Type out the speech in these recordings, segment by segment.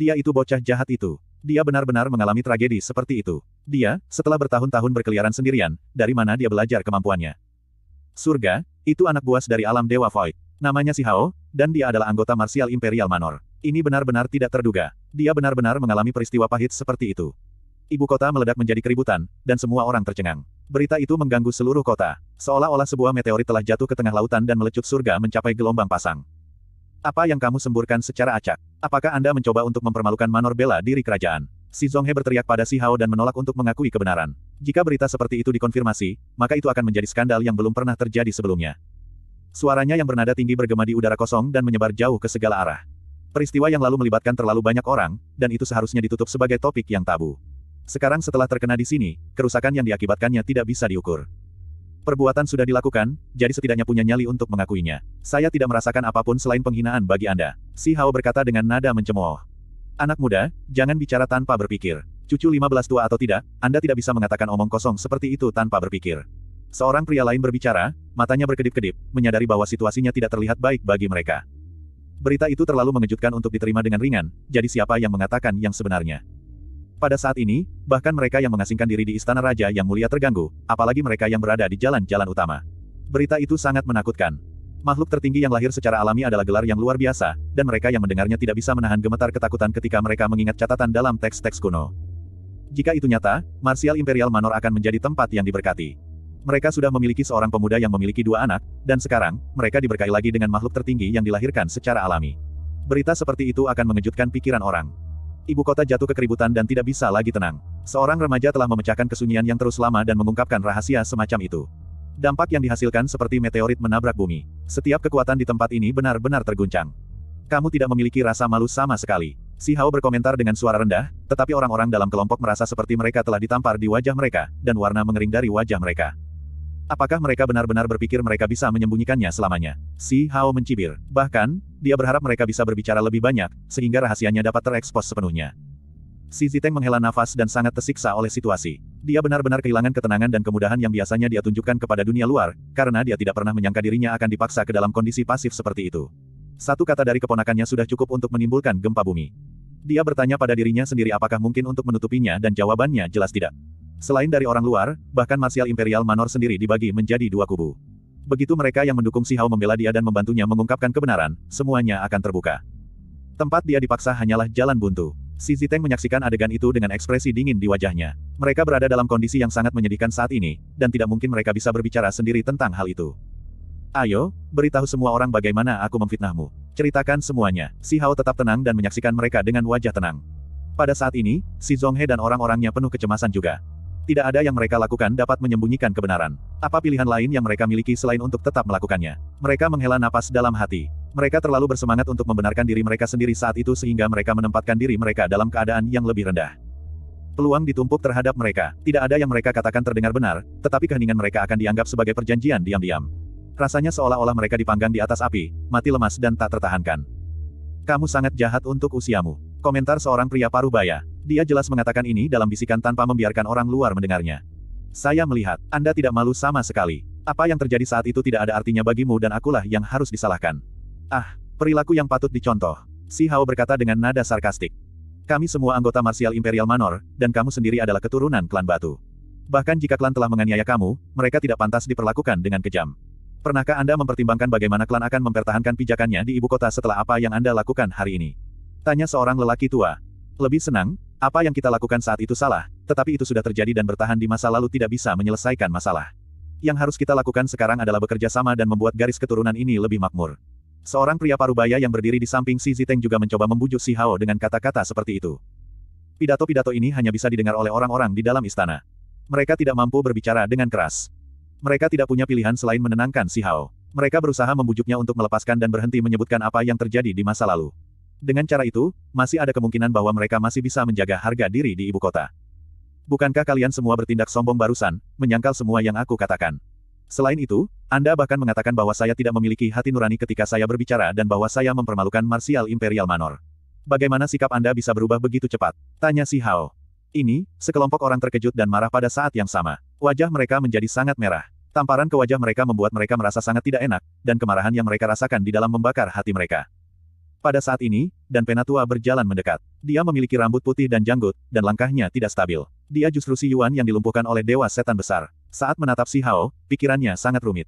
dia itu bocah jahat itu. Dia benar-benar mengalami tragedi seperti itu. Dia, setelah bertahun-tahun berkeliaran sendirian, dari mana dia belajar kemampuannya. Surga, itu anak buas dari alam Dewa Void. Namanya si Hao, dan dia adalah anggota Marsial Imperial Manor. Ini benar-benar tidak terduga. Dia benar-benar mengalami peristiwa pahit seperti itu. Ibu kota meledak menjadi keributan, dan semua orang tercengang. Berita itu mengganggu seluruh kota. Seolah-olah sebuah meteorit telah jatuh ke tengah lautan dan melecut surga mencapai gelombang pasang. Apa yang kamu semburkan secara acak? Apakah Anda mencoba untuk mempermalukan manor Bella, diri kerajaan? Si Zonghe berteriak pada Si Hao dan menolak untuk mengakui kebenaran. Jika berita seperti itu dikonfirmasi, maka itu akan menjadi skandal yang belum pernah terjadi sebelumnya. Suaranya yang bernada tinggi bergema di udara kosong dan menyebar jauh ke segala arah. Peristiwa yang lalu melibatkan terlalu banyak orang, dan itu seharusnya ditutup sebagai topik yang tabu. Sekarang setelah terkena di sini, kerusakan yang diakibatkannya tidak bisa diukur. Perbuatan sudah dilakukan, jadi setidaknya punya nyali untuk mengakuinya. Saya tidak merasakan apapun selain penghinaan bagi Anda. Si Hao berkata dengan nada mencemooh. Anak muda, jangan bicara tanpa berpikir. Cucu 15 tua atau tidak, Anda tidak bisa mengatakan omong kosong seperti itu tanpa berpikir. Seorang pria lain berbicara, matanya berkedip-kedip, menyadari bahwa situasinya tidak terlihat baik bagi mereka. Berita itu terlalu mengejutkan untuk diterima dengan ringan, jadi siapa yang mengatakan yang sebenarnya? Pada saat ini, bahkan mereka yang mengasingkan diri di istana raja yang mulia terganggu, apalagi mereka yang berada di jalan-jalan utama. Berita itu sangat menakutkan. Makhluk tertinggi yang lahir secara alami adalah gelar yang luar biasa, dan mereka yang mendengarnya tidak bisa menahan gemetar ketakutan ketika mereka mengingat catatan dalam teks-teks kuno. Jika itu nyata, Martial Imperial Manor akan menjadi tempat yang diberkati. Mereka sudah memiliki seorang pemuda yang memiliki dua anak, dan sekarang, mereka diberkahi lagi dengan makhluk tertinggi yang dilahirkan secara alami. Berita seperti itu akan mengejutkan pikiran orang ibu kota jatuh ke keributan dan tidak bisa lagi tenang. Seorang remaja telah memecahkan kesunyian yang terus lama dan mengungkapkan rahasia semacam itu. Dampak yang dihasilkan seperti meteorit menabrak bumi. Setiap kekuatan di tempat ini benar-benar terguncang. Kamu tidak memiliki rasa malu sama sekali. Si Hao berkomentar dengan suara rendah, tetapi orang-orang dalam kelompok merasa seperti mereka telah ditampar di wajah mereka, dan warna mengering dari wajah mereka. Apakah mereka benar-benar berpikir mereka bisa menyembunyikannya selamanya? Si Hao mencibir. Bahkan, dia berharap mereka bisa berbicara lebih banyak, sehingga rahasianya dapat terekspos sepenuhnya. Si Ziteng menghela nafas dan sangat tersiksa oleh situasi. Dia benar-benar kehilangan ketenangan dan kemudahan yang biasanya dia tunjukkan kepada dunia luar, karena dia tidak pernah menyangka dirinya akan dipaksa ke dalam kondisi pasif seperti itu. Satu kata dari keponakannya sudah cukup untuk menimbulkan gempa bumi. Dia bertanya pada dirinya sendiri apakah mungkin untuk menutupinya dan jawabannya jelas tidak. Selain dari orang luar, bahkan Marsial Imperial Manor sendiri dibagi menjadi dua kubu. Begitu mereka yang mendukung Si Hao membela dia dan membantunya mengungkapkan kebenaran, semuanya akan terbuka. Tempat dia dipaksa hanyalah jalan buntu. Si Ziteng menyaksikan adegan itu dengan ekspresi dingin di wajahnya. Mereka berada dalam kondisi yang sangat menyedihkan saat ini, dan tidak mungkin mereka bisa berbicara sendiri tentang hal itu. Ayo, beritahu semua orang bagaimana aku memfitnahmu. Ceritakan semuanya. Si Hao tetap tenang dan menyaksikan mereka dengan wajah tenang. Pada saat ini, si Zhonghe dan orang-orangnya penuh kecemasan juga. Tidak ada yang mereka lakukan dapat menyembunyikan kebenaran. Apa pilihan lain yang mereka miliki selain untuk tetap melakukannya? Mereka menghela napas dalam hati. Mereka terlalu bersemangat untuk membenarkan diri mereka sendiri saat itu sehingga mereka menempatkan diri mereka dalam keadaan yang lebih rendah. Peluang ditumpuk terhadap mereka. Tidak ada yang mereka katakan terdengar benar, tetapi keheningan mereka akan dianggap sebagai perjanjian diam-diam. Rasanya seolah-olah mereka dipanggang di atas api, mati lemas dan tak tertahankan. Kamu sangat jahat untuk usiamu. Komentar seorang pria paruh baya. Dia jelas mengatakan ini dalam bisikan tanpa membiarkan orang luar mendengarnya. Saya melihat, Anda tidak malu sama sekali. Apa yang terjadi saat itu tidak ada artinya bagimu dan akulah yang harus disalahkan. Ah, perilaku yang patut dicontoh. Si Hao berkata dengan nada sarkastik. Kami semua anggota marsial Imperial Manor, dan kamu sendiri adalah keturunan klan batu. Bahkan jika klan telah menganiaya kamu, mereka tidak pantas diperlakukan dengan kejam. Pernahkah Anda mempertimbangkan bagaimana klan akan mempertahankan pijakannya di ibu kota setelah apa yang Anda lakukan hari ini? Tanya seorang lelaki tua. Lebih senang, apa yang kita lakukan saat itu salah, tetapi itu sudah terjadi dan bertahan di masa lalu tidak bisa menyelesaikan masalah. Yang harus kita lakukan sekarang adalah bekerja sama dan membuat garis keturunan ini lebih makmur. Seorang pria parubaya yang berdiri di samping Si Ziteng juga mencoba membujuk Si Hao dengan kata-kata seperti itu. Pidato-pidato ini hanya bisa didengar oleh orang-orang di dalam istana. Mereka tidak mampu berbicara dengan keras. Mereka tidak punya pilihan selain menenangkan Si Hao. Mereka berusaha membujuknya untuk melepaskan dan berhenti menyebutkan apa yang terjadi di masa lalu. Dengan cara itu, masih ada kemungkinan bahwa mereka masih bisa menjaga harga diri di ibu kota. Bukankah kalian semua bertindak sombong barusan, menyangkal semua yang aku katakan? Selain itu, Anda bahkan mengatakan bahwa saya tidak memiliki hati nurani ketika saya berbicara dan bahwa saya mempermalukan Martial Imperial Manor. Bagaimana sikap Anda bisa berubah begitu cepat? Tanya si Hao. Ini, sekelompok orang terkejut dan marah pada saat yang sama. Wajah mereka menjadi sangat merah. Tamparan ke wajah mereka membuat mereka merasa sangat tidak enak, dan kemarahan yang mereka rasakan di dalam membakar hati mereka. Pada saat ini, dan penatua berjalan mendekat. Dia memiliki rambut putih dan janggut, dan langkahnya tidak stabil. Dia justru si Yuan yang dilumpuhkan oleh dewa setan besar. Saat menatap si Hao, pikirannya sangat rumit.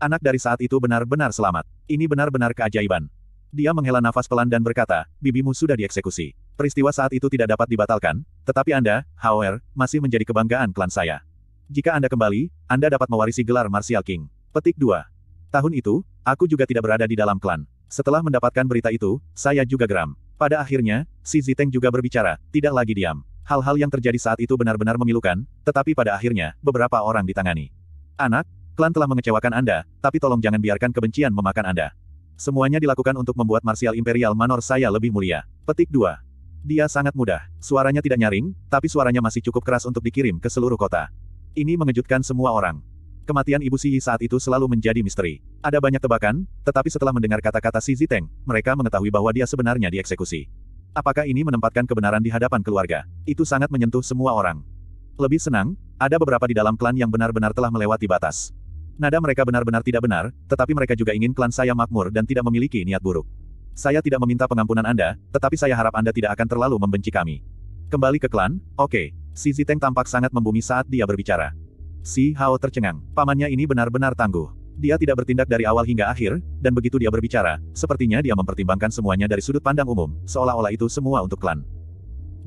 Anak dari saat itu benar-benar selamat. Ini benar-benar keajaiban. Dia menghela nafas pelan dan berkata, bibimu sudah dieksekusi. Peristiwa saat itu tidak dapat dibatalkan, tetapi Anda, Hao er, masih menjadi kebanggaan klan saya. Jika Anda kembali, Anda dapat mewarisi gelar Martial King. Petik 2. Tahun itu, aku juga tidak berada di dalam klan. Setelah mendapatkan berita itu, saya juga geram. Pada akhirnya, si Ziteng juga berbicara, tidak lagi diam. Hal-hal yang terjadi saat itu benar-benar memilukan, tetapi pada akhirnya, beberapa orang ditangani. Anak, klan telah mengecewakan Anda, tapi tolong jangan biarkan kebencian memakan Anda. Semuanya dilakukan untuk membuat Martial Imperial Manor saya lebih mulia. Petik 2. Dia sangat mudah. Suaranya tidak nyaring, tapi suaranya masih cukup keras untuk dikirim ke seluruh kota. Ini mengejutkan semua orang. Kematian Ibu Siyi saat itu selalu menjadi misteri. Ada banyak tebakan, tetapi setelah mendengar kata-kata Si Ziteng, mereka mengetahui bahwa dia sebenarnya dieksekusi. Apakah ini menempatkan kebenaran di hadapan keluarga? Itu sangat menyentuh semua orang. Lebih senang, ada beberapa di dalam klan yang benar-benar telah melewati batas. Nada mereka benar-benar tidak benar, tetapi mereka juga ingin klan saya makmur dan tidak memiliki niat buruk. Saya tidak meminta pengampunan Anda, tetapi saya harap Anda tidak akan terlalu membenci kami. Kembali ke klan, oke. Okay. Si Ziteng tampak sangat membumi saat dia berbicara. Si Hao tercengang. Pamannya ini benar-benar tangguh. Dia tidak bertindak dari awal hingga akhir, dan begitu dia berbicara, sepertinya dia mempertimbangkan semuanya dari sudut pandang umum, seolah-olah itu semua untuk klan.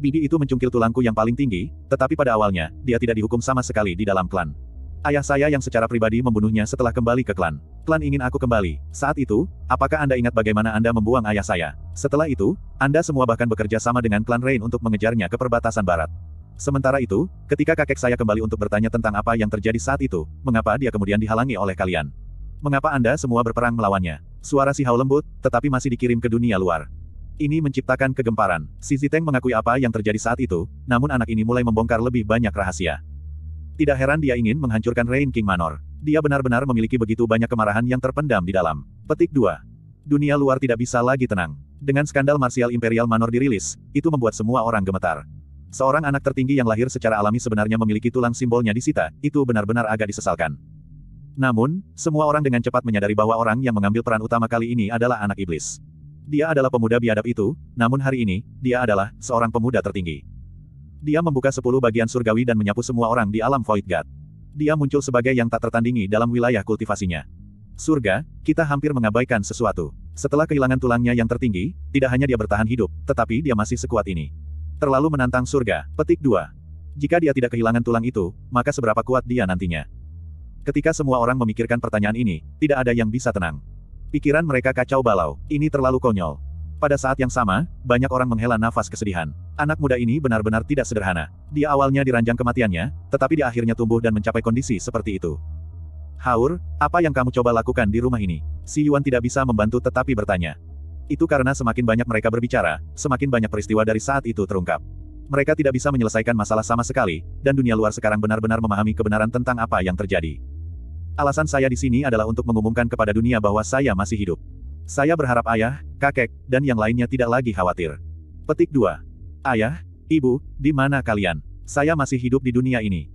Bibi itu mencungkil tulangku yang paling tinggi, tetapi pada awalnya, dia tidak dihukum sama sekali di dalam klan. Ayah saya yang secara pribadi membunuhnya setelah kembali ke klan. Klan ingin aku kembali. Saat itu, apakah Anda ingat bagaimana Anda membuang ayah saya? Setelah itu, Anda semua bahkan bekerja sama dengan klan Rain untuk mengejarnya ke perbatasan barat. Sementara itu, ketika kakek saya kembali untuk bertanya tentang apa yang terjadi saat itu, mengapa dia kemudian dihalangi oleh kalian? Mengapa Anda semua berperang melawannya? Suara si Hao lembut, tetapi masih dikirim ke dunia luar. Ini menciptakan kegemparan. Si Ziteng mengakui apa yang terjadi saat itu, namun anak ini mulai membongkar lebih banyak rahasia. Tidak heran dia ingin menghancurkan Rain King Manor. Dia benar-benar memiliki begitu banyak kemarahan yang terpendam di dalam. Petik 2. Dunia luar tidak bisa lagi tenang. Dengan skandal Martial Imperial Manor dirilis, itu membuat semua orang gemetar. Seorang anak tertinggi yang lahir secara alami sebenarnya memiliki tulang simbolnya disita, itu benar-benar agak disesalkan. Namun, semua orang dengan cepat menyadari bahwa orang yang mengambil peran utama kali ini adalah anak iblis. Dia adalah pemuda biadab itu, namun hari ini, dia adalah seorang pemuda tertinggi. Dia membuka sepuluh bagian surgawi dan menyapu semua orang di alam Void God. Dia muncul sebagai yang tak tertandingi dalam wilayah kultivasinya. Surga, kita hampir mengabaikan sesuatu. Setelah kehilangan tulangnya yang tertinggi, tidak hanya dia bertahan hidup, tetapi dia masih sekuat ini. Terlalu menantang surga, petik 2. Jika dia tidak kehilangan tulang itu, maka seberapa kuat dia nantinya? Ketika semua orang memikirkan pertanyaan ini, tidak ada yang bisa tenang. Pikiran mereka kacau balau, ini terlalu konyol. Pada saat yang sama, banyak orang menghela nafas kesedihan. Anak muda ini benar-benar tidak sederhana. Dia awalnya diranjang kematiannya, tetapi di akhirnya tumbuh dan mencapai kondisi seperti itu. Haur, apa yang kamu coba lakukan di rumah ini? Si Yuan tidak bisa membantu tetapi bertanya. Itu karena semakin banyak mereka berbicara, semakin banyak peristiwa dari saat itu terungkap. Mereka tidak bisa menyelesaikan masalah sama sekali, dan dunia luar sekarang benar-benar memahami kebenaran tentang apa yang terjadi. Alasan saya di sini adalah untuk mengumumkan kepada dunia bahwa saya masih hidup. Saya berharap ayah, kakek, dan yang lainnya tidak lagi khawatir. Petik 2. Ayah, ibu, di mana kalian? Saya masih hidup di dunia ini.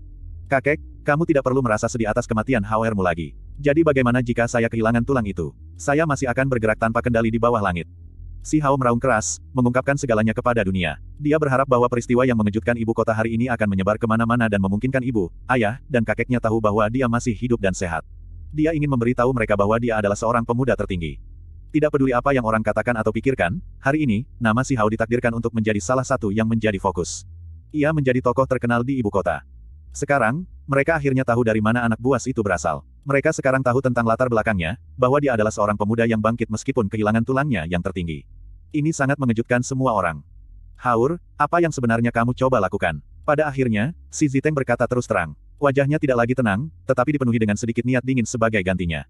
Kakek, kamu tidak perlu merasa sedih atas kematian Hawermu lagi. Jadi bagaimana jika saya kehilangan tulang itu? Saya masih akan bergerak tanpa kendali di bawah langit. Si Hao meraung keras, mengungkapkan segalanya kepada dunia. Dia berharap bahwa peristiwa yang mengejutkan ibu kota hari ini akan menyebar kemana-mana dan memungkinkan ibu, ayah, dan kakeknya tahu bahwa dia masih hidup dan sehat. Dia ingin memberitahu mereka bahwa dia adalah seorang pemuda tertinggi. Tidak peduli apa yang orang katakan atau pikirkan, hari ini, nama Si Hao ditakdirkan untuk menjadi salah satu yang menjadi fokus. Ia menjadi tokoh terkenal di ibu kota. Sekarang, mereka akhirnya tahu dari mana anak buas itu berasal. Mereka sekarang tahu tentang latar belakangnya, bahwa dia adalah seorang pemuda yang bangkit meskipun kehilangan tulangnya yang tertinggi. Ini sangat mengejutkan semua orang. Haur, apa yang sebenarnya kamu coba lakukan? Pada akhirnya, si Ziteng berkata terus terang. Wajahnya tidak lagi tenang, tetapi dipenuhi dengan sedikit niat dingin sebagai gantinya.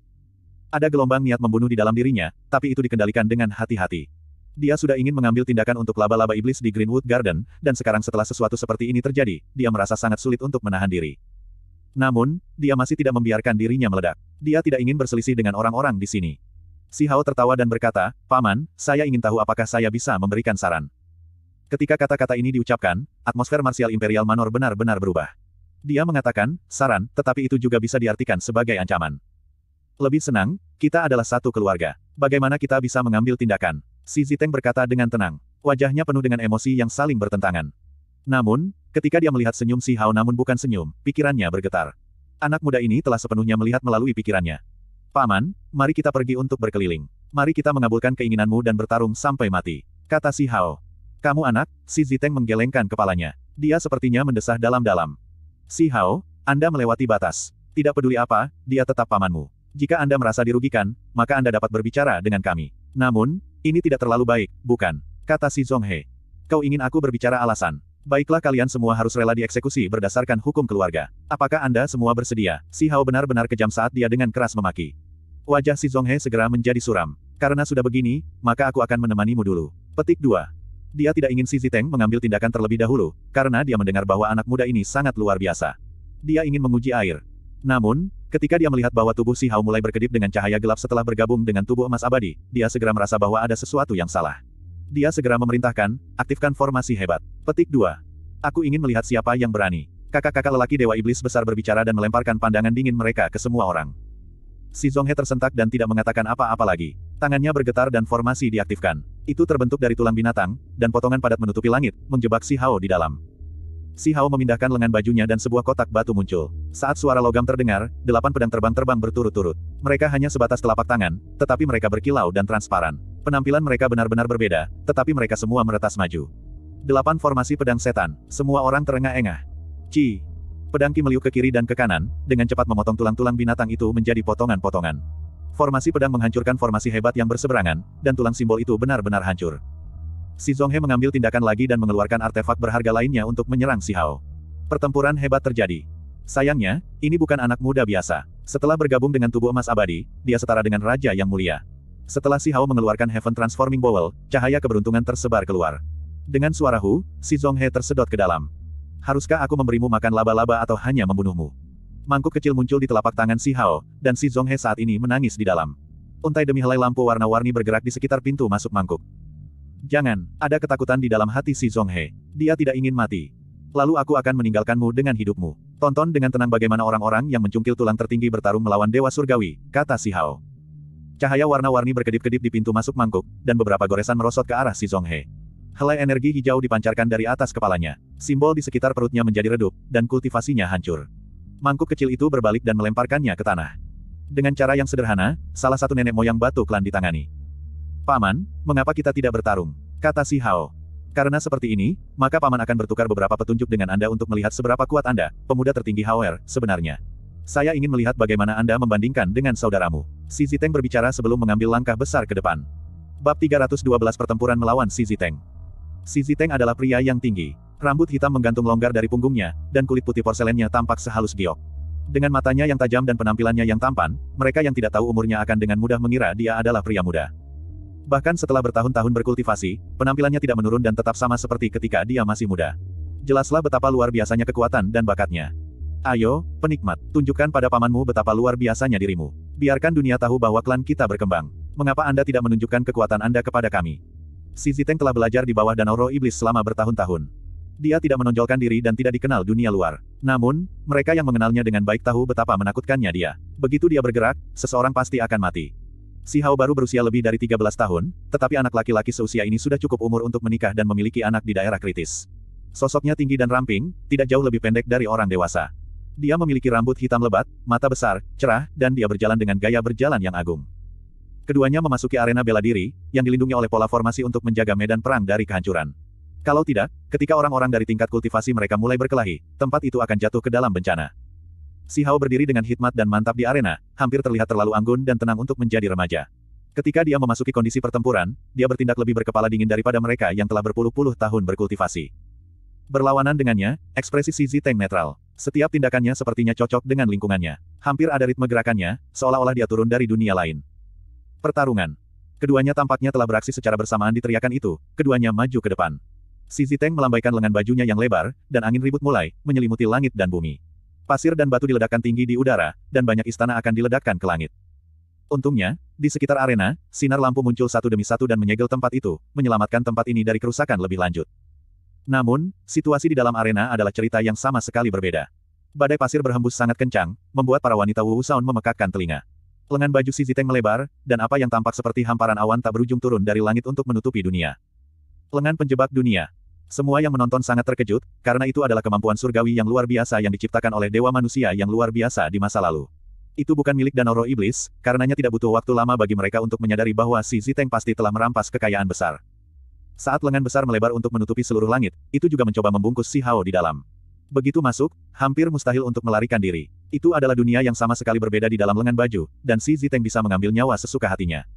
Ada gelombang niat membunuh di dalam dirinya, tapi itu dikendalikan dengan hati-hati. Dia sudah ingin mengambil tindakan untuk laba-laba iblis di Greenwood Garden, dan sekarang setelah sesuatu seperti ini terjadi, dia merasa sangat sulit untuk menahan diri. Namun, dia masih tidak membiarkan dirinya meledak. Dia tidak ingin berselisih dengan orang-orang di sini. Si Hao tertawa dan berkata, Paman, saya ingin tahu apakah saya bisa memberikan saran. Ketika kata-kata ini diucapkan, atmosfer marsial Imperial Manor benar-benar berubah. Dia mengatakan, saran, tetapi itu juga bisa diartikan sebagai ancaman. Lebih senang, kita adalah satu keluarga. Bagaimana kita bisa mengambil tindakan? Si Ziteng berkata dengan tenang. Wajahnya penuh dengan emosi yang saling bertentangan. Namun, ketika dia melihat senyum si Hao namun bukan senyum, pikirannya bergetar. Anak muda ini telah sepenuhnya melihat melalui pikirannya. Paman, mari kita pergi untuk berkeliling. Mari kita mengabulkan keinginanmu dan bertarung sampai mati. Kata si Hao. Kamu anak, si Ziteng menggelengkan kepalanya. Dia sepertinya mendesah dalam-dalam. Si Hao, Anda melewati batas. Tidak peduli apa, dia tetap pamanmu. Jika Anda merasa dirugikan, maka Anda dapat berbicara dengan kami. Namun, ini tidak terlalu baik, bukan? Kata si Zhonghe. Kau ingin aku berbicara alasan. Baiklah kalian semua harus rela dieksekusi berdasarkan hukum keluarga. Apakah Anda semua bersedia? Si Hao benar-benar kejam saat dia dengan keras memaki. Wajah si Zhonghe segera menjadi suram. Karena sudah begini, maka aku akan menemanimu dulu. Petik 2. Dia tidak ingin si Ziteng mengambil tindakan terlebih dahulu, karena dia mendengar bahwa anak muda ini sangat luar biasa. Dia ingin menguji air. Namun, Ketika dia melihat bahwa tubuh Si Hao mulai berkedip dengan cahaya gelap setelah bergabung dengan tubuh emas abadi, dia segera merasa bahwa ada sesuatu yang salah. Dia segera memerintahkan, aktifkan formasi hebat. Petik 2. Aku ingin melihat siapa yang berani. Kakak-kakak lelaki Dewa Iblis besar berbicara dan melemparkan pandangan dingin mereka ke semua orang. Si Zonghe tersentak dan tidak mengatakan apa-apa lagi. Tangannya bergetar dan formasi diaktifkan. Itu terbentuk dari tulang binatang, dan potongan padat menutupi langit, menjebak Si Hao di dalam. Si Hao memindahkan lengan bajunya dan sebuah kotak batu muncul. Saat suara logam terdengar, delapan pedang terbang-terbang berturut-turut. Mereka hanya sebatas telapak tangan, tetapi mereka berkilau dan transparan. Penampilan mereka benar-benar berbeda, tetapi mereka semua meretas maju. Delapan formasi pedang setan, semua orang terengah-engah. Ci. Pedang Ki meliuk ke kiri dan ke kanan, dengan cepat memotong tulang-tulang binatang itu menjadi potongan-potongan. Formasi pedang menghancurkan formasi hebat yang berseberangan, dan tulang simbol itu benar-benar hancur. Si Zhonghe mengambil tindakan lagi dan mengeluarkan artefak berharga lainnya untuk menyerang Si Hao. Pertempuran hebat terjadi. Sayangnya, ini bukan anak muda biasa. Setelah bergabung dengan tubuh emas abadi, dia setara dengan raja yang mulia. Setelah Si Hao mengeluarkan Heaven Transforming Bowl, cahaya keberuntungan tersebar keluar. Dengan suara Hu, si Zhonghe tersedot ke dalam. Haruskah aku memberimu makan laba-laba atau hanya membunuhmu? Mangkuk kecil muncul di telapak tangan Si Hao, dan si Zhonghe saat ini menangis di dalam. Untai demi helai lampu warna-warni bergerak di sekitar pintu masuk mangkuk. Jangan, ada ketakutan di dalam hati si Zhonghe. Dia tidak ingin mati. Lalu aku akan meninggalkanmu dengan hidupmu. Tonton dengan tenang bagaimana orang-orang yang mencungkil tulang tertinggi bertarung melawan Dewa Surgawi, kata si Hao. Cahaya warna-warni berkedip-kedip di pintu masuk mangkuk, dan beberapa goresan merosot ke arah si Zhonghe. Helai energi hijau dipancarkan dari atas kepalanya. Simbol di sekitar perutnya menjadi redup, dan kultivasinya hancur. Mangkuk kecil itu berbalik dan melemparkannya ke tanah. Dengan cara yang sederhana, salah satu nenek moyang batu klan ditangani. Paman, mengapa kita tidak bertarung? Kata si Hao. Karena seperti ini, maka Paman akan bertukar beberapa petunjuk dengan Anda untuk melihat seberapa kuat Anda, pemuda tertinggi Hauer sebenarnya. Saya ingin melihat bagaimana Anda membandingkan dengan saudaramu. Si Ziteng berbicara sebelum mengambil langkah besar ke depan. Bab 312 Pertempuran Melawan Si Ziteng Si Ziteng adalah pria yang tinggi. Rambut hitam menggantung longgar dari punggungnya, dan kulit putih porselennya tampak sehalus giok. Dengan matanya yang tajam dan penampilannya yang tampan, mereka yang tidak tahu umurnya akan dengan mudah mengira dia adalah pria muda. Bahkan setelah bertahun-tahun berkultivasi, penampilannya tidak menurun dan tetap sama seperti ketika dia masih muda. Jelaslah betapa luar biasanya kekuatan dan bakatnya. Ayo, penikmat, tunjukkan pada pamanmu betapa luar biasanya dirimu. Biarkan dunia tahu bahwa klan kita berkembang. Mengapa Anda tidak menunjukkan kekuatan Anda kepada kami? Si Ziteng telah belajar di bawah danau roh iblis selama bertahun-tahun. Dia tidak menonjolkan diri dan tidak dikenal dunia luar. Namun, mereka yang mengenalnya dengan baik tahu betapa menakutkannya dia. Begitu dia bergerak, seseorang pasti akan mati. Si Hao baru berusia lebih dari 13 tahun, tetapi anak laki-laki seusia ini sudah cukup umur untuk menikah dan memiliki anak di daerah kritis. Sosoknya tinggi dan ramping, tidak jauh lebih pendek dari orang dewasa. Dia memiliki rambut hitam lebat, mata besar, cerah, dan dia berjalan dengan gaya berjalan yang agung. Keduanya memasuki arena bela diri, yang dilindungi oleh pola formasi untuk menjaga medan perang dari kehancuran. Kalau tidak, ketika orang-orang dari tingkat kultivasi mereka mulai berkelahi, tempat itu akan jatuh ke dalam bencana. Si Hao berdiri dengan hikmat dan mantap di arena, hampir terlihat terlalu anggun dan tenang untuk menjadi remaja. Ketika dia memasuki kondisi pertempuran, dia bertindak lebih berkepala dingin daripada mereka yang telah berpuluh-puluh tahun berkultivasi. Berlawanan dengannya, ekspresi Si Ziteng netral. Setiap tindakannya sepertinya cocok dengan lingkungannya. Hampir ada ritme gerakannya, seolah-olah dia turun dari dunia lain. Pertarungan. Keduanya tampaknya telah beraksi secara bersamaan di teriakan itu, keduanya maju ke depan. Si Ziteng melambaikan lengan bajunya yang lebar, dan angin ribut mulai, menyelimuti langit dan bumi pasir dan batu diledakkan tinggi di udara, dan banyak istana akan diledakkan ke langit. Untungnya, di sekitar arena, sinar lampu muncul satu demi satu dan menyegel tempat itu, menyelamatkan tempat ini dari kerusakan lebih lanjut. Namun, situasi di dalam arena adalah cerita yang sama sekali berbeda. Badai pasir berhembus sangat kencang, membuat para wanita Wu Saun memekakkan telinga. Lengan baju Si Ziteng melebar, dan apa yang tampak seperti hamparan awan tak berujung turun dari langit untuk menutupi dunia. Lengan penjebak dunia, semua yang menonton sangat terkejut, karena itu adalah kemampuan surgawi yang luar biasa yang diciptakan oleh dewa manusia yang luar biasa di masa lalu. Itu bukan milik danau roh iblis, karenanya tidak butuh waktu lama bagi mereka untuk menyadari bahwa si Ziteng pasti telah merampas kekayaan besar. Saat lengan besar melebar untuk menutupi seluruh langit, itu juga mencoba membungkus si Hao di dalam. Begitu masuk, hampir mustahil untuk melarikan diri. Itu adalah dunia yang sama sekali berbeda di dalam lengan baju, dan si Ziteng bisa mengambil nyawa sesuka hatinya.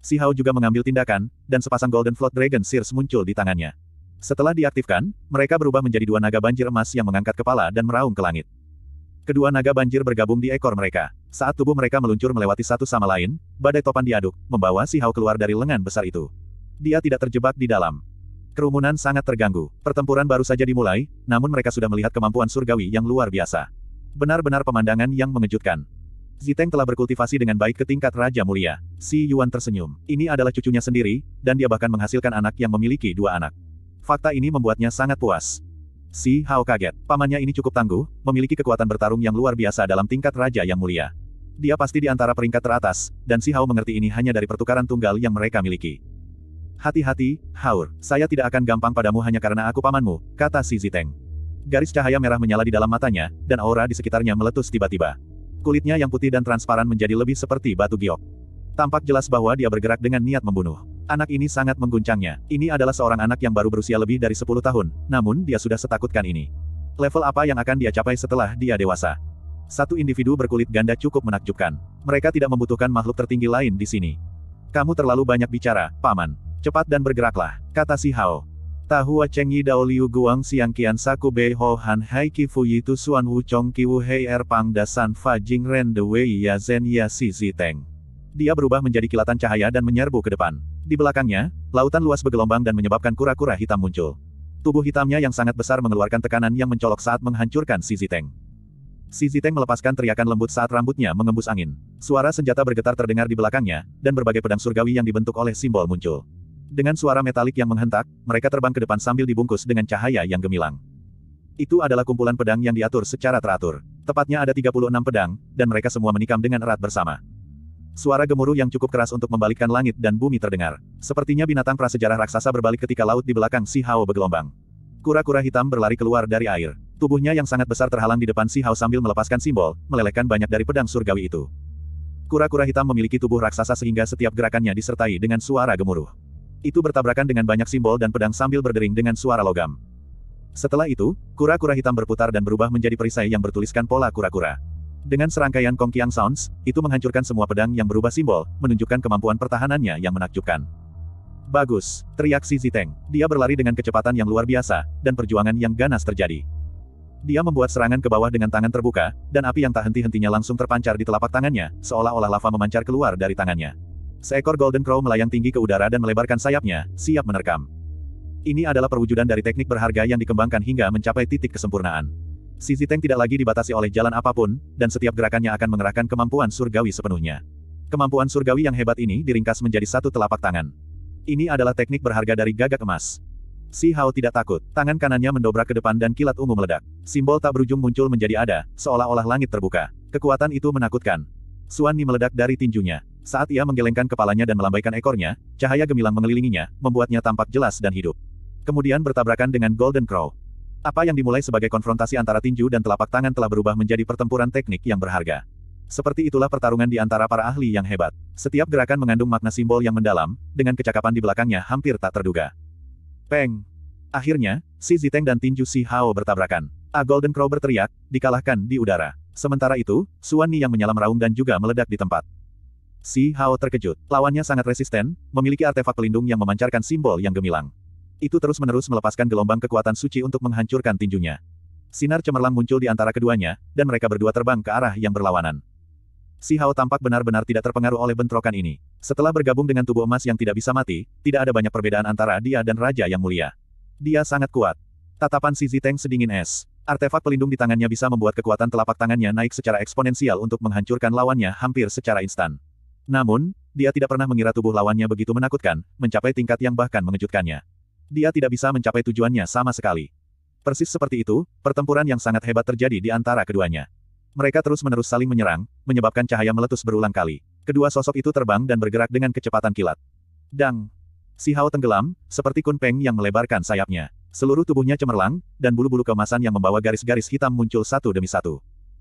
Si Hao juga mengambil tindakan, dan sepasang Golden Flood Dragon Sears muncul di tangannya. Setelah diaktifkan, mereka berubah menjadi dua naga banjir emas yang mengangkat kepala dan meraung ke langit. Kedua naga banjir bergabung di ekor mereka. Saat tubuh mereka meluncur melewati satu sama lain, badai topan diaduk, membawa si Hao keluar dari lengan besar itu. Dia tidak terjebak di dalam. Kerumunan sangat terganggu. Pertempuran baru saja dimulai, namun mereka sudah melihat kemampuan surgawi yang luar biasa. Benar-benar pemandangan yang mengejutkan. Ziteng telah berkultivasi dengan baik ke tingkat Raja Mulia. Si Yuan tersenyum. Ini adalah cucunya sendiri, dan dia bahkan menghasilkan anak yang memiliki dua anak. Fakta ini membuatnya sangat puas. Si Hao kaget. Pamannya ini cukup tangguh, memiliki kekuatan bertarung yang luar biasa dalam tingkat raja yang mulia. Dia pasti di antara peringkat teratas, dan si Hao mengerti ini hanya dari pertukaran tunggal yang mereka miliki. Hati-hati, Haur, saya tidak akan gampang padamu hanya karena aku pamanmu, kata si Ziteng. Garis cahaya merah menyala di dalam matanya, dan aura di sekitarnya meletus tiba-tiba. Kulitnya yang putih dan transparan menjadi lebih seperti batu giok. Tampak jelas bahwa dia bergerak dengan niat membunuh. Anak ini sangat mengguncangnya. Ini adalah seorang anak yang baru berusia lebih dari 10 tahun, namun dia sudah setakutkan ini. Level apa yang akan dia capai setelah dia dewasa? Satu individu berkulit ganda cukup menakjubkan. Mereka tidak membutuhkan makhluk tertinggi lain di sini. Kamu terlalu banyak bicara, paman. Cepat dan bergeraklah, kata si Hao. Tahua Cheng Yi Dao Liu Guang Xiang Kian Saku Bei Ho Han Hai ki Fu Yi Tu Suan Wu Chong Ki Wu Hei Er Pang Da San Fa Jing Ren De Wei Ya Zen Ya Si Zi Teng. Dia berubah menjadi kilatan cahaya dan menyerbu ke depan. Di belakangnya, lautan luas bergelombang dan menyebabkan kura-kura hitam muncul. Tubuh hitamnya yang sangat besar mengeluarkan tekanan yang mencolok saat menghancurkan si Ziteng. Si Ziteng melepaskan teriakan lembut saat rambutnya mengembus angin. Suara senjata bergetar terdengar di belakangnya, dan berbagai pedang surgawi yang dibentuk oleh simbol muncul. Dengan suara metalik yang menghentak, mereka terbang ke depan sambil dibungkus dengan cahaya yang gemilang. Itu adalah kumpulan pedang yang diatur secara teratur. Tepatnya ada 36 pedang, dan mereka semua menikam dengan erat bersama. Suara gemuruh yang cukup keras untuk membalikkan langit dan bumi terdengar. Sepertinya binatang prasejarah raksasa berbalik ketika laut di belakang si Hao bergelombang. Kura-kura hitam berlari keluar dari air. Tubuhnya yang sangat besar terhalang di depan si Hao sambil melepaskan simbol, melelehkan banyak dari pedang surgawi itu. Kura-kura hitam memiliki tubuh raksasa sehingga setiap gerakannya disertai dengan suara gemuruh. Itu bertabrakan dengan banyak simbol dan pedang sambil berdering dengan suara logam. Setelah itu, kura-kura hitam berputar dan berubah menjadi perisai yang bertuliskan pola kura-kura. Dengan serangkaian Kong Qiang Sounds, itu menghancurkan semua pedang yang berubah simbol, menunjukkan kemampuan pertahanannya yang menakjubkan. Bagus, teriak si Ziteng. Dia berlari dengan kecepatan yang luar biasa, dan perjuangan yang ganas terjadi. Dia membuat serangan ke bawah dengan tangan terbuka, dan api yang tak henti-hentinya langsung terpancar di telapak tangannya, seolah-olah lava memancar keluar dari tangannya. Seekor Golden Crow melayang tinggi ke udara dan melebarkan sayapnya, siap menerkam. Ini adalah perwujudan dari teknik berharga yang dikembangkan hingga mencapai titik kesempurnaan. Si Ziteng tidak lagi dibatasi oleh jalan apapun, dan setiap gerakannya akan mengerahkan kemampuan surgawi sepenuhnya. Kemampuan surgawi yang hebat ini diringkas menjadi satu telapak tangan. Ini adalah teknik berharga dari gagak emas. Si Hao tidak takut, tangan kanannya mendobrak ke depan dan kilat ungu meledak. Simbol tak berujung muncul menjadi ada, seolah-olah langit terbuka. Kekuatan itu menakutkan. Suan Ni meledak dari tinjunya. Saat ia menggelengkan kepalanya dan melambaikan ekornya, cahaya gemilang mengelilinginya, membuatnya tampak jelas dan hidup. Kemudian bertabrakan dengan Golden Crow. Apa yang dimulai sebagai konfrontasi antara tinju dan telapak tangan telah berubah menjadi pertempuran teknik yang berharga. Seperti itulah pertarungan di antara para ahli yang hebat. Setiap gerakan mengandung makna simbol yang mendalam, dengan kecakapan di belakangnya hampir tak terduga. Peng! Akhirnya, si Ziteng dan tinju Si Hao bertabrakan. A Golden Crow berteriak, dikalahkan di udara. Sementara itu, Suan Ni yang menyalam raung dan juga meledak di tempat. Si Hao terkejut. Lawannya sangat resisten, memiliki artefak pelindung yang memancarkan simbol yang gemilang. Itu terus-menerus melepaskan gelombang kekuatan suci untuk menghancurkan tinjunya. Sinar cemerlang muncul di antara keduanya, dan mereka berdua terbang ke arah yang berlawanan. Si Hao tampak benar-benar tidak terpengaruh oleh bentrokan ini. Setelah bergabung dengan tubuh emas yang tidak bisa mati, tidak ada banyak perbedaan antara dia dan Raja yang mulia. Dia sangat kuat. Tatapan si Ziteng sedingin es. Artefak pelindung di tangannya bisa membuat kekuatan telapak tangannya naik secara eksponensial untuk menghancurkan lawannya hampir secara instan. Namun, dia tidak pernah mengira tubuh lawannya begitu menakutkan, mencapai tingkat yang bahkan mengejutkannya dia tidak bisa mencapai tujuannya sama sekali. Persis seperti itu, pertempuran yang sangat hebat terjadi di antara keduanya. Mereka terus-menerus saling menyerang, menyebabkan cahaya meletus berulang kali. Kedua sosok itu terbang dan bergerak dengan kecepatan kilat. Dang! Si Hao tenggelam, seperti Kun Peng yang melebarkan sayapnya. Seluruh tubuhnya cemerlang, dan bulu-bulu kemasan yang membawa garis-garis hitam muncul satu demi satu.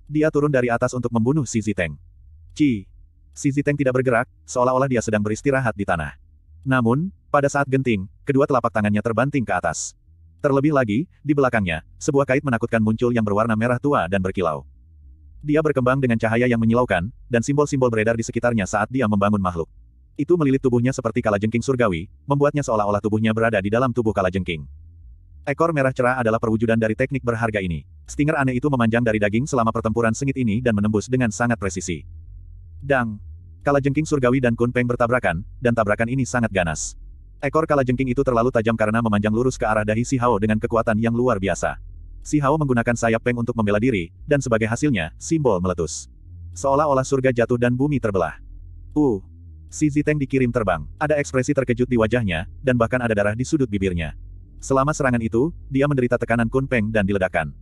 Dia turun dari atas untuk membunuh si Ziteng. Ci! Si Ziteng tidak bergerak, seolah-olah dia sedang beristirahat di tanah. Namun, pada saat genting, kedua telapak tangannya terbanting ke atas. Terlebih lagi, di belakangnya, sebuah kait menakutkan muncul yang berwarna merah tua dan berkilau. Dia berkembang dengan cahaya yang menyilaukan, dan simbol-simbol beredar di sekitarnya saat dia membangun makhluk. Itu melilit tubuhnya seperti kalajengking surgawi, membuatnya seolah-olah tubuhnya berada di dalam tubuh kalajengking. Ekor merah cerah adalah perwujudan dari teknik berharga ini. Stinger aneh itu memanjang dari daging selama pertempuran sengit ini dan menembus dengan sangat presisi. Dang! Kalajengking surgawi dan Kunpeng bertabrakan, dan tabrakan ini sangat ganas. Ekor kalajengking itu terlalu tajam karena memanjang lurus ke arah dahi Si Hao dengan kekuatan yang luar biasa. Si Hao menggunakan sayap peng untuk membela diri, dan sebagai hasilnya, simbol meletus. Seolah-olah surga jatuh dan bumi terbelah. Uh! Si Ziteng dikirim terbang, ada ekspresi terkejut di wajahnya, dan bahkan ada darah di sudut bibirnya. Selama serangan itu, dia menderita tekanan Kun Peng dan diledakan.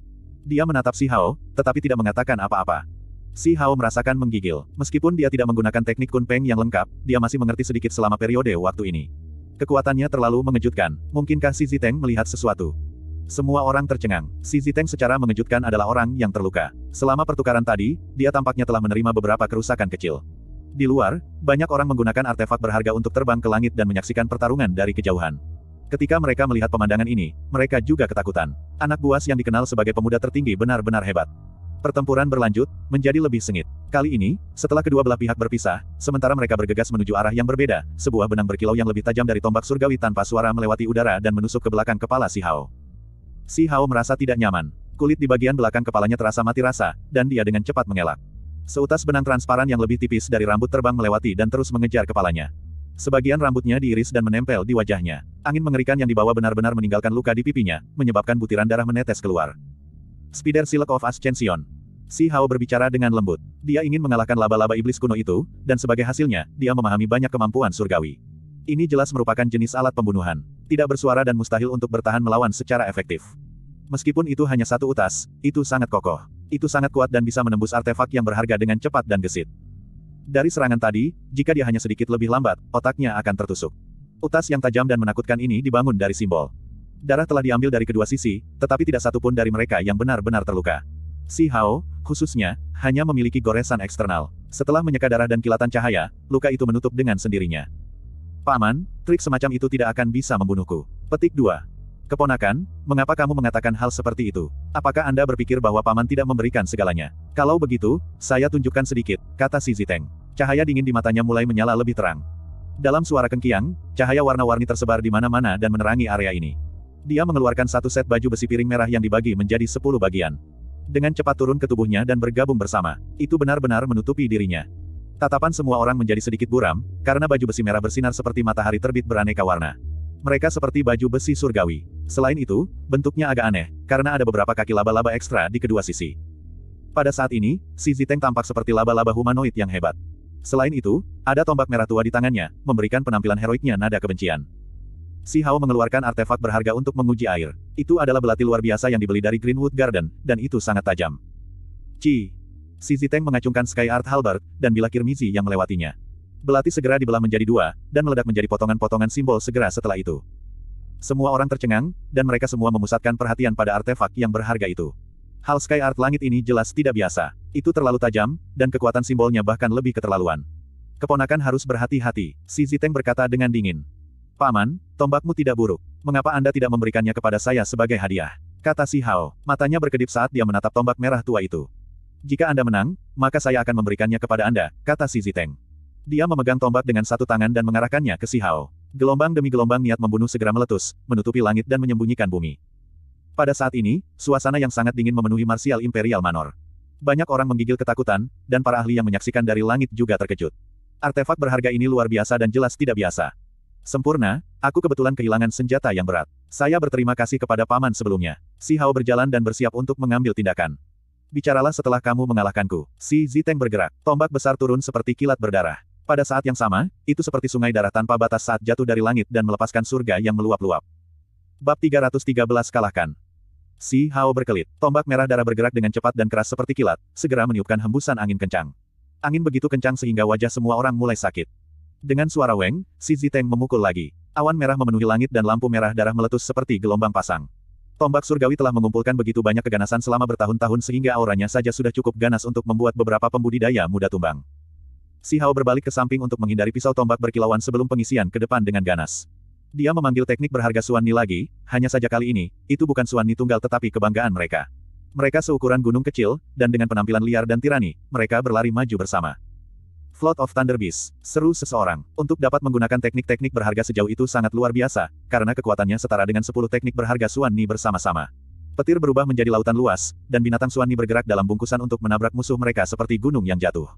Dia menatap Si Hao, tetapi tidak mengatakan apa-apa. Si Hao merasakan menggigil. Meskipun dia tidak menggunakan teknik Kun Peng yang lengkap, dia masih mengerti sedikit selama periode waktu ini. Kekuatannya terlalu mengejutkan. Mungkinkah Si Ziteng melihat sesuatu? Semua orang tercengang. Si Ziteng secara mengejutkan adalah orang yang terluka. Selama pertukaran tadi, dia tampaknya telah menerima beberapa kerusakan kecil. Di luar, banyak orang menggunakan artefak berharga untuk terbang ke langit dan menyaksikan pertarungan dari kejauhan. Ketika mereka melihat pemandangan ini, mereka juga ketakutan. Anak buas yang dikenal sebagai pemuda tertinggi benar-benar hebat. Pertempuran berlanjut, menjadi lebih sengit. Kali ini, setelah kedua belah pihak berpisah, sementara mereka bergegas menuju arah yang berbeda, sebuah benang berkilau yang lebih tajam dari tombak surgawi tanpa suara melewati udara dan menusuk ke belakang kepala Si Hao. Si Hao merasa tidak nyaman. Kulit di bagian belakang kepalanya terasa mati rasa, dan dia dengan cepat mengelak. Seutas benang transparan yang lebih tipis dari rambut terbang melewati dan terus mengejar kepalanya. Sebagian rambutnya diiris dan menempel di wajahnya. Angin mengerikan yang dibawa benar-benar meninggalkan luka di pipinya, menyebabkan butiran darah menetes keluar. Spider Silk of Ascension. Si Hao berbicara dengan lembut. Dia ingin mengalahkan laba-laba iblis kuno itu, dan sebagai hasilnya, dia memahami banyak kemampuan surgawi. Ini jelas merupakan jenis alat pembunuhan. Tidak bersuara dan mustahil untuk bertahan melawan secara efektif. Meskipun itu hanya satu utas, itu sangat kokoh. Itu sangat kuat dan bisa menembus artefak yang berharga dengan cepat dan gesit. Dari serangan tadi, jika dia hanya sedikit lebih lambat, otaknya akan tertusuk. Utas yang tajam dan menakutkan ini dibangun dari simbol. Darah telah diambil dari kedua sisi, tetapi tidak satu pun dari mereka yang benar-benar terluka. Si Hao, khususnya, hanya memiliki goresan eksternal. Setelah menyeka darah dan kilatan cahaya, luka itu menutup dengan sendirinya. Paman, trik semacam itu tidak akan bisa membunuhku. Petik 2. Keponakan, mengapa kamu mengatakan hal seperti itu? Apakah Anda berpikir bahwa Paman tidak memberikan segalanya? Kalau begitu, saya tunjukkan sedikit, kata si Ziteng. Cahaya dingin di matanya mulai menyala lebih terang. Dalam suara kengkiang, cahaya warna-warni tersebar di mana-mana dan menerangi area ini. Dia mengeluarkan satu set baju besi piring merah yang dibagi menjadi sepuluh bagian dengan cepat turun ke tubuhnya dan bergabung bersama. Itu benar-benar menutupi dirinya. Tatapan semua orang menjadi sedikit buram, karena baju besi merah bersinar seperti matahari terbit beraneka warna. Mereka seperti baju besi surgawi. Selain itu, bentuknya agak aneh, karena ada beberapa kaki laba-laba ekstra di kedua sisi. Pada saat ini, si Ziteng tampak seperti laba-laba humanoid yang hebat. Selain itu, ada tombak merah tua di tangannya, memberikan penampilan heroiknya nada kebencian. Si Hao mengeluarkan artefak berharga untuk menguji air. Itu adalah belati luar biasa yang dibeli dari Greenwood Garden, dan itu sangat tajam. Ci. Si Ziteng mengacungkan Sky Art Halbert, dan bila Kirmizi yang melewatinya. Belati segera dibelah menjadi dua, dan meledak menjadi potongan-potongan simbol segera setelah itu. Semua orang tercengang, dan mereka semua memusatkan perhatian pada artefak yang berharga itu. Hal Sky Art langit ini jelas tidak biasa. Itu terlalu tajam, dan kekuatan simbolnya bahkan lebih keterlaluan. Keponakan harus berhati-hati, si Ziteng berkata dengan dingin. Paman, tombakmu tidak buruk. Mengapa Anda tidak memberikannya kepada saya sebagai hadiah? Kata si Hao, matanya berkedip saat dia menatap tombak merah tua itu. Jika Anda menang, maka saya akan memberikannya kepada Anda, kata si Ziteng. Dia memegang tombak dengan satu tangan dan mengarahkannya ke si Hao. Gelombang demi gelombang niat membunuh segera meletus, menutupi langit dan menyembunyikan bumi. Pada saat ini, suasana yang sangat dingin memenuhi Martial Imperial Manor. Banyak orang menggigil ketakutan, dan para ahli yang menyaksikan dari langit juga terkejut. Artefak berharga ini luar biasa dan jelas tidak biasa. Sempurna, aku kebetulan kehilangan senjata yang berat. Saya berterima kasih kepada paman sebelumnya. Si Hao berjalan dan bersiap untuk mengambil tindakan. Bicaralah setelah kamu mengalahkanku. Si Ziteng bergerak. Tombak besar turun seperti kilat berdarah. Pada saat yang sama, itu seperti sungai darah tanpa batas saat jatuh dari langit dan melepaskan surga yang meluap-luap. Bab 313 kalahkan. Si Hao berkelit. Tombak merah darah bergerak dengan cepat dan keras seperti kilat, segera meniupkan hembusan angin kencang. Angin begitu kencang sehingga wajah semua orang mulai sakit. Dengan suara Weng, si Ziteng memukul lagi. Awan merah memenuhi langit dan lampu merah darah meletus seperti gelombang pasang. Tombak surgawi telah mengumpulkan begitu banyak keganasan selama bertahun-tahun sehingga auranya saja sudah cukup ganas untuk membuat beberapa pembudidaya muda tumbang. Si Hao berbalik ke samping untuk menghindari pisau tombak berkilauan sebelum pengisian ke depan dengan ganas. Dia memanggil teknik berharga Suan Ni lagi, hanya saja kali ini, itu bukan Suan Ni tunggal tetapi kebanggaan mereka. Mereka seukuran gunung kecil, dan dengan penampilan liar dan tirani, mereka berlari maju bersama. Flood of Thunder Beast, seru seseorang. Untuk dapat menggunakan teknik-teknik berharga sejauh itu sangat luar biasa, karena kekuatannya setara dengan 10 teknik berharga Suan bersama-sama. Petir berubah menjadi lautan luas, dan binatang Suan bergerak dalam bungkusan untuk menabrak musuh mereka seperti gunung yang jatuh.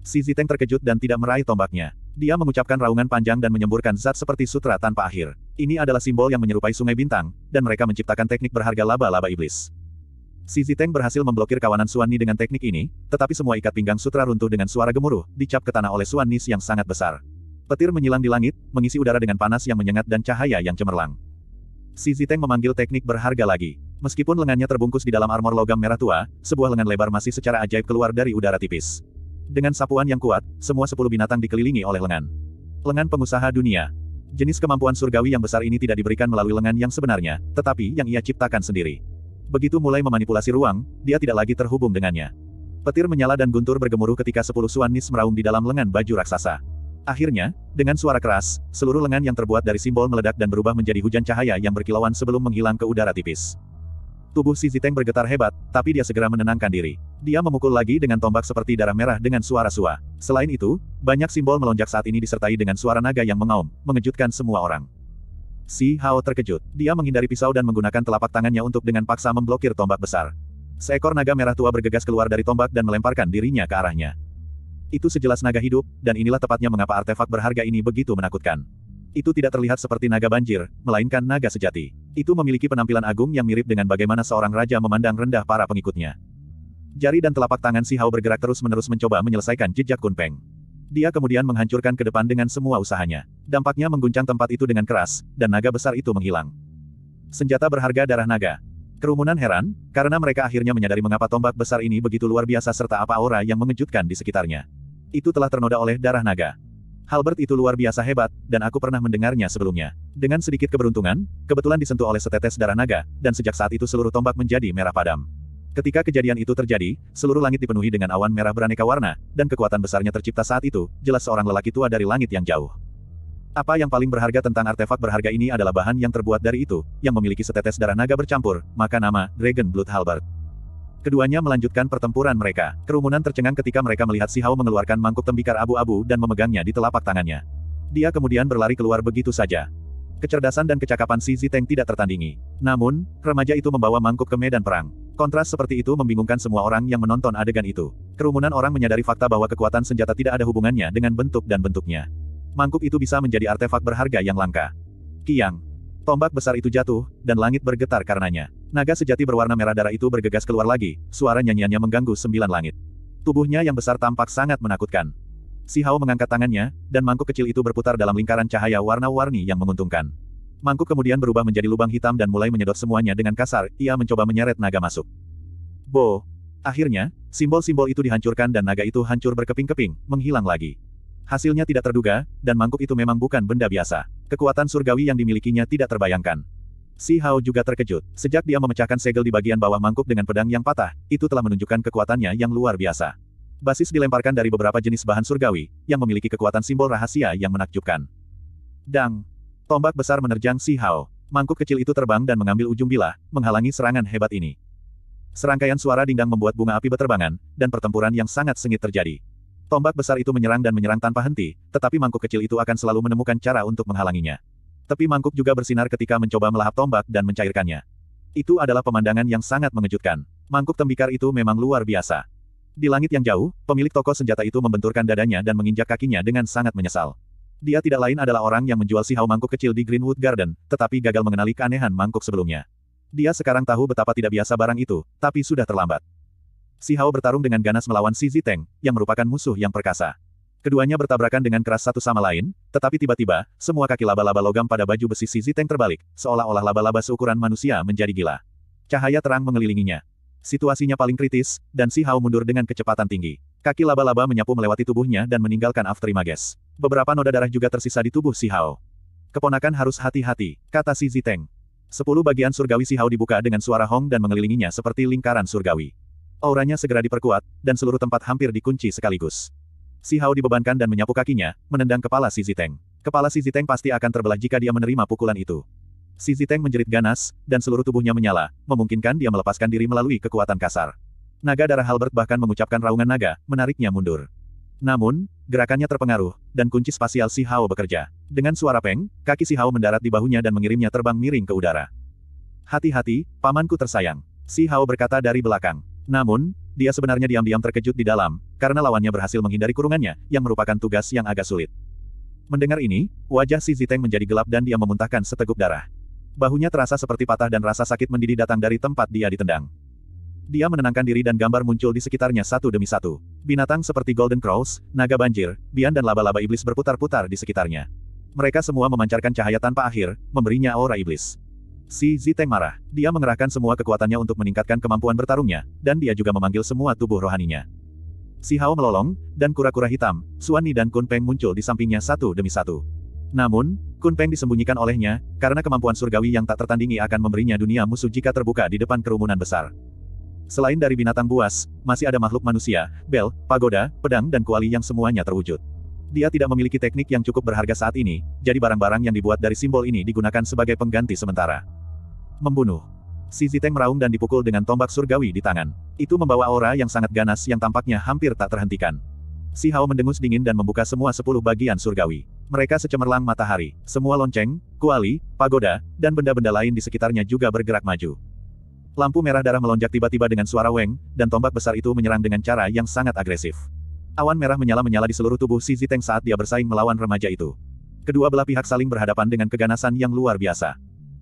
Si Ziteng terkejut dan tidak meraih tombaknya. Dia mengucapkan raungan panjang dan menyemburkan zat seperti sutra tanpa akhir. Ini adalah simbol yang menyerupai sungai bintang, dan mereka menciptakan teknik berharga laba-laba iblis. Si Ziteng berhasil memblokir kawanan Suan Ni dengan teknik ini, tetapi semua ikat pinggang sutra runtuh dengan suara gemuruh, dicap ke tanah oleh Suan Ni yang sangat besar. Petir menyilang di langit, mengisi udara dengan panas yang menyengat dan cahaya yang cemerlang. Si Ziteng memanggil teknik berharga lagi. Meskipun lengannya terbungkus di dalam armor logam merah tua, sebuah lengan lebar masih secara ajaib keluar dari udara tipis. Dengan sapuan yang kuat, semua sepuluh binatang dikelilingi oleh lengan. Lengan pengusaha dunia. Jenis kemampuan surgawi yang besar ini tidak diberikan melalui lengan yang sebenarnya, tetapi yang ia ciptakan sendiri. Begitu mulai memanipulasi ruang, dia tidak lagi terhubung dengannya. Petir menyala dan guntur bergemuruh ketika sepuluh suanis meraung di dalam lengan baju raksasa. Akhirnya, dengan suara keras, seluruh lengan yang terbuat dari simbol meledak dan berubah menjadi hujan cahaya yang berkilauan sebelum menghilang ke udara tipis. Tubuh si Ziteng bergetar hebat, tapi dia segera menenangkan diri. Dia memukul lagi dengan tombak seperti darah merah dengan suara sua. Selain itu, banyak simbol melonjak saat ini disertai dengan suara naga yang mengaum, mengejutkan semua orang. Si Hao terkejut. Dia menghindari pisau dan menggunakan telapak tangannya untuk dengan paksa memblokir tombak besar. Seekor naga merah tua bergegas keluar dari tombak dan melemparkan dirinya ke arahnya. Itu sejelas naga hidup, dan inilah tepatnya mengapa artefak berharga ini begitu menakutkan. Itu tidak terlihat seperti naga banjir, melainkan naga sejati. Itu memiliki penampilan agung yang mirip dengan bagaimana seorang raja memandang rendah para pengikutnya. Jari dan telapak tangan Si Hao bergerak terus-menerus mencoba menyelesaikan jejak Kunpeng. Dia kemudian menghancurkan ke depan dengan semua usahanya. Dampaknya mengguncang tempat itu dengan keras, dan naga besar itu menghilang. Senjata berharga darah naga. Kerumunan heran, karena mereka akhirnya menyadari mengapa tombak besar ini begitu luar biasa serta apa aura yang mengejutkan di sekitarnya. Itu telah ternoda oleh darah naga. Halbert itu luar biasa hebat, dan aku pernah mendengarnya sebelumnya. Dengan sedikit keberuntungan, kebetulan disentuh oleh setetes darah naga, dan sejak saat itu seluruh tombak menjadi merah padam. Ketika kejadian itu terjadi, seluruh langit dipenuhi dengan awan merah beraneka warna, dan kekuatan besarnya tercipta saat itu, jelas seorang lelaki tua dari langit yang jauh. Apa yang paling berharga tentang artefak berharga ini adalah bahan yang terbuat dari itu, yang memiliki setetes darah naga bercampur, maka nama, Dragon Blood Halberd. Keduanya melanjutkan pertempuran mereka. Kerumunan tercengang ketika mereka melihat Si Hao mengeluarkan mangkuk tembikar abu-abu dan memegangnya di telapak tangannya. Dia kemudian berlari keluar begitu saja. Kecerdasan dan kecakapan Si Ziteng tidak tertandingi. Namun, remaja itu membawa mangkuk ke medan perang. Kontras seperti itu membingungkan semua orang yang menonton adegan itu. Kerumunan orang menyadari fakta bahwa kekuatan senjata tidak ada hubungannya dengan bentuk dan bentuknya. Mangkuk itu bisa menjadi artefak berharga yang langka. Kiang. Tombak besar itu jatuh, dan langit bergetar karenanya. Naga sejati berwarna merah darah itu bergegas keluar lagi, suara nyanyiannya mengganggu sembilan langit. Tubuhnya yang besar tampak sangat menakutkan. Si Hao mengangkat tangannya, dan mangkuk kecil itu berputar dalam lingkaran cahaya warna-warni yang menguntungkan. Mangkuk kemudian berubah menjadi lubang hitam dan mulai menyedot semuanya dengan kasar, ia mencoba menyeret naga masuk. Bo! Akhirnya, simbol-simbol itu dihancurkan dan naga itu hancur berkeping-keping, menghilang lagi. Hasilnya tidak terduga, dan mangkuk itu memang bukan benda biasa. Kekuatan surgawi yang dimilikinya tidak terbayangkan. Si Hao juga terkejut. Sejak dia memecahkan segel di bagian bawah mangkuk dengan pedang yang patah, itu telah menunjukkan kekuatannya yang luar biasa. Basis dilemparkan dari beberapa jenis bahan surgawi, yang memiliki kekuatan simbol rahasia yang menakjubkan. Dang! Tombak besar menerjang Si Hao. Mangkuk kecil itu terbang dan mengambil ujung bilah, menghalangi serangan hebat ini. Serangkaian suara dingdang membuat bunga api beterbangan, dan pertempuran yang sangat sengit terjadi. Tombak besar itu menyerang dan menyerang tanpa henti, tetapi mangkuk kecil itu akan selalu menemukan cara untuk menghalanginya. Tapi mangkuk juga bersinar ketika mencoba melahap tombak dan mencairkannya. Itu adalah pemandangan yang sangat mengejutkan. Mangkuk tembikar itu memang luar biasa. Di langit yang jauh, pemilik toko senjata itu membenturkan dadanya dan menginjak kakinya dengan sangat menyesal. Dia tidak lain adalah orang yang menjual si sihau mangkuk kecil di Greenwood Garden, tetapi gagal mengenali keanehan mangkuk sebelumnya. Dia sekarang tahu betapa tidak biasa barang itu, tapi sudah terlambat. Si Sihau bertarung dengan ganas melawan Si Ziteng, yang merupakan musuh yang perkasa. Keduanya bertabrakan dengan keras satu sama lain, tetapi tiba-tiba, semua kaki laba-laba logam pada baju besi Si Ziteng terbalik, seolah-olah laba-laba seukuran manusia menjadi gila. Cahaya terang mengelilinginya, Situasinya paling kritis, dan Si Hao mundur dengan kecepatan tinggi. Kaki laba-laba menyapu melewati tubuhnya dan meninggalkan After Aftrimages. Beberapa noda darah juga tersisa di tubuh Si Hao. Keponakan harus hati-hati, kata si Ziteng. Sepuluh bagian surgawi Si Hao dibuka dengan suara Hong dan mengelilinginya seperti lingkaran surgawi. Auranya segera diperkuat, dan seluruh tempat hampir dikunci sekaligus. Si Hao dibebankan dan menyapu kakinya, menendang kepala si Ziteng. Kepala si Ziteng pasti akan terbelah jika dia menerima pukulan itu. Si Ziteng menjerit ganas, dan seluruh tubuhnya menyala, memungkinkan dia melepaskan diri melalui kekuatan kasar. Naga darah Halbert bahkan mengucapkan raungan naga, menariknya mundur. Namun, gerakannya terpengaruh, dan kunci spasial Si Hao bekerja. Dengan suara peng, kaki Si Hao mendarat di bahunya dan mengirimnya terbang miring ke udara. Hati-hati, pamanku tersayang. Si Hao berkata dari belakang. Namun, dia sebenarnya diam-diam terkejut di dalam, karena lawannya berhasil menghindari kurungannya, yang merupakan tugas yang agak sulit. Mendengar ini, wajah si Ziteng menjadi gelap dan dia memuntahkan seteguk darah. Bahunya terasa seperti patah dan rasa sakit mendidih datang dari tempat dia ditendang. Dia menenangkan diri dan gambar muncul di sekitarnya satu demi satu. Binatang seperti Golden Crows, naga banjir, bian dan laba-laba iblis berputar-putar di sekitarnya. Mereka semua memancarkan cahaya tanpa akhir, memberinya aura iblis. Si Ziteng marah. Dia mengerahkan semua kekuatannya untuk meningkatkan kemampuan bertarungnya, dan dia juga memanggil semua tubuh rohaninya. Si Hao melolong, dan kura-kura hitam, Suani dan Kun Peng muncul di sampingnya satu demi satu. Namun, Kun Peng disembunyikan olehnya, karena kemampuan surgawi yang tak tertandingi akan memberinya dunia musuh jika terbuka di depan kerumunan besar. Selain dari binatang buas, masih ada makhluk manusia, bel, pagoda, pedang dan kuali yang semuanya terwujud. Dia tidak memiliki teknik yang cukup berharga saat ini, jadi barang-barang yang dibuat dari simbol ini digunakan sebagai pengganti sementara. Membunuh. Si Ziteng meraung dan dipukul dengan tombak surgawi di tangan. Itu membawa aura yang sangat ganas yang tampaknya hampir tak terhentikan. Si Hao mendengus dingin dan membuka semua sepuluh bagian surgawi. Mereka secemerlang matahari, semua lonceng, kuali, pagoda, dan benda-benda lain di sekitarnya juga bergerak maju. Lampu merah darah melonjak tiba-tiba dengan suara weng, dan tombak besar itu menyerang dengan cara yang sangat agresif. Awan merah menyala-menyala di seluruh tubuh si Ziteng saat dia bersaing melawan remaja itu. Kedua belah pihak saling berhadapan dengan keganasan yang luar biasa.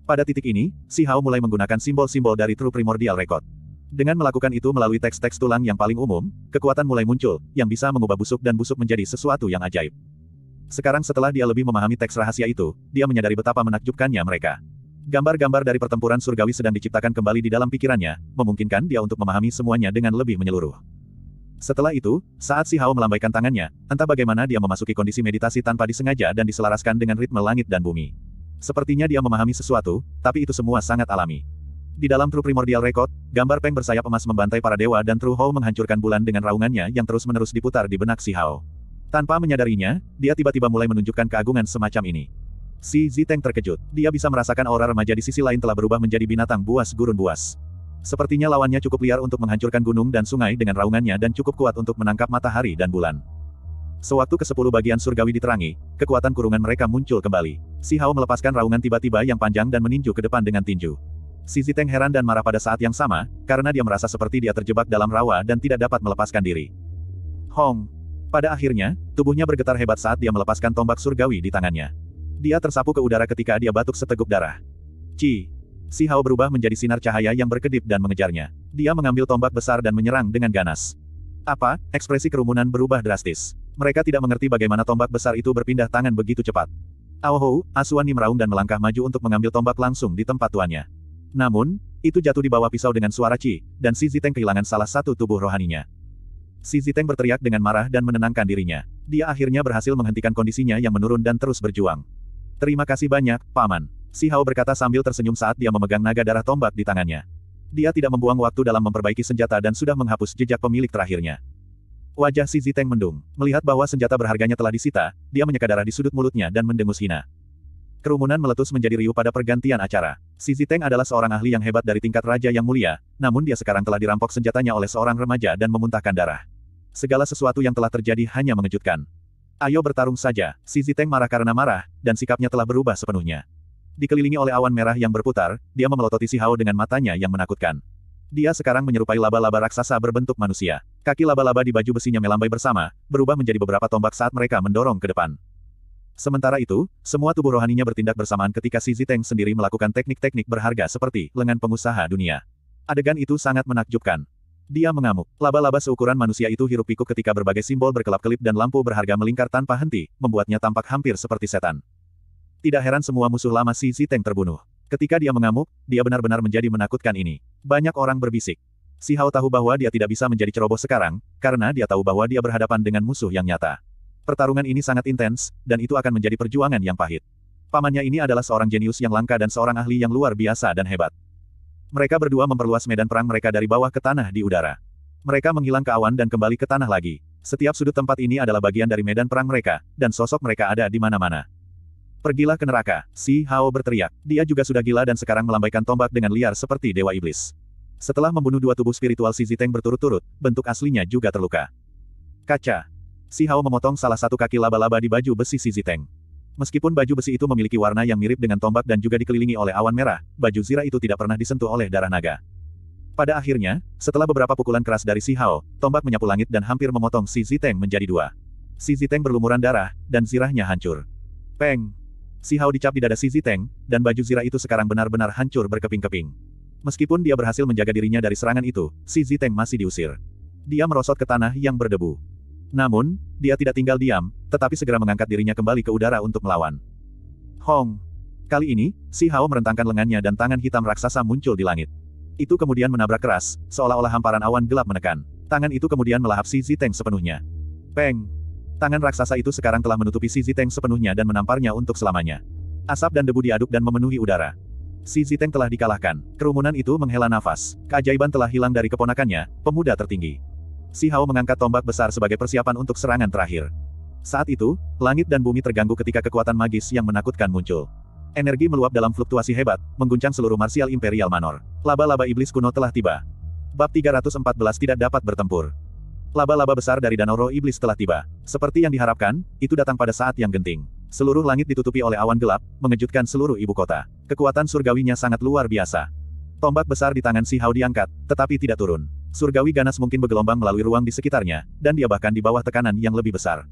Pada titik ini, si Hao mulai menggunakan simbol-simbol dari True Primordial Record. Dengan melakukan itu melalui teks-teks tulang yang paling umum, kekuatan mulai muncul, yang bisa mengubah busuk dan busuk menjadi sesuatu yang ajaib. Sekarang setelah dia lebih memahami teks rahasia itu, dia menyadari betapa menakjubkannya mereka. Gambar-gambar dari pertempuran surgawi sedang diciptakan kembali di dalam pikirannya, memungkinkan dia untuk memahami semuanya dengan lebih menyeluruh. Setelah itu, saat si Hao melambaikan tangannya, entah bagaimana dia memasuki kondisi meditasi tanpa disengaja dan diselaraskan dengan ritme langit dan bumi. Sepertinya dia memahami sesuatu, tapi itu semua sangat alami. Di dalam True Primordial Record, gambar Peng bersayap emas membantai para dewa dan True Hou menghancurkan bulan dengan raungannya yang terus-menerus diputar di benak Si Hao. Tanpa menyadarinya, dia tiba-tiba mulai menunjukkan keagungan semacam ini. Si Ziteng terkejut. Dia bisa merasakan aura remaja di sisi lain telah berubah menjadi binatang buas gurun buas. Sepertinya lawannya cukup liar untuk menghancurkan gunung dan sungai dengan raungannya dan cukup kuat untuk menangkap matahari dan bulan. Sewaktu ke-10 bagian surgawi diterangi, kekuatan kurungan mereka muncul kembali. Si Hao melepaskan raungan tiba-tiba yang panjang dan meninju ke depan dengan tinju. Sisi Teng heran dan marah pada saat yang sama, karena dia merasa seperti dia terjebak dalam rawa dan tidak dapat melepaskan diri. Hong! Pada akhirnya, tubuhnya bergetar hebat saat dia melepaskan tombak surgawi di tangannya. Dia tersapu ke udara ketika dia batuk seteguk darah. Ci! Si Hao berubah menjadi sinar cahaya yang berkedip dan mengejarnya. Dia mengambil tombak besar dan menyerang dengan ganas. Apa? Ekspresi kerumunan berubah drastis. Mereka tidak mengerti bagaimana tombak besar itu berpindah tangan begitu cepat. Aohou, Asuani meraung dan melangkah maju untuk mengambil tombak langsung di tempat tuannya. Namun, itu jatuh di bawah pisau dengan suara Ci, dan si Ziteng kehilangan salah satu tubuh rohaninya. Si Ziteng berteriak dengan marah dan menenangkan dirinya. Dia akhirnya berhasil menghentikan kondisinya yang menurun dan terus berjuang. Terima kasih banyak, Paman. Si Hao berkata sambil tersenyum saat dia memegang naga darah tombak di tangannya. Dia tidak membuang waktu dalam memperbaiki senjata dan sudah menghapus jejak pemilik terakhirnya. Wajah si Ziteng mendung. Melihat bahwa senjata berharganya telah disita, dia menyeka darah di sudut mulutnya dan mendengus hina. Kerumunan meletus menjadi riuh pada pergantian acara. Si Ziteng adalah seorang ahli yang hebat dari tingkat raja yang mulia, namun dia sekarang telah dirampok senjatanya oleh seorang remaja dan memuntahkan darah. Segala sesuatu yang telah terjadi hanya mengejutkan. Ayo bertarung saja, si Ziteng marah karena marah, dan sikapnya telah berubah sepenuhnya. Dikelilingi oleh awan merah yang berputar, dia memelototi si Hao dengan matanya yang menakutkan. Dia sekarang menyerupai laba-laba raksasa berbentuk manusia. Kaki laba-laba di baju besinya melambai bersama, berubah menjadi beberapa tombak saat mereka mendorong ke depan. Sementara itu, semua tubuh rohaninya bertindak bersamaan ketika Si Ziteng sendiri melakukan teknik-teknik berharga seperti lengan pengusaha dunia. Adegan itu sangat menakjubkan. Dia mengamuk. Laba-laba seukuran manusia itu hirup pikuk ketika berbagai simbol berkelap-kelip dan lampu berharga melingkar tanpa henti, membuatnya tampak hampir seperti setan. Tidak heran semua musuh lama Si Ziteng terbunuh. Ketika dia mengamuk, dia benar-benar menjadi menakutkan ini. Banyak orang berbisik. Si Hao tahu bahwa dia tidak bisa menjadi ceroboh sekarang, karena dia tahu bahwa dia berhadapan dengan musuh yang nyata. Pertarungan ini sangat intens, dan itu akan menjadi perjuangan yang pahit. Pamannya ini adalah seorang jenius yang langka dan seorang ahli yang luar biasa dan hebat. Mereka berdua memperluas medan perang mereka dari bawah ke tanah di udara. Mereka menghilang ke awan dan kembali ke tanah lagi. Setiap sudut tempat ini adalah bagian dari medan perang mereka, dan sosok mereka ada di mana-mana. Pergilah ke neraka, si Hao berteriak. Dia juga sudah gila dan sekarang melambaikan tombak dengan liar seperti Dewa Iblis. Setelah membunuh dua tubuh spiritual si Ziteng berturut-turut, bentuk aslinya juga terluka. Kaca, Si Hao memotong salah satu kaki laba-laba di baju besi si Ziteng. Meskipun baju besi itu memiliki warna yang mirip dengan tombak dan juga dikelilingi oleh awan merah, baju Zira itu tidak pernah disentuh oleh darah naga. Pada akhirnya, setelah beberapa pukulan keras dari Si Hao, tombak menyapu langit dan hampir memotong si Ziteng menjadi dua. Si Ziteng berlumuran darah, dan zirahnya hancur. Peng! Si Hao dicap di dada si Ziteng, dan baju Zira itu sekarang benar-benar hancur berkeping-keping. Meskipun dia berhasil menjaga dirinya dari serangan itu, si Ziteng masih diusir. Dia merosot ke tanah yang berdebu. Namun, dia tidak tinggal diam, tetapi segera mengangkat dirinya kembali ke udara untuk melawan. Hong! Kali ini, Si Hao merentangkan lengannya dan tangan hitam raksasa muncul di langit. Itu kemudian menabrak keras, seolah-olah hamparan awan gelap menekan. Tangan itu kemudian melahap si Ziteng sepenuhnya. Peng! Tangan raksasa itu sekarang telah menutupi si Ziteng sepenuhnya dan menamparnya untuk selamanya. Asap dan debu diaduk dan memenuhi udara. Si Ziteng telah dikalahkan. Kerumunan itu menghela nafas. Keajaiban telah hilang dari keponakannya, pemuda tertinggi. Si Hao mengangkat tombak besar sebagai persiapan untuk serangan terakhir. Saat itu, langit dan bumi terganggu ketika kekuatan magis yang menakutkan muncul. Energi meluap dalam fluktuasi hebat, mengguncang seluruh Martial Imperial Manor. Laba-laba iblis kuno telah tiba. Bab 314 tidak dapat bertempur. Laba-laba besar dari Danau Roh Iblis telah tiba. Seperti yang diharapkan, itu datang pada saat yang genting. Seluruh langit ditutupi oleh awan gelap, mengejutkan seluruh ibu kota. Kekuatan surgawinya sangat luar biasa. Tombak besar di tangan si Hao diangkat, tetapi tidak turun surgawi ganas mungkin bergelombang melalui ruang di sekitarnya, dan dia bahkan di bawah tekanan yang lebih besar.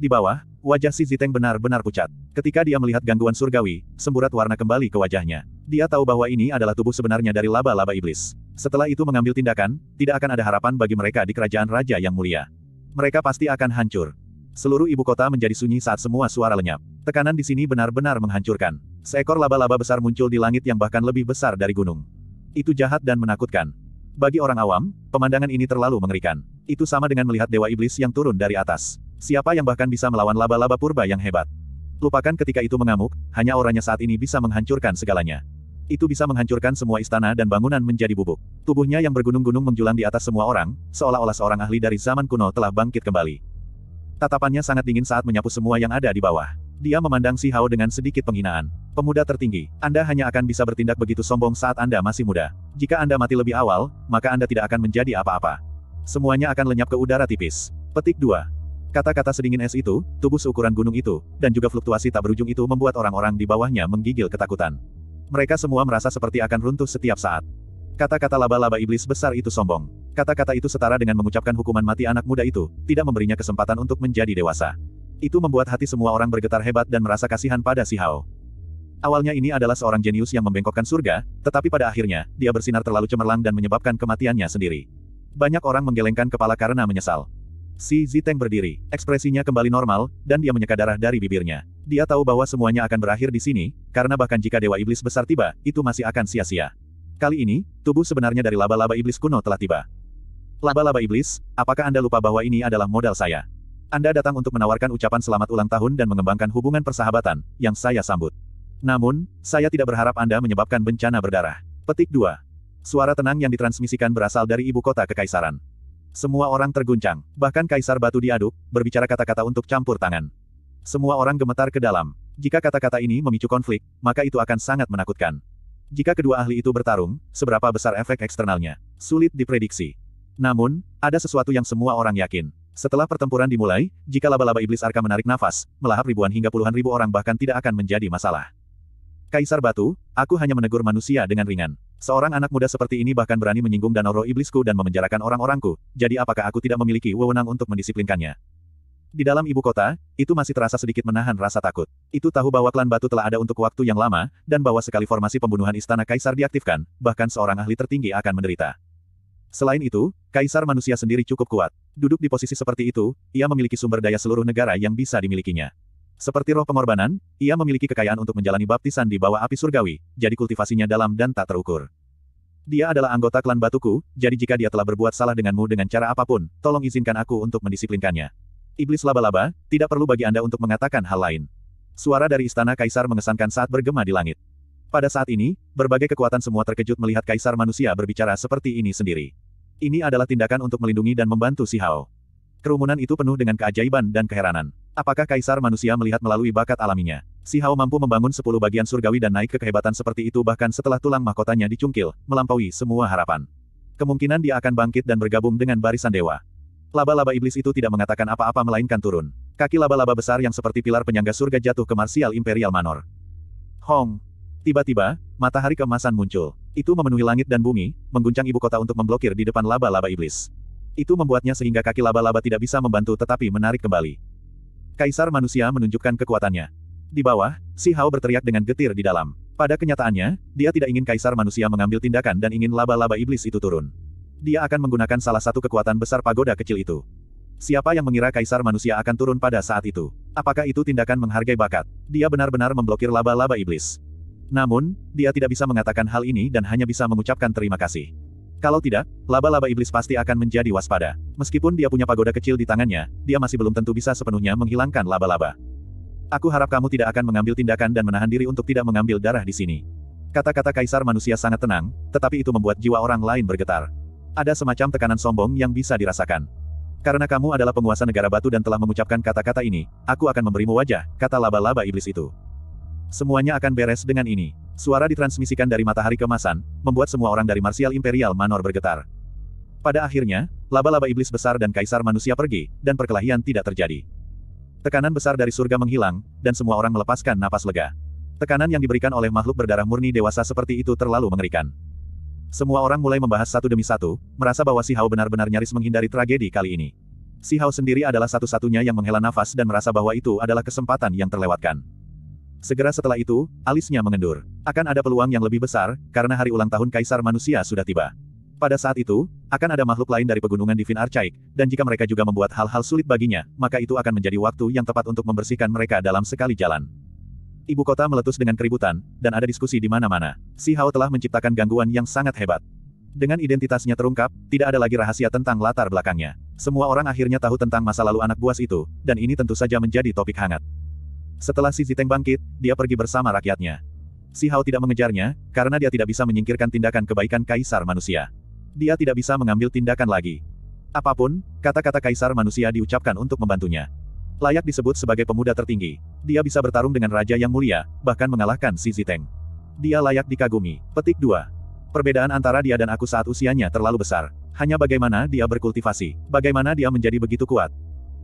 Di bawah, wajah si Ziteng benar-benar pucat. Ketika dia melihat gangguan surgawi, semburat warna kembali ke wajahnya. Dia tahu bahwa ini adalah tubuh sebenarnya dari laba-laba iblis. Setelah itu mengambil tindakan, tidak akan ada harapan bagi mereka di kerajaan raja yang mulia. Mereka pasti akan hancur. Seluruh ibu kota menjadi sunyi saat semua suara lenyap. Tekanan di sini benar-benar menghancurkan. Seekor laba-laba besar muncul di langit yang bahkan lebih besar dari gunung. Itu jahat dan menakutkan. Bagi orang awam, pemandangan ini terlalu mengerikan. Itu sama dengan melihat dewa iblis yang turun dari atas. Siapa yang bahkan bisa melawan laba-laba purba yang hebat? Lupakan ketika itu mengamuk, hanya orangnya saat ini bisa menghancurkan segalanya. Itu bisa menghancurkan semua istana dan bangunan menjadi bubuk. Tubuhnya yang bergunung-gunung menjulang di atas semua orang, seolah-olah seorang ahli dari zaman kuno telah bangkit kembali. Tatapannya sangat dingin saat menyapu semua yang ada di bawah. Dia memandang Si Hao dengan sedikit penghinaan. Pemuda tertinggi, Anda hanya akan bisa bertindak begitu sombong saat Anda masih muda. Jika Anda mati lebih awal, maka Anda tidak akan menjadi apa-apa. Semuanya akan lenyap ke udara tipis. Petik 2. Kata-kata sedingin es itu, tubuh seukuran gunung itu, dan juga fluktuasi tak berujung itu membuat orang-orang di bawahnya menggigil ketakutan. Mereka semua merasa seperti akan runtuh setiap saat. Kata-kata laba-laba iblis besar itu sombong. Kata-kata itu setara dengan mengucapkan hukuman mati anak muda itu, tidak memberinya kesempatan untuk menjadi dewasa. Itu membuat hati semua orang bergetar hebat dan merasa kasihan pada si Hao. Awalnya ini adalah seorang jenius yang membengkokkan surga, tetapi pada akhirnya, dia bersinar terlalu cemerlang dan menyebabkan kematiannya sendiri. Banyak orang menggelengkan kepala karena menyesal. Si Ziteng berdiri, ekspresinya kembali normal, dan dia menyeka darah dari bibirnya. Dia tahu bahwa semuanya akan berakhir di sini, karena bahkan jika Dewa Iblis besar tiba, itu masih akan sia-sia. Kali ini, tubuh sebenarnya dari laba-laba iblis kuno telah tiba. Laba-laba iblis, apakah Anda lupa bahwa ini adalah modal saya? Anda datang untuk menawarkan ucapan selamat ulang tahun dan mengembangkan hubungan persahabatan, yang saya sambut. Namun, saya tidak berharap Anda menyebabkan bencana berdarah. Petik 2. Suara tenang yang ditransmisikan berasal dari ibu kota kekaisaran. Semua orang terguncang, bahkan kaisar batu diaduk, berbicara kata-kata untuk campur tangan. Semua orang gemetar ke dalam. Jika kata-kata ini memicu konflik, maka itu akan sangat menakutkan. Jika kedua ahli itu bertarung, seberapa besar efek eksternalnya? Sulit diprediksi. Namun, ada sesuatu yang semua orang yakin. Setelah pertempuran dimulai, jika laba-laba iblis arka menarik nafas, melahap ribuan hingga puluhan ribu orang bahkan tidak akan menjadi masalah. Kaisar Batu, aku hanya menegur manusia dengan ringan. Seorang anak muda seperti ini bahkan berani menyinggung danau roh iblisku dan memenjarakan orang-orangku, jadi apakah aku tidak memiliki wewenang untuk mendisiplinkannya? Di dalam ibu kota, itu masih terasa sedikit menahan rasa takut. Itu tahu bahwa klan Batu telah ada untuk waktu yang lama, dan bahwa sekali formasi pembunuhan istana Kaisar diaktifkan, bahkan seorang ahli tertinggi akan menderita. Selain itu, kaisar manusia sendiri cukup kuat. Duduk di posisi seperti itu, ia memiliki sumber daya seluruh negara yang bisa dimilikinya. Seperti roh pengorbanan, ia memiliki kekayaan untuk menjalani baptisan di bawah api surgawi, jadi kultivasinya dalam dan tak terukur. Dia adalah anggota klan batuku, jadi jika dia telah berbuat salah denganmu dengan cara apapun, tolong izinkan aku untuk mendisiplinkannya. Iblis laba-laba, tidak perlu bagi Anda untuk mengatakan hal lain. Suara dari istana kaisar mengesankan saat bergema di langit. Pada saat ini, berbagai kekuatan semua terkejut melihat kaisar manusia berbicara seperti ini sendiri. Ini adalah tindakan untuk melindungi dan membantu si Hao. Kerumunan itu penuh dengan keajaiban dan keheranan. Apakah kaisar manusia melihat melalui bakat alaminya? Si Hao mampu membangun sepuluh bagian surgawi dan naik ke kehebatan seperti itu bahkan setelah tulang mahkotanya dicungkil, melampaui semua harapan. Kemungkinan dia akan bangkit dan bergabung dengan barisan dewa. Laba-laba iblis itu tidak mengatakan apa-apa melainkan turun. Kaki laba-laba besar yang seperti pilar penyangga surga jatuh ke Marsial Imperial Manor. Hong! Tiba-tiba, matahari keemasan muncul. Itu memenuhi langit dan bumi, mengguncang ibu kota untuk memblokir di depan laba-laba iblis. Itu membuatnya sehingga kaki laba-laba tidak bisa membantu tetapi menarik kembali. Kaisar manusia menunjukkan kekuatannya. Di bawah, Si Hao berteriak dengan getir di dalam. Pada kenyataannya, dia tidak ingin kaisar manusia mengambil tindakan dan ingin laba-laba iblis itu turun. Dia akan menggunakan salah satu kekuatan besar pagoda kecil itu. Siapa yang mengira kaisar manusia akan turun pada saat itu? Apakah itu tindakan menghargai bakat? Dia benar-benar memblokir laba-laba iblis. Namun, dia tidak bisa mengatakan hal ini dan hanya bisa mengucapkan terima kasih. Kalau tidak, laba-laba iblis pasti akan menjadi waspada. Meskipun dia punya pagoda kecil di tangannya, dia masih belum tentu bisa sepenuhnya menghilangkan laba-laba. Aku harap kamu tidak akan mengambil tindakan dan menahan diri untuk tidak mengambil darah di sini. Kata-kata kaisar manusia sangat tenang, tetapi itu membuat jiwa orang lain bergetar. Ada semacam tekanan sombong yang bisa dirasakan. Karena kamu adalah penguasa negara batu dan telah mengucapkan kata-kata ini, aku akan memberimu wajah, kata laba-laba iblis itu. Semuanya akan beres dengan ini. Suara ditransmisikan dari matahari kemasan, membuat semua orang dari Marsial Imperial Manor bergetar. Pada akhirnya, laba-laba iblis besar dan kaisar manusia pergi, dan perkelahian tidak terjadi. Tekanan besar dari surga menghilang, dan semua orang melepaskan napas lega. Tekanan yang diberikan oleh makhluk berdarah murni dewasa seperti itu terlalu mengerikan. Semua orang mulai membahas satu demi satu, merasa bahwa Si Hao benar-benar nyaris menghindari tragedi kali ini. Si Hao sendiri adalah satu-satunya yang menghela nafas dan merasa bahwa itu adalah kesempatan yang terlewatkan. Segera setelah itu, alisnya mengendur. Akan ada peluang yang lebih besar, karena hari ulang tahun Kaisar Manusia sudah tiba. Pada saat itu, akan ada makhluk lain dari pegunungan Divin Archaik, dan jika mereka juga membuat hal-hal sulit baginya, maka itu akan menjadi waktu yang tepat untuk membersihkan mereka dalam sekali jalan. Ibu kota meletus dengan keributan, dan ada diskusi di mana-mana. Si Hao telah menciptakan gangguan yang sangat hebat. Dengan identitasnya terungkap, tidak ada lagi rahasia tentang latar belakangnya. Semua orang akhirnya tahu tentang masa lalu anak buas itu, dan ini tentu saja menjadi topik hangat. Setelah Si Ziteng bangkit, dia pergi bersama rakyatnya. Si Hao tidak mengejarnya, karena dia tidak bisa menyingkirkan tindakan kebaikan Kaisar manusia. Dia tidak bisa mengambil tindakan lagi. Apapun, kata-kata Kaisar manusia diucapkan untuk membantunya. Layak disebut sebagai pemuda tertinggi. Dia bisa bertarung dengan Raja Yang Mulia, bahkan mengalahkan Si Ziteng. Dia layak dikagumi. Petik 2. Perbedaan antara dia dan aku saat usianya terlalu besar. Hanya bagaimana dia berkultivasi, bagaimana dia menjadi begitu kuat,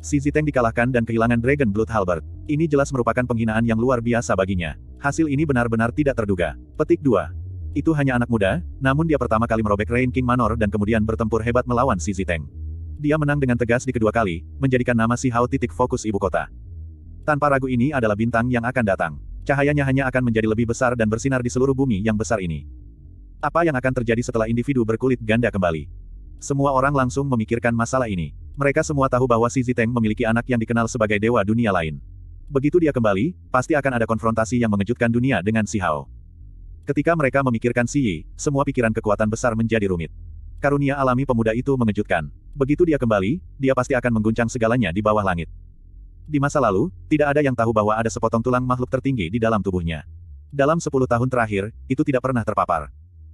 Si Ziteng dikalahkan dan kehilangan Dragon Blood Halberd. Ini jelas merupakan penghinaan yang luar biasa baginya. Hasil ini benar-benar tidak terduga. Petik 2. Itu hanya anak muda, namun dia pertama kali merobek Rain King Manor dan kemudian bertempur hebat melawan si Ziteng. Dia menang dengan tegas di kedua kali, menjadikan nama si Hao titik fokus ibu kota. Tanpa ragu ini adalah bintang yang akan datang. Cahayanya hanya akan menjadi lebih besar dan bersinar di seluruh bumi yang besar ini. Apa yang akan terjadi setelah individu berkulit ganda kembali? Semua orang langsung memikirkan masalah ini. Mereka semua tahu bahwa Si Ziteng memiliki anak yang dikenal sebagai dewa dunia lain. Begitu dia kembali, pasti akan ada konfrontasi yang mengejutkan dunia dengan Si Hao. Ketika mereka memikirkan Si Yi, semua pikiran kekuatan besar menjadi rumit. Karunia alami pemuda itu mengejutkan. Begitu dia kembali, dia pasti akan mengguncang segalanya di bawah langit. Di masa lalu, tidak ada yang tahu bahwa ada sepotong tulang makhluk tertinggi di dalam tubuhnya. Dalam sepuluh tahun terakhir, itu tidak pernah terpapar.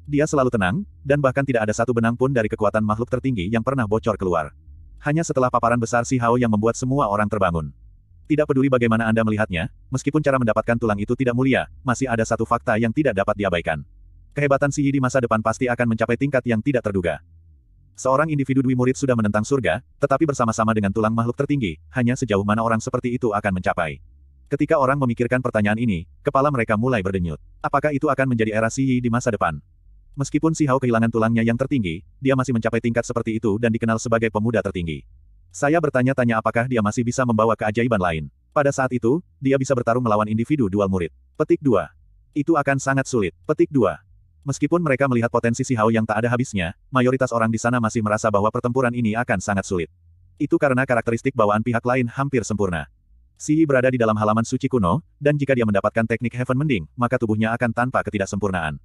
Dia selalu tenang, dan bahkan tidak ada satu benang pun dari kekuatan makhluk tertinggi yang pernah bocor keluar hanya setelah paparan besar Si Hao yang membuat semua orang terbangun. Tidak peduli bagaimana Anda melihatnya, meskipun cara mendapatkan tulang itu tidak mulia, masih ada satu fakta yang tidak dapat diabaikan. Kehebatan Si Yi di masa depan pasti akan mencapai tingkat yang tidak terduga. Seorang individu dwi murid sudah menentang surga, tetapi bersama-sama dengan tulang makhluk tertinggi, hanya sejauh mana orang seperti itu akan mencapai. Ketika orang memikirkan pertanyaan ini, kepala mereka mulai berdenyut. Apakah itu akan menjadi era Si Yi di masa depan? Meskipun Si Hao kehilangan tulangnya yang tertinggi, dia masih mencapai tingkat seperti itu dan dikenal sebagai pemuda tertinggi. Saya bertanya-tanya apakah dia masih bisa membawa keajaiban lain. Pada saat itu, dia bisa bertarung melawan individu dual murid. Petik 2. Itu akan sangat sulit. Petik 2. Meskipun mereka melihat potensi Si Hao yang tak ada habisnya, mayoritas orang di sana masih merasa bahwa pertempuran ini akan sangat sulit. Itu karena karakteristik bawaan pihak lain hampir sempurna. Si Yi berada di dalam halaman suci kuno, dan jika dia mendapatkan teknik Heaven Mending, maka tubuhnya akan tanpa ketidaksempurnaan.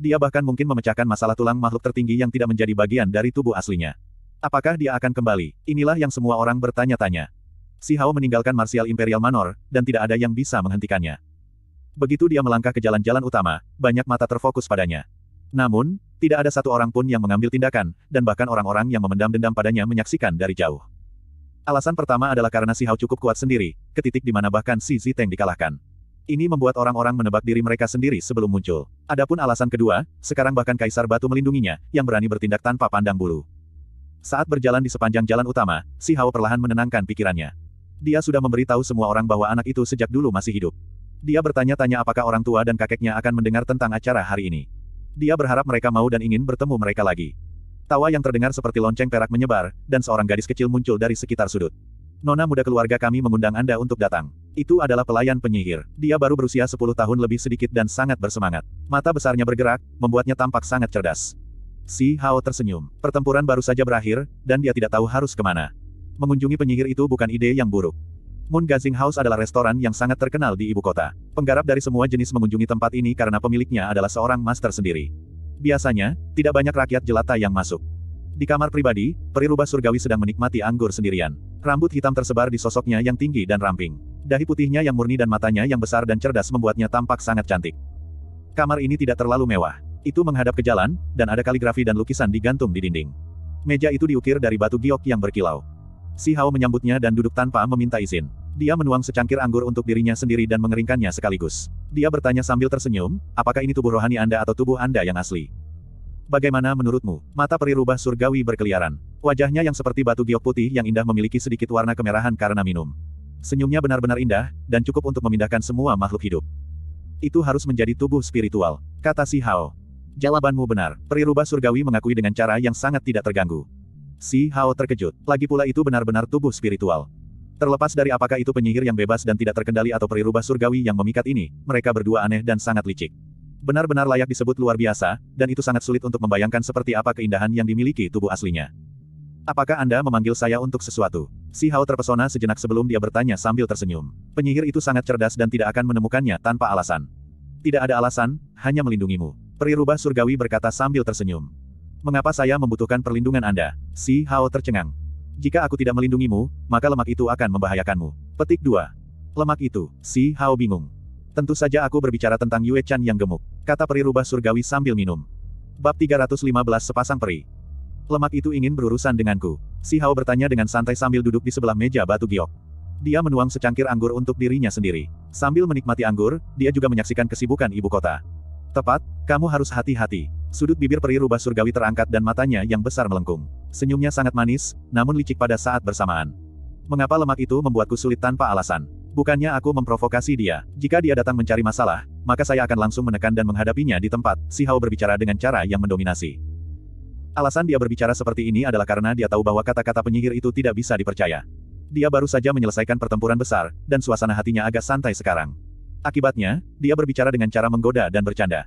Dia bahkan mungkin memecahkan masalah tulang makhluk tertinggi yang tidak menjadi bagian dari tubuh aslinya. Apakah dia akan kembali? Inilah yang semua orang bertanya-tanya. Si Hao meninggalkan Martial Imperial Manor, dan tidak ada yang bisa menghentikannya. Begitu dia melangkah ke jalan-jalan utama, banyak mata terfokus padanya. Namun, tidak ada satu orang pun yang mengambil tindakan, dan bahkan orang-orang yang memendam dendam padanya menyaksikan dari jauh. Alasan pertama adalah karena Si Hao cukup kuat sendiri, ke titik di mana bahkan Si Ziteng dikalahkan. Ini membuat orang-orang menebak diri mereka sendiri sebelum muncul. Adapun alasan kedua, sekarang bahkan Kaisar Batu melindunginya, yang berani bertindak tanpa pandang bulu. Saat berjalan di sepanjang jalan utama, Si Hao perlahan menenangkan pikirannya. Dia sudah memberitahu semua orang bahwa anak itu sejak dulu masih hidup. Dia bertanya-tanya apakah orang tua dan kakeknya akan mendengar tentang acara hari ini. Dia berharap mereka mau dan ingin bertemu mereka lagi. Tawa yang terdengar seperti lonceng perak menyebar, dan seorang gadis kecil muncul dari sekitar sudut. Nona muda keluarga kami mengundang Anda untuk datang. Itu adalah pelayan penyihir. Dia baru berusia 10 tahun lebih sedikit dan sangat bersemangat. Mata besarnya bergerak, membuatnya tampak sangat cerdas. Si Hao tersenyum. Pertempuran baru saja berakhir, dan dia tidak tahu harus kemana. Mengunjungi penyihir itu bukan ide yang buruk. Moon Gazing House adalah restoran yang sangat terkenal di ibu kota. Penggarap dari semua jenis mengunjungi tempat ini karena pemiliknya adalah seorang master sendiri. Biasanya, tidak banyak rakyat jelata yang masuk. Di kamar pribadi, perirubah surgawi sedang menikmati anggur sendirian. Rambut hitam tersebar di sosoknya yang tinggi dan ramping. Dahi putihnya yang murni dan matanya yang besar dan cerdas membuatnya tampak sangat cantik. Kamar ini tidak terlalu mewah. Itu menghadap ke jalan, dan ada kaligrafi dan lukisan digantung di dinding. Meja itu diukir dari batu giok yang berkilau. Si Hao menyambutnya dan duduk tanpa meminta izin. Dia menuang secangkir anggur untuk dirinya sendiri dan mengeringkannya sekaligus. Dia bertanya sambil tersenyum, apakah ini tubuh rohani Anda atau tubuh Anda yang asli? Bagaimana menurutmu? Mata peri rubah surgawi berkeliaran. Wajahnya yang seperti batu giok putih yang indah memiliki sedikit warna kemerahan karena minum. Senyumnya benar-benar indah, dan cukup untuk memindahkan semua makhluk hidup. Itu harus menjadi tubuh spiritual, kata si Hao. Jawabanmu benar, Peri rubah surgawi mengakui dengan cara yang sangat tidak terganggu. Si Hao terkejut, lagi pula itu benar-benar tubuh spiritual. Terlepas dari apakah itu penyihir yang bebas dan tidak terkendali atau peri rubah surgawi yang memikat ini, mereka berdua aneh dan sangat licik benar-benar layak disebut luar biasa, dan itu sangat sulit untuk membayangkan seperti apa keindahan yang dimiliki tubuh aslinya. Apakah Anda memanggil saya untuk sesuatu? Si Hao terpesona sejenak sebelum dia bertanya sambil tersenyum. Penyihir itu sangat cerdas dan tidak akan menemukannya tanpa alasan. Tidak ada alasan, hanya melindungimu. Perirubah surgawi berkata sambil tersenyum. Mengapa saya membutuhkan perlindungan Anda? Si Hao tercengang. Jika aku tidak melindungimu, maka lemak itu akan membahayakanmu. Petik 2. Lemak itu, si Hao bingung. Tentu saja aku berbicara tentang Yue Chan yang gemuk, kata peri rubah surgawi sambil minum. Bab 315 Sepasang Peri Lemak itu ingin berurusan denganku. Si Hao bertanya dengan santai sambil duduk di sebelah meja batu giok. Dia menuang secangkir anggur untuk dirinya sendiri. Sambil menikmati anggur, dia juga menyaksikan kesibukan ibu kota. Tepat, kamu harus hati-hati. Sudut bibir peri rubah surgawi terangkat dan matanya yang besar melengkung. Senyumnya sangat manis, namun licik pada saat bersamaan. Mengapa lemak itu membuatku sulit tanpa alasan? Bukannya aku memprovokasi dia. Jika dia datang mencari masalah, maka saya akan langsung menekan dan menghadapinya di tempat. Si Hao berbicara dengan cara yang mendominasi. Alasan dia berbicara seperti ini adalah karena dia tahu bahwa kata-kata penyihir itu tidak bisa dipercaya. Dia baru saja menyelesaikan pertempuran besar, dan suasana hatinya agak santai sekarang. Akibatnya, dia berbicara dengan cara menggoda dan bercanda.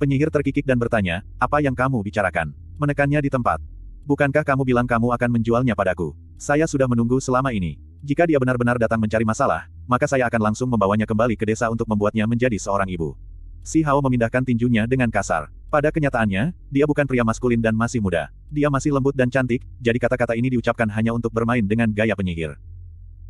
Penyihir terkikik dan bertanya, apa yang kamu bicarakan? Menekannya di tempat. Bukankah kamu bilang kamu akan menjualnya padaku? Saya sudah menunggu selama ini. Jika dia benar-benar datang mencari masalah, maka saya akan langsung membawanya kembali ke desa untuk membuatnya menjadi seorang ibu. Si Hao memindahkan tinjunya dengan kasar. Pada kenyataannya, dia bukan pria maskulin dan masih muda. Dia masih lembut dan cantik, jadi kata-kata ini diucapkan hanya untuk bermain dengan gaya penyihir.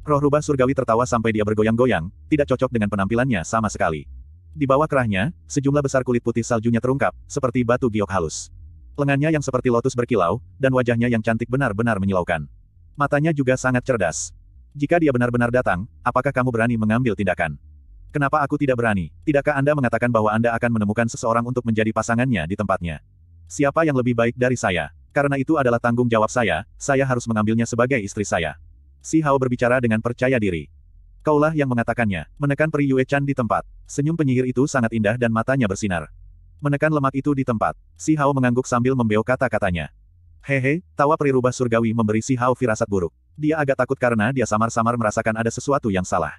Roh rubah surgawi tertawa sampai dia bergoyang-goyang, tidak cocok dengan penampilannya sama sekali. Di bawah kerahnya, sejumlah besar kulit putih saljunya terungkap, seperti batu giok halus. Lengannya yang seperti lotus berkilau, dan wajahnya yang cantik benar-benar menyilaukan. Matanya juga sangat cerdas. Jika dia benar-benar datang, apakah kamu berani mengambil tindakan? Kenapa aku tidak berani? Tidakkah Anda mengatakan bahwa Anda akan menemukan seseorang untuk menjadi pasangannya di tempatnya? Siapa yang lebih baik dari saya? Karena itu adalah tanggung jawab saya, saya harus mengambilnya sebagai istri saya. Si Hao berbicara dengan percaya diri. Kaulah yang mengatakannya, menekan peri Yue Chan di tempat. Senyum penyihir itu sangat indah dan matanya bersinar. Menekan lemak itu di tempat. Si Hao mengangguk sambil membeo kata-katanya. Hehe, tawa peri rubah surgawi memberi Si Hao firasat buruk. Dia agak takut karena dia samar-samar merasakan ada sesuatu yang salah.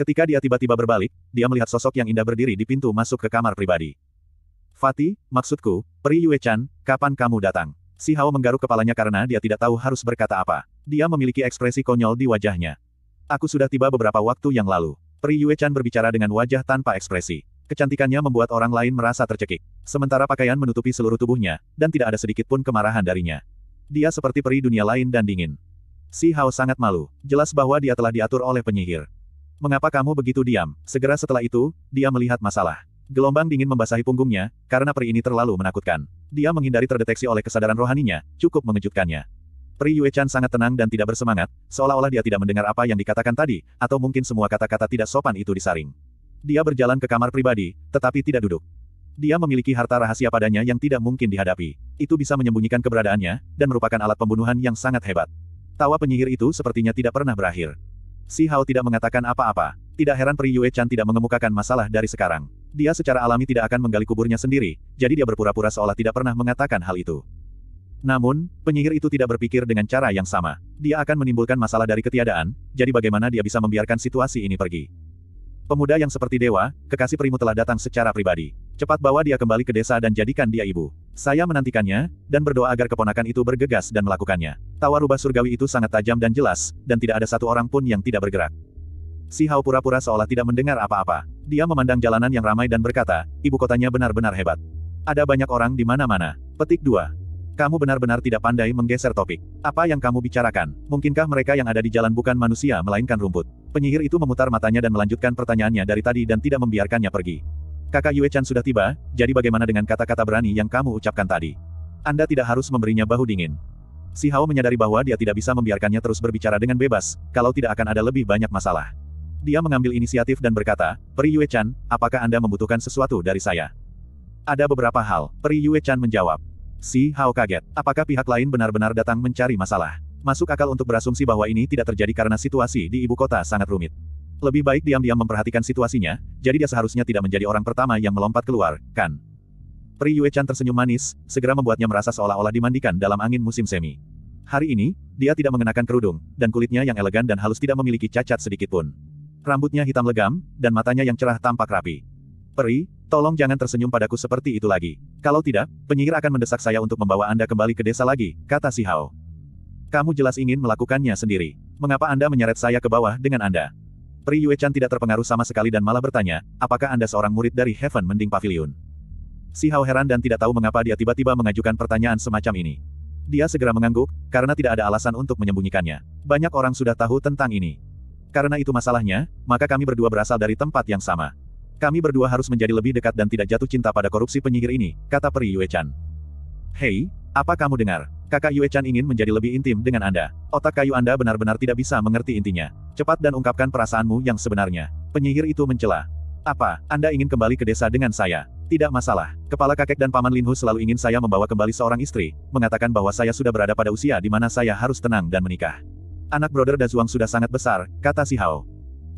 Ketika dia tiba-tiba berbalik, dia melihat sosok yang indah berdiri di pintu masuk ke kamar pribadi. Fatih, maksudku, Peri Yue-chan, kapan kamu datang? Si Hao menggaruk kepalanya karena dia tidak tahu harus berkata apa. Dia memiliki ekspresi konyol di wajahnya. Aku sudah tiba beberapa waktu yang lalu. Peri Yue-chan berbicara dengan wajah tanpa ekspresi. Kecantikannya membuat orang lain merasa tercekik. Sementara pakaian menutupi seluruh tubuhnya, dan tidak ada sedikit pun kemarahan darinya. Dia seperti peri dunia lain dan dingin. Si Hao sangat malu. Jelas bahwa dia telah diatur oleh penyihir. Mengapa kamu begitu diam? Segera setelah itu, dia melihat masalah. Gelombang dingin membasahi punggungnya, karena peri ini terlalu menakutkan. Dia menghindari terdeteksi oleh kesadaran rohaninya, cukup mengejutkannya. Peri Yue Chan sangat tenang dan tidak bersemangat, seolah-olah dia tidak mendengar apa yang dikatakan tadi, atau mungkin semua kata-kata tidak sopan itu disaring. Dia berjalan ke kamar pribadi, tetapi tidak duduk. Dia memiliki harta rahasia padanya yang tidak mungkin dihadapi. Itu bisa menyembunyikan keberadaannya, dan merupakan alat pembunuhan yang sangat hebat. Tawa penyihir itu sepertinya tidak pernah berakhir. Si Hao tidak mengatakan apa-apa. Tidak heran Pri Yue Chan tidak mengemukakan masalah dari sekarang. Dia secara alami tidak akan menggali kuburnya sendiri, jadi dia berpura-pura seolah tidak pernah mengatakan hal itu. Namun, penyihir itu tidak berpikir dengan cara yang sama. Dia akan menimbulkan masalah dari ketiadaan, jadi bagaimana dia bisa membiarkan situasi ini pergi. Pemuda yang seperti dewa, kekasih primu telah datang secara pribadi. Cepat bawa dia kembali ke desa dan jadikan dia ibu. Saya menantikannya, dan berdoa agar keponakan itu bergegas dan melakukannya. Tawa rubah surgawi itu sangat tajam dan jelas, dan tidak ada satu orang pun yang tidak bergerak. Si Hao pura-pura seolah tidak mendengar apa-apa. Dia memandang jalanan yang ramai dan berkata, ibu kotanya benar-benar hebat. Ada banyak orang di mana-mana. Petik 2. Kamu benar-benar tidak pandai menggeser topik. Apa yang kamu bicarakan? Mungkinkah mereka yang ada di jalan bukan manusia melainkan rumput? Penyihir itu memutar matanya dan melanjutkan pertanyaannya dari tadi dan tidak membiarkannya pergi. Kakak Yue Chan sudah tiba, jadi bagaimana dengan kata-kata berani yang kamu ucapkan tadi? Anda tidak harus memberinya bahu dingin. Si Hao menyadari bahwa dia tidak bisa membiarkannya terus berbicara dengan bebas, kalau tidak akan ada lebih banyak masalah. Dia mengambil inisiatif dan berkata, Peri Yue Chan, apakah Anda membutuhkan sesuatu dari saya? Ada beberapa hal, Peri Yue Chan menjawab. Si Hao kaget, apakah pihak lain benar-benar datang mencari masalah? Masuk akal untuk berasumsi bahwa ini tidak terjadi karena situasi di ibu kota sangat rumit. Lebih baik diam-diam memperhatikan situasinya, jadi dia seharusnya tidak menjadi orang pertama yang melompat keluar, kan? Pri Yue Chan tersenyum manis, segera membuatnya merasa seolah-olah dimandikan dalam angin musim semi. Hari ini, dia tidak mengenakan kerudung, dan kulitnya yang elegan dan halus tidak memiliki cacat sedikit pun. Rambutnya hitam legam, dan matanya yang cerah tampak rapi. Peri, tolong jangan tersenyum padaku seperti itu lagi. Kalau tidak, penyihir akan mendesak saya untuk membawa Anda kembali ke desa lagi, kata si Hao. Kamu jelas ingin melakukannya sendiri. Mengapa Anda menyeret saya ke bawah dengan Anda? Peri Yue Chan tidak terpengaruh sama sekali dan malah bertanya, apakah Anda seorang murid dari Heaven Mending Pavilion? Si Hao heran dan tidak tahu mengapa dia tiba-tiba mengajukan pertanyaan semacam ini. Dia segera mengangguk, karena tidak ada alasan untuk menyembunyikannya. Banyak orang sudah tahu tentang ini. Karena itu masalahnya, maka kami berdua berasal dari tempat yang sama. Kami berdua harus menjadi lebih dekat dan tidak jatuh cinta pada korupsi penyihir ini, kata Peri Yuechan. Hei, apa kamu dengar? Kakak Yue Chan ingin menjadi lebih intim dengan Anda. Otak kayu Anda benar-benar tidak bisa mengerti intinya. Cepat dan ungkapkan perasaanmu yang sebenarnya. Penyihir itu mencela. Apa, Anda ingin kembali ke desa dengan saya? Tidak masalah, kepala kakek dan paman Linhu selalu ingin saya membawa kembali seorang istri, mengatakan bahwa saya sudah berada pada usia di mana saya harus tenang dan menikah. Anak brother Dazuang sudah sangat besar, kata Si Hao.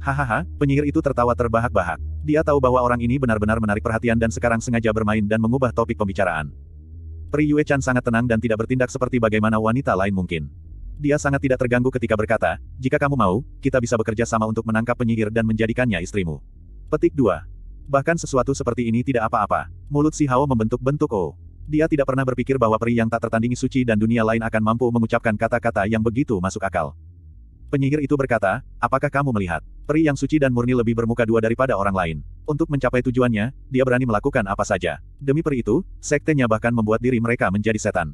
Hahaha, penyihir itu tertawa terbahak-bahak. Dia tahu bahwa orang ini benar-benar menarik perhatian dan sekarang sengaja bermain dan mengubah topik pembicaraan. Pri Yue Chan sangat tenang dan tidak bertindak seperti bagaimana wanita lain mungkin. Dia sangat tidak terganggu ketika berkata, jika kamu mau, kita bisa bekerja sama untuk menangkap penyihir dan menjadikannya istrimu. Petik 2. Bahkan sesuatu seperti ini tidak apa-apa. Mulut si Hao membentuk bentuk O. Dia tidak pernah berpikir bahwa peri yang tak tertandingi suci dan dunia lain akan mampu mengucapkan kata-kata yang begitu masuk akal. Penyihir itu berkata, apakah kamu melihat? Peri yang suci dan murni lebih bermuka dua daripada orang lain. Untuk mencapai tujuannya, dia berani melakukan apa saja. Demi peri itu, sektenya bahkan membuat diri mereka menjadi setan.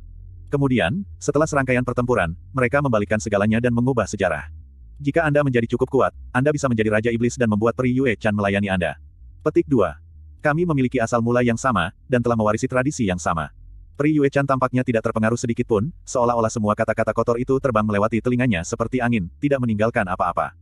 Kemudian, setelah serangkaian pertempuran, mereka membalikkan segalanya dan mengubah sejarah. Jika Anda menjadi cukup kuat, Anda bisa menjadi Raja Iblis dan membuat peri Yue Chan melayani Anda. Petik 2. Kami memiliki asal mula yang sama, dan telah mewarisi tradisi yang sama. Pri Yue Chan tampaknya tidak terpengaruh sedikit pun, seolah-olah semua kata-kata kotor itu terbang melewati telinganya seperti angin, tidak meninggalkan apa-apa.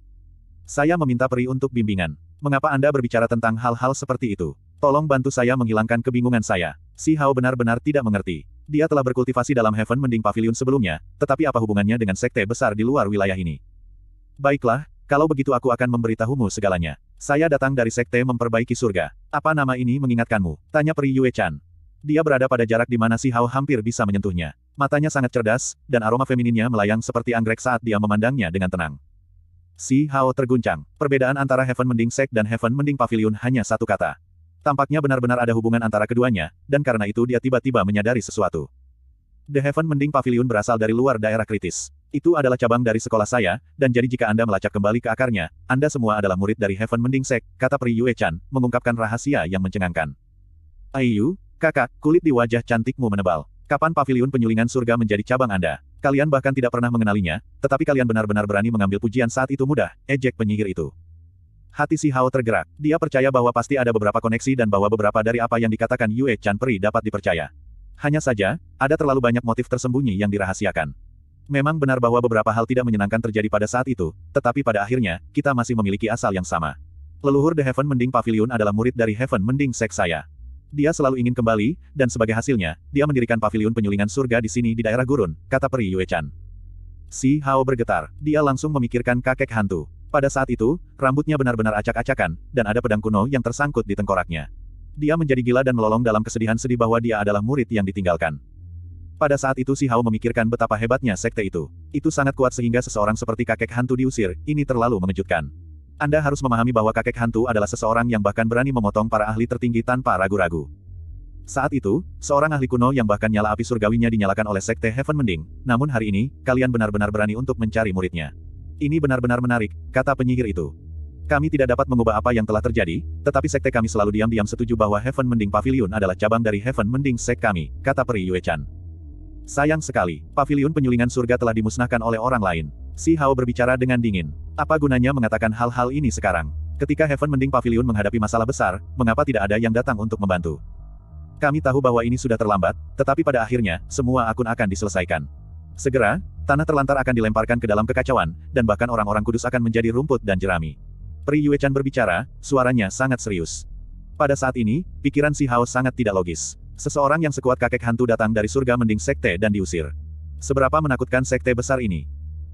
Saya meminta Pri untuk bimbingan. Mengapa Anda berbicara tentang hal-hal seperti itu? Tolong bantu saya menghilangkan kebingungan saya. Si Hao benar-benar tidak mengerti. Dia telah berkultivasi dalam Heaven Mending Pavilion sebelumnya, tetapi apa hubungannya dengan sekte besar di luar wilayah ini? Baiklah, kalau begitu aku akan memberitahumu segalanya. Saya datang dari sekte memperbaiki surga. Apa nama ini mengingatkanmu? Tanya Pri Yue Chan. Dia berada pada jarak di mana si Hao hampir bisa menyentuhnya. Matanya sangat cerdas, dan aroma femininnya melayang seperti anggrek saat dia memandangnya dengan tenang. Si Hao terguncang. Perbedaan antara Heaven Mending Sek dan Heaven Mending Pavilion hanya satu kata. Tampaknya benar-benar ada hubungan antara keduanya, dan karena itu dia tiba-tiba menyadari sesuatu. The Heaven Mending Pavilion berasal dari luar daerah kritis. Itu adalah cabang dari sekolah saya, dan jadi jika Anda melacak kembali ke akarnya, Anda semua adalah murid dari Heaven Mending Sek, kata Pri Yue Chan, mengungkapkan rahasia yang mencengangkan. Ayu, kakak, kulit di wajah cantikmu menebal. Kapan pavilion penyulingan surga menjadi cabang Anda? Kalian bahkan tidak pernah mengenalinya, tetapi kalian benar-benar berani mengambil pujian saat itu mudah, ejek penyihir itu. Hati si Hao tergerak. Dia percaya bahwa pasti ada beberapa koneksi dan bahwa beberapa dari apa yang dikatakan Yue Chan Peri dapat dipercaya. Hanya saja, ada terlalu banyak motif tersembunyi yang dirahasiakan. Memang benar bahwa beberapa hal tidak menyenangkan terjadi pada saat itu, tetapi pada akhirnya, kita masih memiliki asal yang sama. Leluhur The Heaven Mending Pavilion adalah murid dari Heaven Mending Sek saya. Dia selalu ingin kembali, dan sebagai hasilnya, dia mendirikan pavilion penyulingan surga di sini di daerah gurun, kata Peri Yue Chan. Si Hao bergetar, dia langsung memikirkan kakek hantu. Pada saat itu, rambutnya benar-benar acak-acakan, dan ada pedang kuno yang tersangkut di tengkoraknya. Dia menjadi gila dan melolong dalam kesedihan sedih bahwa dia adalah murid yang ditinggalkan. Pada saat itu si Hao memikirkan betapa hebatnya sekte itu. Itu sangat kuat sehingga seseorang seperti kakek hantu diusir, ini terlalu mengejutkan. Anda harus memahami bahwa kakek hantu adalah seseorang yang bahkan berani memotong para ahli tertinggi tanpa ragu-ragu. Saat itu, seorang ahli kuno yang bahkan nyala api surgawinya dinyalakan oleh sekte Heaven Mending, namun hari ini, kalian benar-benar berani untuk mencari muridnya. Ini benar-benar menarik, kata penyihir itu. Kami tidak dapat mengubah apa yang telah terjadi, tetapi sekte kami selalu diam-diam setuju bahwa Heaven Mending Pavilion adalah cabang dari Heaven Mending Sek kami, kata Peri Yue Chan. Sayang sekali, pavilion penyulingan surga telah dimusnahkan oleh orang lain. Si Hao berbicara dengan dingin. Apa gunanya mengatakan hal-hal ini sekarang? Ketika Heaven Mending Pavilion menghadapi masalah besar, mengapa tidak ada yang datang untuk membantu? Kami tahu bahwa ini sudah terlambat, tetapi pada akhirnya, semua akun akan diselesaikan. Segera, tanah terlantar akan dilemparkan ke dalam kekacauan, dan bahkan orang-orang kudus akan menjadi rumput dan jerami. Pri Yuechan berbicara, suaranya sangat serius. Pada saat ini, pikiran si Hao sangat tidak logis. Seseorang yang sekuat kakek hantu datang dari surga mending sekte dan diusir. Seberapa menakutkan sekte besar ini?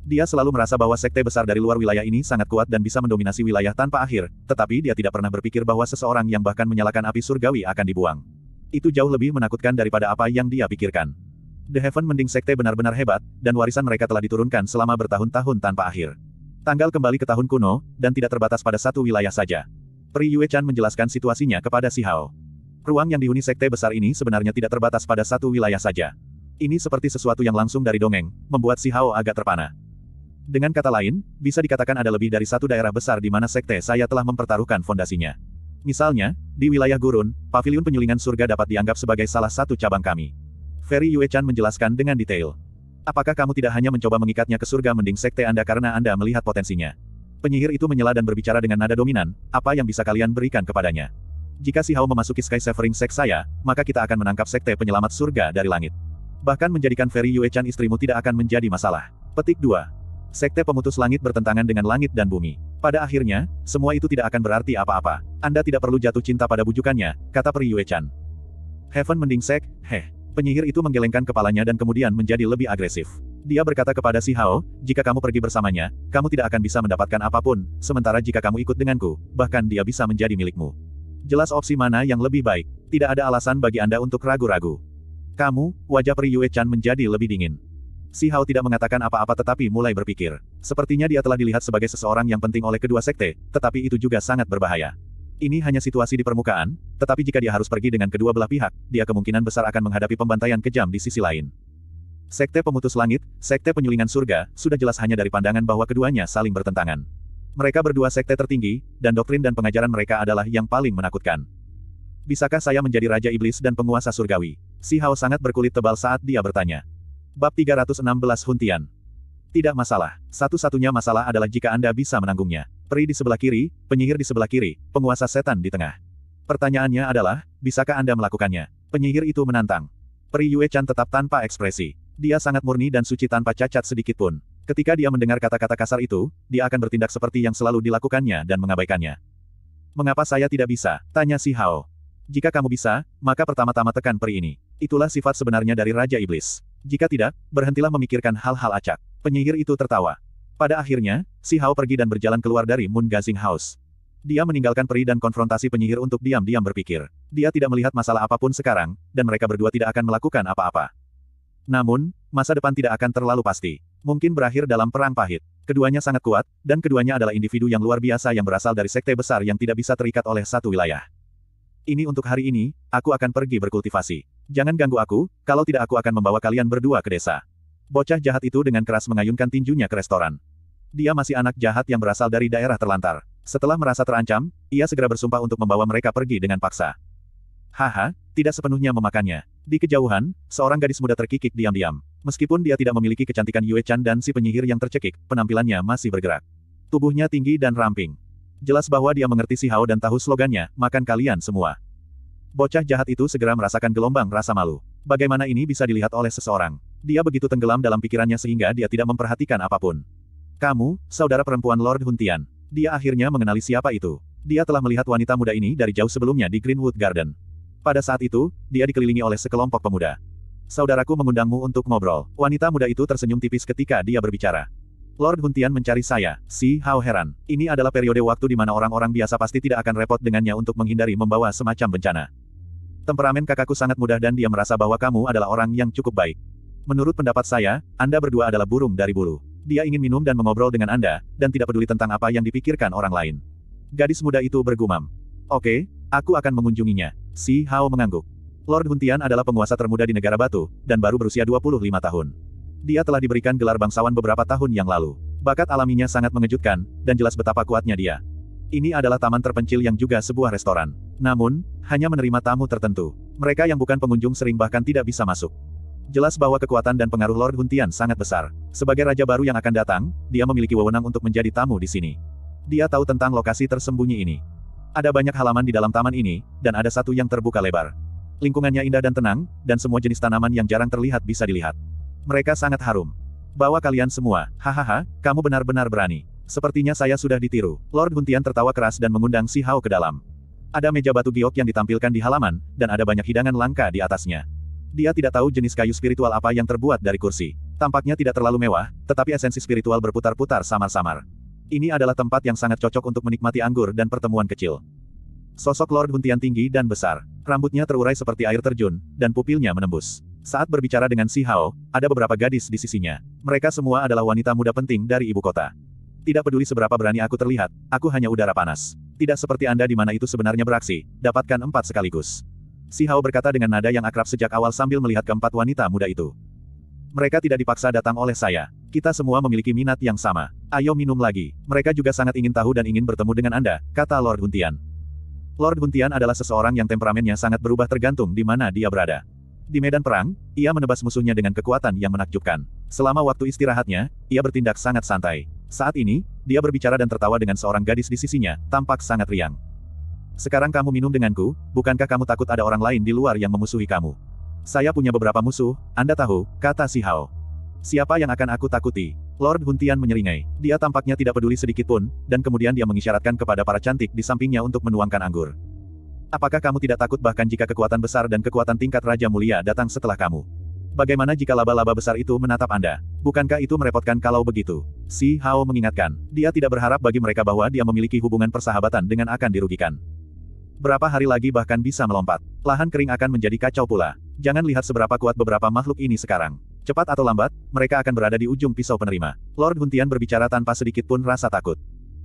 Dia selalu merasa bahwa sekte besar dari luar wilayah ini sangat kuat dan bisa mendominasi wilayah tanpa akhir, tetapi dia tidak pernah berpikir bahwa seseorang yang bahkan menyalakan api surgawi akan dibuang. Itu jauh lebih menakutkan daripada apa yang dia pikirkan. The Heaven Mending Sekte benar-benar hebat, dan warisan mereka telah diturunkan selama bertahun-tahun tanpa akhir. Tanggal kembali ke tahun kuno, dan tidak terbatas pada satu wilayah saja. Pri Yue Chan menjelaskan situasinya kepada Si Hao. Ruang yang dihuni sekte besar ini sebenarnya tidak terbatas pada satu wilayah saja. Ini seperti sesuatu yang langsung dari dongeng, membuat si Hao agak terpana. Dengan kata lain, bisa dikatakan ada lebih dari satu daerah besar di mana sekte saya telah mempertaruhkan fondasinya. Misalnya, di wilayah gurun, pavilion penyulingan surga dapat dianggap sebagai salah satu cabang kami. Ferry Chan menjelaskan dengan detail. Apakah kamu tidak hanya mencoba mengikatnya ke surga mending sekte Anda karena Anda melihat potensinya? Penyihir itu menyela dan berbicara dengan nada dominan, apa yang bisa kalian berikan kepadanya? Jika si Hao memasuki Sky Severing Sect saya, maka kita akan menangkap sekte penyelamat surga dari langit. Bahkan menjadikan Ferry Yue Chan istrimu tidak akan menjadi masalah. Petik 2. Sekte pemutus langit bertentangan dengan langit dan bumi. Pada akhirnya, semua itu tidak akan berarti apa-apa. Anda tidak perlu jatuh cinta pada bujukannya, kata Peri Yue Chan. Heaven mending sek, heh. Penyihir itu menggelengkan kepalanya dan kemudian menjadi lebih agresif. Dia berkata kepada si Hao, jika kamu pergi bersamanya, kamu tidak akan bisa mendapatkan apapun, sementara jika kamu ikut denganku, bahkan dia bisa menjadi milikmu. Jelas opsi mana yang lebih baik. Tidak ada alasan bagi Anda untuk ragu-ragu. Kamu, wajah peri Yue Chan menjadi lebih dingin. Si Hao tidak mengatakan apa-apa tetapi mulai berpikir. Sepertinya dia telah dilihat sebagai seseorang yang penting oleh kedua sekte, tetapi itu juga sangat berbahaya. Ini hanya situasi di permukaan, tetapi jika dia harus pergi dengan kedua belah pihak, dia kemungkinan besar akan menghadapi pembantaian kejam di sisi lain. Sekte Pemutus Langit, Sekte Penyulingan Surga, sudah jelas hanya dari pandangan bahwa keduanya saling bertentangan. Mereka berdua sekte tertinggi, dan doktrin dan pengajaran mereka adalah yang paling menakutkan. Bisakah saya menjadi Raja Iblis dan penguasa surgawi? Si Hao sangat berkulit tebal saat dia bertanya. Bab 316 Huntian Tidak masalah. Satu-satunya masalah adalah jika Anda bisa menanggungnya. Peri di sebelah kiri, penyihir di sebelah kiri, penguasa setan di tengah. Pertanyaannya adalah, bisakah Anda melakukannya? Penyihir itu menantang. Peri Yue Chan tetap tanpa ekspresi. Dia sangat murni dan suci tanpa cacat sedikit pun. Ketika dia mendengar kata-kata kasar itu, dia akan bertindak seperti yang selalu dilakukannya dan mengabaikannya. Mengapa saya tidak bisa? Tanya si Hao. Jika kamu bisa, maka pertama-tama tekan peri ini. Itulah sifat sebenarnya dari Raja Iblis. Jika tidak, berhentilah memikirkan hal-hal acak. Penyihir itu tertawa. Pada akhirnya, si Hao pergi dan berjalan keluar dari Moon Gazing House. Dia meninggalkan peri dan konfrontasi penyihir untuk diam-diam berpikir. Dia tidak melihat masalah apapun sekarang, dan mereka berdua tidak akan melakukan apa-apa. Namun, masa depan tidak akan terlalu pasti mungkin berakhir dalam perang pahit. Keduanya sangat kuat, dan keduanya adalah individu yang luar biasa yang berasal dari sekte besar yang tidak bisa terikat oleh satu wilayah. Ini untuk hari ini, aku akan pergi berkultivasi. Jangan ganggu aku, kalau tidak aku akan membawa kalian berdua ke desa. Bocah jahat itu dengan keras mengayunkan tinjunya ke restoran. Dia masih anak jahat yang berasal dari daerah terlantar. Setelah merasa terancam, ia segera bersumpah untuk membawa mereka pergi dengan paksa. Haha, tidak sepenuhnya memakannya. Di kejauhan, seorang gadis muda terkikik diam-diam. Meskipun dia tidak memiliki kecantikan Yue Chan dan si penyihir yang tercekik, penampilannya masih bergerak. Tubuhnya tinggi dan ramping. Jelas bahwa dia mengerti si Hao dan tahu slogannya, makan kalian semua. Bocah jahat itu segera merasakan gelombang rasa malu. Bagaimana ini bisa dilihat oleh seseorang? Dia begitu tenggelam dalam pikirannya sehingga dia tidak memperhatikan apapun. Kamu, saudara perempuan Lord Huntian. Dia akhirnya mengenali siapa itu. Dia telah melihat wanita muda ini dari jauh sebelumnya di Greenwood Garden. Pada saat itu, dia dikelilingi oleh sekelompok pemuda. Saudaraku mengundangmu untuk ngobrol. Wanita muda itu tersenyum tipis ketika dia berbicara. Lord Huntian mencari saya, si Hao heran. Ini adalah periode waktu di mana orang-orang biasa pasti tidak akan repot dengannya untuk menghindari membawa semacam bencana. Temperamen kakakku sangat mudah dan dia merasa bahwa kamu adalah orang yang cukup baik. Menurut pendapat saya, Anda berdua adalah burung dari bulu. Dia ingin minum dan mengobrol dengan Anda, dan tidak peduli tentang apa yang dipikirkan orang lain. Gadis muda itu bergumam. Oke, okay, aku akan mengunjunginya. Si Hao mengangguk. Lord Huntian adalah penguasa termuda di negara batu, dan baru berusia 25 tahun. Dia telah diberikan gelar bangsawan beberapa tahun yang lalu. Bakat alaminya sangat mengejutkan, dan jelas betapa kuatnya dia. Ini adalah taman terpencil yang juga sebuah restoran. Namun, hanya menerima tamu tertentu. Mereka yang bukan pengunjung sering bahkan tidak bisa masuk. Jelas bahwa kekuatan dan pengaruh Lord Huntian sangat besar. Sebagai raja baru yang akan datang, dia memiliki wewenang untuk menjadi tamu di sini. Dia tahu tentang lokasi tersembunyi ini. Ada banyak halaman di dalam taman ini, dan ada satu yang terbuka lebar. Lingkungannya indah dan tenang, dan semua jenis tanaman yang jarang terlihat bisa dilihat. Mereka sangat harum. Bawa kalian semua, hahaha, kamu benar-benar berani. Sepertinya saya sudah ditiru. Lord Huntian tertawa keras dan mengundang Si Hao ke dalam. Ada meja batu giok yang ditampilkan di halaman, dan ada banyak hidangan langka di atasnya. Dia tidak tahu jenis kayu spiritual apa yang terbuat dari kursi. Tampaknya tidak terlalu mewah, tetapi esensi spiritual berputar-putar samar-samar. Ini adalah tempat yang sangat cocok untuk menikmati anggur dan pertemuan kecil. Sosok Lord Huntian tinggi dan besar. Rambutnya terurai seperti air terjun, dan pupilnya menembus. Saat berbicara dengan Si Hao, ada beberapa gadis di sisinya. Mereka semua adalah wanita muda penting dari ibu kota. Tidak peduli seberapa berani aku terlihat, aku hanya udara panas. Tidak seperti Anda di mana itu sebenarnya beraksi, dapatkan empat sekaligus. Si Hao berkata dengan nada yang akrab sejak awal sambil melihat keempat wanita muda itu. Mereka tidak dipaksa datang oleh saya. Kita semua memiliki minat yang sama. Ayo minum lagi. Mereka juga sangat ingin tahu dan ingin bertemu dengan Anda, kata Lord Huntian. Lord Huntian adalah seseorang yang temperamennya sangat berubah tergantung di mana dia berada. Di medan perang, ia menebas musuhnya dengan kekuatan yang menakjubkan. Selama waktu istirahatnya, ia bertindak sangat santai. Saat ini, dia berbicara dan tertawa dengan seorang gadis di sisinya, tampak sangat riang. Sekarang kamu minum denganku, bukankah kamu takut ada orang lain di luar yang memusuhi kamu? Saya punya beberapa musuh, Anda tahu, kata si Hao. Siapa yang akan aku takuti? Lord Huntian menyeringai. Dia tampaknya tidak peduli sedikit pun, dan kemudian dia mengisyaratkan kepada para cantik di sampingnya untuk menuangkan anggur. Apakah kamu tidak takut bahkan jika kekuatan besar dan kekuatan tingkat Raja Mulia datang setelah kamu? Bagaimana jika laba-laba besar itu menatap Anda? Bukankah itu merepotkan kalau begitu? Si Hao mengingatkan, dia tidak berharap bagi mereka bahwa dia memiliki hubungan persahabatan dengan akan dirugikan. Berapa hari lagi bahkan bisa melompat. Lahan kering akan menjadi kacau pula. Jangan lihat seberapa kuat beberapa makhluk ini sekarang. Cepat atau lambat, mereka akan berada di ujung pisau penerima. Lord Huntian berbicara tanpa sedikit pun rasa takut.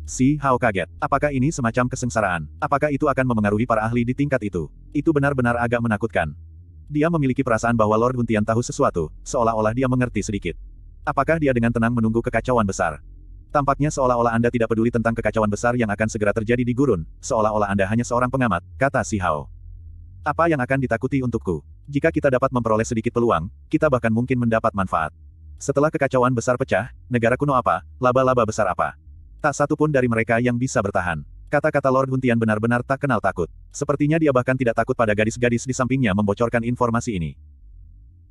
Si Hao kaget. Apakah ini semacam kesengsaraan? Apakah itu akan memengaruhi para ahli di tingkat itu? Itu benar-benar agak menakutkan. Dia memiliki perasaan bahwa Lord Huntian tahu sesuatu, seolah-olah dia mengerti sedikit. Apakah dia dengan tenang menunggu kekacauan besar? Tampaknya seolah-olah Anda tidak peduli tentang kekacauan besar yang akan segera terjadi di gurun, seolah-olah Anda hanya seorang pengamat, kata Si Hao. Apa yang akan ditakuti untukku? jika kita dapat memperoleh sedikit peluang, kita bahkan mungkin mendapat manfaat. Setelah kekacauan besar pecah, negara kuno apa, laba-laba besar apa. Tak satu pun dari mereka yang bisa bertahan. Kata-kata Lord Huntian benar-benar tak kenal takut. Sepertinya dia bahkan tidak takut pada gadis-gadis di sampingnya membocorkan informasi ini.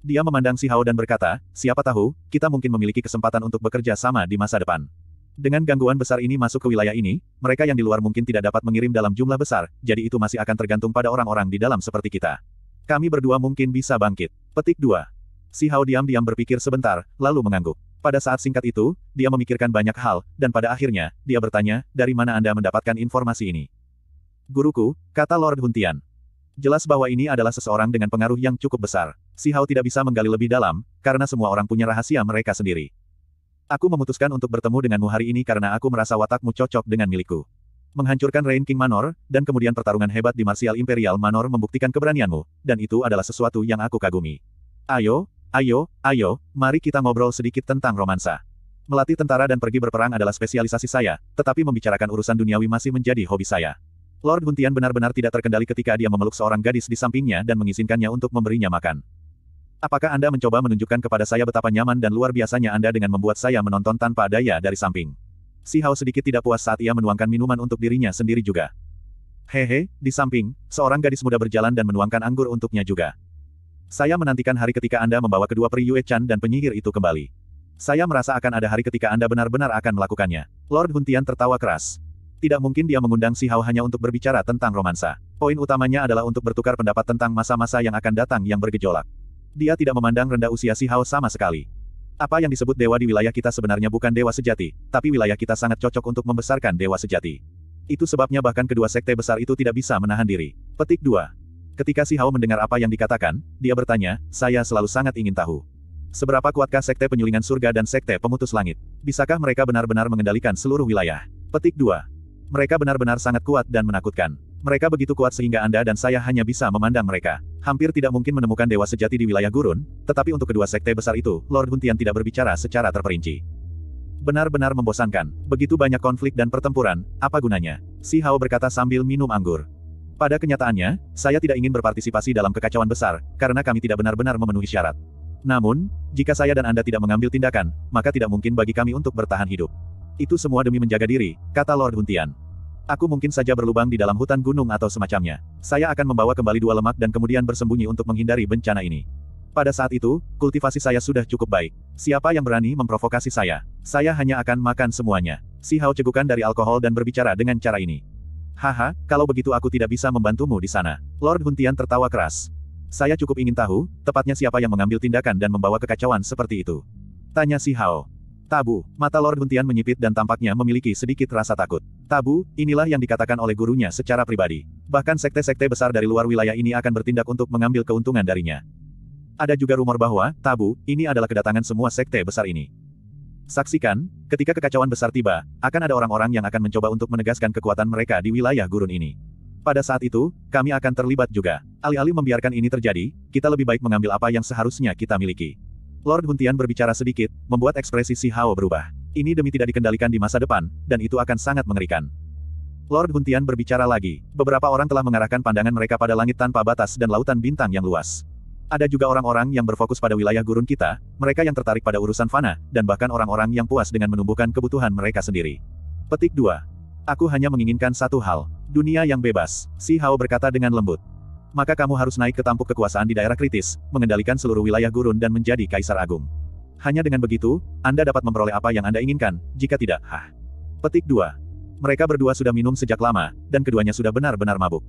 Dia memandang Si Hao dan berkata, siapa tahu, kita mungkin memiliki kesempatan untuk bekerja sama di masa depan. Dengan gangguan besar ini masuk ke wilayah ini, mereka yang di luar mungkin tidak dapat mengirim dalam jumlah besar, jadi itu masih akan tergantung pada orang-orang di dalam seperti kita. Kami berdua mungkin bisa bangkit. Petik 2. Si Hao diam-diam berpikir sebentar, lalu mengangguk. Pada saat singkat itu, dia memikirkan banyak hal, dan pada akhirnya, dia bertanya, dari mana Anda mendapatkan informasi ini? Guruku, kata Lord Huntian. Jelas bahwa ini adalah seseorang dengan pengaruh yang cukup besar. Si Hao tidak bisa menggali lebih dalam, karena semua orang punya rahasia mereka sendiri. Aku memutuskan untuk bertemu denganmu hari ini karena aku merasa watakmu cocok dengan milikku menghancurkan Rain King Manor, dan kemudian pertarungan hebat di Martial Imperial Manor membuktikan keberanianmu, dan itu adalah sesuatu yang aku kagumi. Ayo, ayo, ayo, mari kita ngobrol sedikit tentang romansa. Melatih tentara dan pergi berperang adalah spesialisasi saya, tetapi membicarakan urusan duniawi masih menjadi hobi saya. Lord Huntian benar-benar tidak terkendali ketika dia memeluk seorang gadis di sampingnya dan mengizinkannya untuk memberinya makan. Apakah Anda mencoba menunjukkan kepada saya betapa nyaman dan luar biasanya Anda dengan membuat saya menonton tanpa daya dari samping? Si Hao sedikit tidak puas saat ia menuangkan minuman untuk dirinya sendiri juga. Hehe, di samping, seorang gadis muda berjalan dan menuangkan anggur untuknya juga. Saya menantikan hari ketika Anda membawa kedua peri Yue Chan dan penyihir itu kembali. Saya merasa akan ada hari ketika Anda benar-benar akan melakukannya. Lord Huntian tertawa keras. Tidak mungkin dia mengundang si Hao hanya untuk berbicara tentang romansa. Poin utamanya adalah untuk bertukar pendapat tentang masa-masa yang akan datang yang bergejolak. Dia tidak memandang rendah usia si Hao sama sekali. Apa yang disebut dewa di wilayah kita sebenarnya bukan dewa sejati, tapi wilayah kita sangat cocok untuk membesarkan dewa sejati. Itu sebabnya bahkan kedua sekte besar itu tidak bisa menahan diri. Petik 2. Ketika si Hao mendengar apa yang dikatakan, dia bertanya, saya selalu sangat ingin tahu. Seberapa kuatkah sekte penyulingan surga dan sekte pemutus langit? Bisakah mereka benar-benar mengendalikan seluruh wilayah? Petik 2. Mereka benar-benar sangat kuat dan menakutkan. Mereka begitu kuat sehingga Anda dan saya hanya bisa memandang mereka. Hampir tidak mungkin menemukan dewa sejati di wilayah gurun, tetapi untuk kedua sekte besar itu, Lord Huntian tidak berbicara secara terperinci. Benar-benar membosankan. Begitu banyak konflik dan pertempuran, apa gunanya? Si Hao berkata sambil minum anggur. Pada kenyataannya, saya tidak ingin berpartisipasi dalam kekacauan besar, karena kami tidak benar-benar memenuhi syarat. Namun, jika saya dan Anda tidak mengambil tindakan, maka tidak mungkin bagi kami untuk bertahan hidup. Itu semua demi menjaga diri, kata Lord Huntian. Aku mungkin saja berlubang di dalam hutan gunung atau semacamnya. Saya akan membawa kembali dua lemak dan kemudian bersembunyi untuk menghindari bencana ini. Pada saat itu, kultivasi saya sudah cukup baik. Siapa yang berani memprovokasi saya? Saya hanya akan makan semuanya. Si Hao cegukan dari alkohol dan berbicara dengan cara ini. Haha, kalau begitu aku tidak bisa membantumu di sana. Lord Huntian tertawa keras. Saya cukup ingin tahu, tepatnya siapa yang mengambil tindakan dan membawa kekacauan seperti itu. Tanya si Hao. Tabu, mata Lord Huntian menyipit dan tampaknya memiliki sedikit rasa takut. Tabu, inilah yang dikatakan oleh gurunya secara pribadi. Bahkan sekte-sekte besar dari luar wilayah ini akan bertindak untuk mengambil keuntungan darinya. Ada juga rumor bahwa, tabu, ini adalah kedatangan semua sekte besar ini. Saksikan, ketika kekacauan besar tiba, akan ada orang-orang yang akan mencoba untuk menegaskan kekuatan mereka di wilayah gurun ini. Pada saat itu, kami akan terlibat juga. Alih-alih membiarkan ini terjadi, kita lebih baik mengambil apa yang seharusnya kita miliki. Lord Huntian berbicara sedikit, membuat ekspresi Si Hao berubah ini demi tidak dikendalikan di masa depan, dan itu akan sangat mengerikan. Lord Huntian berbicara lagi. Beberapa orang telah mengarahkan pandangan mereka pada langit tanpa batas dan lautan bintang yang luas. Ada juga orang-orang yang berfokus pada wilayah gurun kita, mereka yang tertarik pada urusan fana, dan bahkan orang-orang yang puas dengan menumbuhkan kebutuhan mereka sendiri. Petik 2. Aku hanya menginginkan satu hal. Dunia yang bebas, Si Hao berkata dengan lembut. Maka kamu harus naik ke tampuk kekuasaan di daerah kritis, mengendalikan seluruh wilayah gurun dan menjadi kaisar agung. Hanya dengan begitu, Anda dapat memperoleh apa yang Anda inginkan, jika tidak, hah. Petik 2. Mereka berdua sudah minum sejak lama, dan keduanya sudah benar-benar mabuk.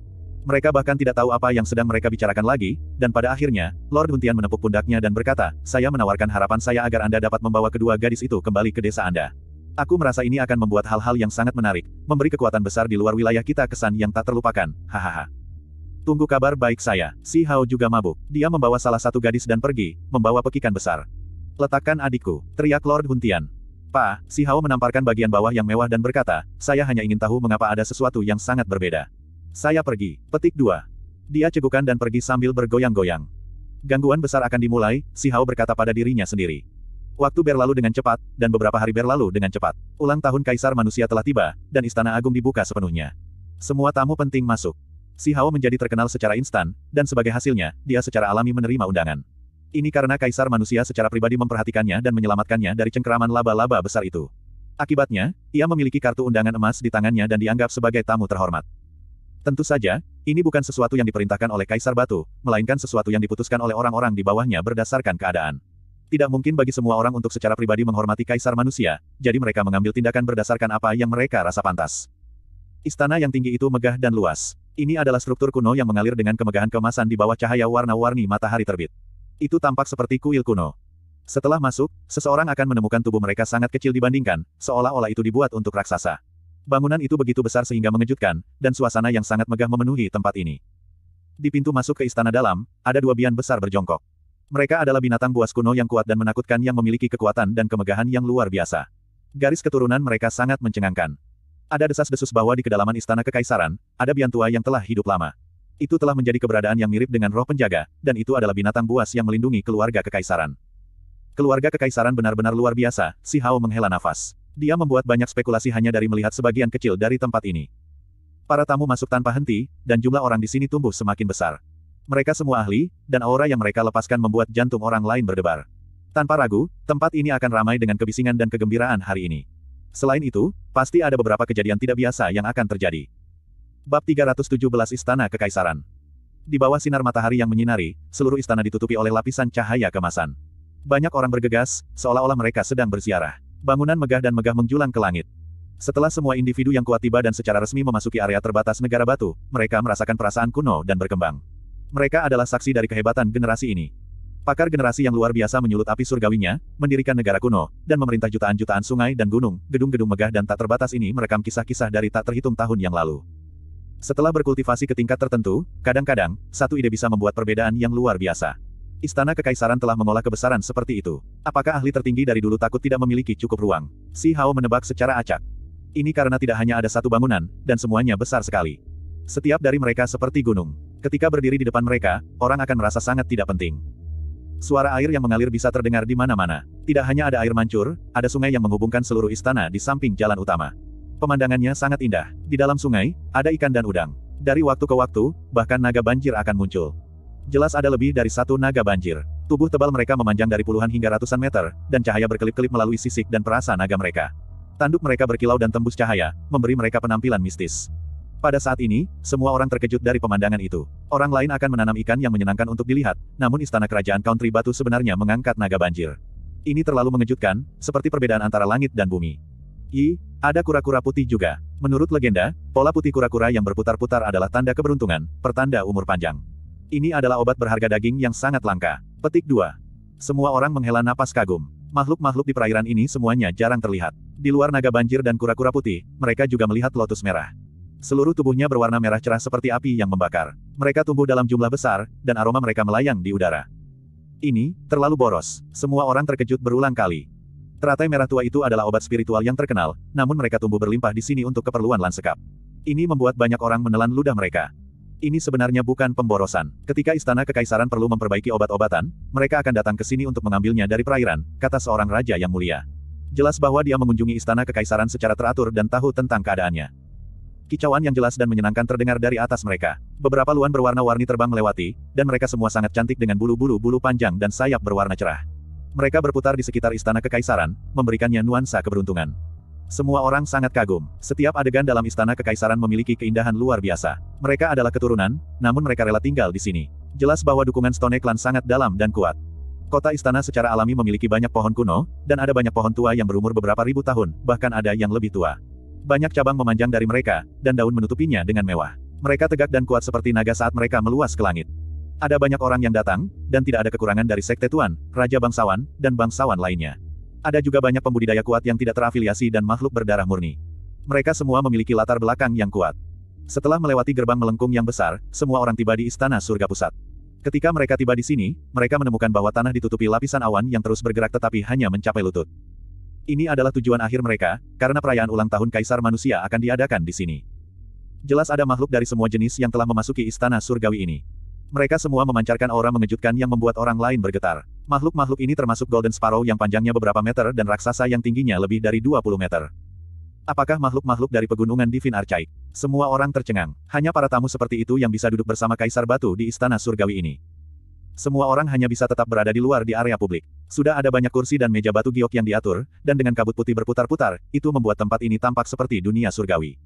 Mereka bahkan tidak tahu apa yang sedang mereka bicarakan lagi, dan pada akhirnya, Lord Huntian menepuk pundaknya dan berkata, saya menawarkan harapan saya agar Anda dapat membawa kedua gadis itu kembali ke desa Anda. Aku merasa ini akan membuat hal-hal yang sangat menarik, memberi kekuatan besar di luar wilayah kita kesan yang tak terlupakan, hahaha. Tunggu kabar baik saya, si Hao juga mabuk. Dia membawa salah satu gadis dan pergi, membawa pekikan besar. Letakkan adikku, teriak Lord Huntian. Pa, si Hao menamparkan bagian bawah yang mewah dan berkata, saya hanya ingin tahu mengapa ada sesuatu yang sangat berbeda. Saya pergi, petik dua. Dia cegukan dan pergi sambil bergoyang-goyang. Gangguan besar akan dimulai, si Hao berkata pada dirinya sendiri. Waktu berlalu dengan cepat, dan beberapa hari berlalu dengan cepat. Ulang tahun Kaisar Manusia telah tiba, dan Istana Agung dibuka sepenuhnya. Semua tamu penting masuk. Si Hao menjadi terkenal secara instan, dan sebagai hasilnya, dia secara alami menerima undangan. Ini karena kaisar manusia secara pribadi memperhatikannya dan menyelamatkannya dari cengkeraman laba-laba besar itu. Akibatnya, ia memiliki kartu undangan emas di tangannya dan dianggap sebagai tamu terhormat. Tentu saja, ini bukan sesuatu yang diperintahkan oleh Kaisar Batu, melainkan sesuatu yang diputuskan oleh orang-orang di bawahnya berdasarkan keadaan. Tidak mungkin bagi semua orang untuk secara pribadi menghormati Kaisar manusia, jadi mereka mengambil tindakan berdasarkan apa yang mereka rasa pantas. Istana yang tinggi itu megah dan luas. Ini adalah struktur kuno yang mengalir dengan kemegahan kemasan di bawah cahaya warna-warni matahari terbit. Itu tampak seperti kuil kuno. Setelah masuk, seseorang akan menemukan tubuh mereka sangat kecil dibandingkan, seolah-olah itu dibuat untuk raksasa. Bangunan itu begitu besar sehingga mengejutkan, dan suasana yang sangat megah memenuhi tempat ini. Di pintu masuk ke istana dalam, ada dua bian besar berjongkok. Mereka adalah binatang buas kuno yang kuat dan menakutkan yang memiliki kekuatan dan kemegahan yang luar biasa. Garis keturunan mereka sangat mencengangkan. Ada desas-desus bahwa di kedalaman istana kekaisaran, ada bian tua yang telah hidup lama itu telah menjadi keberadaan yang mirip dengan roh penjaga, dan itu adalah binatang buas yang melindungi keluarga kekaisaran. Keluarga kekaisaran benar-benar luar biasa, si Hao menghela nafas. Dia membuat banyak spekulasi hanya dari melihat sebagian kecil dari tempat ini. Para tamu masuk tanpa henti, dan jumlah orang di sini tumbuh semakin besar. Mereka semua ahli, dan aura yang mereka lepaskan membuat jantung orang lain berdebar. Tanpa ragu, tempat ini akan ramai dengan kebisingan dan kegembiraan hari ini. Selain itu, pasti ada beberapa kejadian tidak biasa yang akan terjadi. Bab 317 Istana Kekaisaran Di bawah sinar matahari yang menyinari, seluruh istana ditutupi oleh lapisan cahaya kemasan. Banyak orang bergegas, seolah-olah mereka sedang berziarah. Bangunan megah dan megah menjulang ke langit. Setelah semua individu yang kuat tiba dan secara resmi memasuki area terbatas negara batu, mereka merasakan perasaan kuno dan berkembang. Mereka adalah saksi dari kehebatan generasi ini. Pakar generasi yang luar biasa menyulut api surgawinya, mendirikan negara kuno, dan memerintah jutaan-jutaan sungai dan gunung, gedung-gedung megah dan tak terbatas ini merekam kisah-kisah dari tak terhitung tahun yang lalu. Setelah berkultivasi ke tingkat tertentu, kadang-kadang, satu ide bisa membuat perbedaan yang luar biasa. Istana Kekaisaran telah mengolah kebesaran seperti itu. Apakah ahli tertinggi dari dulu takut tidak memiliki cukup ruang? Si Hao menebak secara acak. Ini karena tidak hanya ada satu bangunan, dan semuanya besar sekali. Setiap dari mereka seperti gunung. Ketika berdiri di depan mereka, orang akan merasa sangat tidak penting. Suara air yang mengalir bisa terdengar di mana-mana. Tidak hanya ada air mancur, ada sungai yang menghubungkan seluruh istana di samping jalan utama. Pemandangannya sangat indah. Di dalam sungai, ada ikan dan udang. Dari waktu ke waktu, bahkan naga banjir akan muncul. Jelas ada lebih dari satu naga banjir. Tubuh tebal mereka memanjang dari puluhan hingga ratusan meter, dan cahaya berkelip-kelip melalui sisik dan perasa naga mereka. Tanduk mereka berkilau dan tembus cahaya, memberi mereka penampilan mistis. Pada saat ini, semua orang terkejut dari pemandangan itu. Orang lain akan menanam ikan yang menyenangkan untuk dilihat, namun istana kerajaan Country Batu sebenarnya mengangkat naga banjir. Ini terlalu mengejutkan, seperti perbedaan antara langit dan bumi. I, ada kura-kura putih juga. Menurut legenda, pola putih kura-kura yang berputar-putar adalah tanda keberuntungan, pertanda umur panjang. Ini adalah obat berharga daging yang sangat langka. Petik 2. Semua orang menghela napas kagum. Makhluk-makhluk di perairan ini semuanya jarang terlihat. Di luar naga banjir dan kura-kura putih, mereka juga melihat lotus merah. Seluruh tubuhnya berwarna merah cerah seperti api yang membakar. Mereka tumbuh dalam jumlah besar, dan aroma mereka melayang di udara. Ini, terlalu boros. Semua orang terkejut berulang kali. Teratai merah tua itu adalah obat spiritual yang terkenal, namun mereka tumbuh berlimpah di sini untuk keperluan lansekap. Ini membuat banyak orang menelan ludah mereka. Ini sebenarnya bukan pemborosan. Ketika istana kekaisaran perlu memperbaiki obat-obatan, mereka akan datang ke sini untuk mengambilnya dari perairan, kata seorang raja yang mulia. Jelas bahwa dia mengunjungi istana kekaisaran secara teratur dan tahu tentang keadaannya. Kicauan yang jelas dan menyenangkan terdengar dari atas mereka. Beberapa luan berwarna-warni terbang melewati, dan mereka semua sangat cantik dengan bulu-bulu bulu panjang dan sayap berwarna cerah. Mereka berputar di sekitar istana kekaisaran, memberikannya nuansa keberuntungan. Semua orang sangat kagum. Setiap adegan dalam istana kekaisaran memiliki keindahan luar biasa. Mereka adalah keturunan, namun mereka rela tinggal di sini. Jelas bahwa dukungan Stone Clan sangat dalam dan kuat. Kota istana secara alami memiliki banyak pohon kuno, dan ada banyak pohon tua yang berumur beberapa ribu tahun, bahkan ada yang lebih tua. Banyak cabang memanjang dari mereka, dan daun menutupinya dengan mewah. Mereka tegak dan kuat seperti naga saat mereka meluas ke langit. Ada banyak orang yang datang, dan tidak ada kekurangan dari sekte tuan, raja bangsawan, dan bangsawan lainnya. Ada juga banyak pembudidaya kuat yang tidak terafiliasi dan makhluk berdarah murni. Mereka semua memiliki latar belakang yang kuat. Setelah melewati gerbang melengkung yang besar, semua orang tiba di istana surga pusat. Ketika mereka tiba di sini, mereka menemukan bahwa tanah ditutupi lapisan awan yang terus bergerak tetapi hanya mencapai lutut. Ini adalah tujuan akhir mereka, karena perayaan ulang tahun Kaisar Manusia akan diadakan di sini. Jelas ada makhluk dari semua jenis yang telah memasuki istana surgawi ini. Mereka semua memancarkan aura mengejutkan yang membuat orang lain bergetar. Makhluk-makhluk ini termasuk Golden Sparrow yang panjangnya beberapa meter dan raksasa yang tingginya lebih dari 20 meter. Apakah makhluk-makhluk dari pegunungan Divin Archaic? Semua orang tercengang. Hanya para tamu seperti itu yang bisa duduk bersama Kaisar Batu di Istana Surgawi ini. Semua orang hanya bisa tetap berada di luar di area publik. Sudah ada banyak kursi dan meja batu giok yang diatur, dan dengan kabut putih berputar-putar, itu membuat tempat ini tampak seperti dunia surgawi.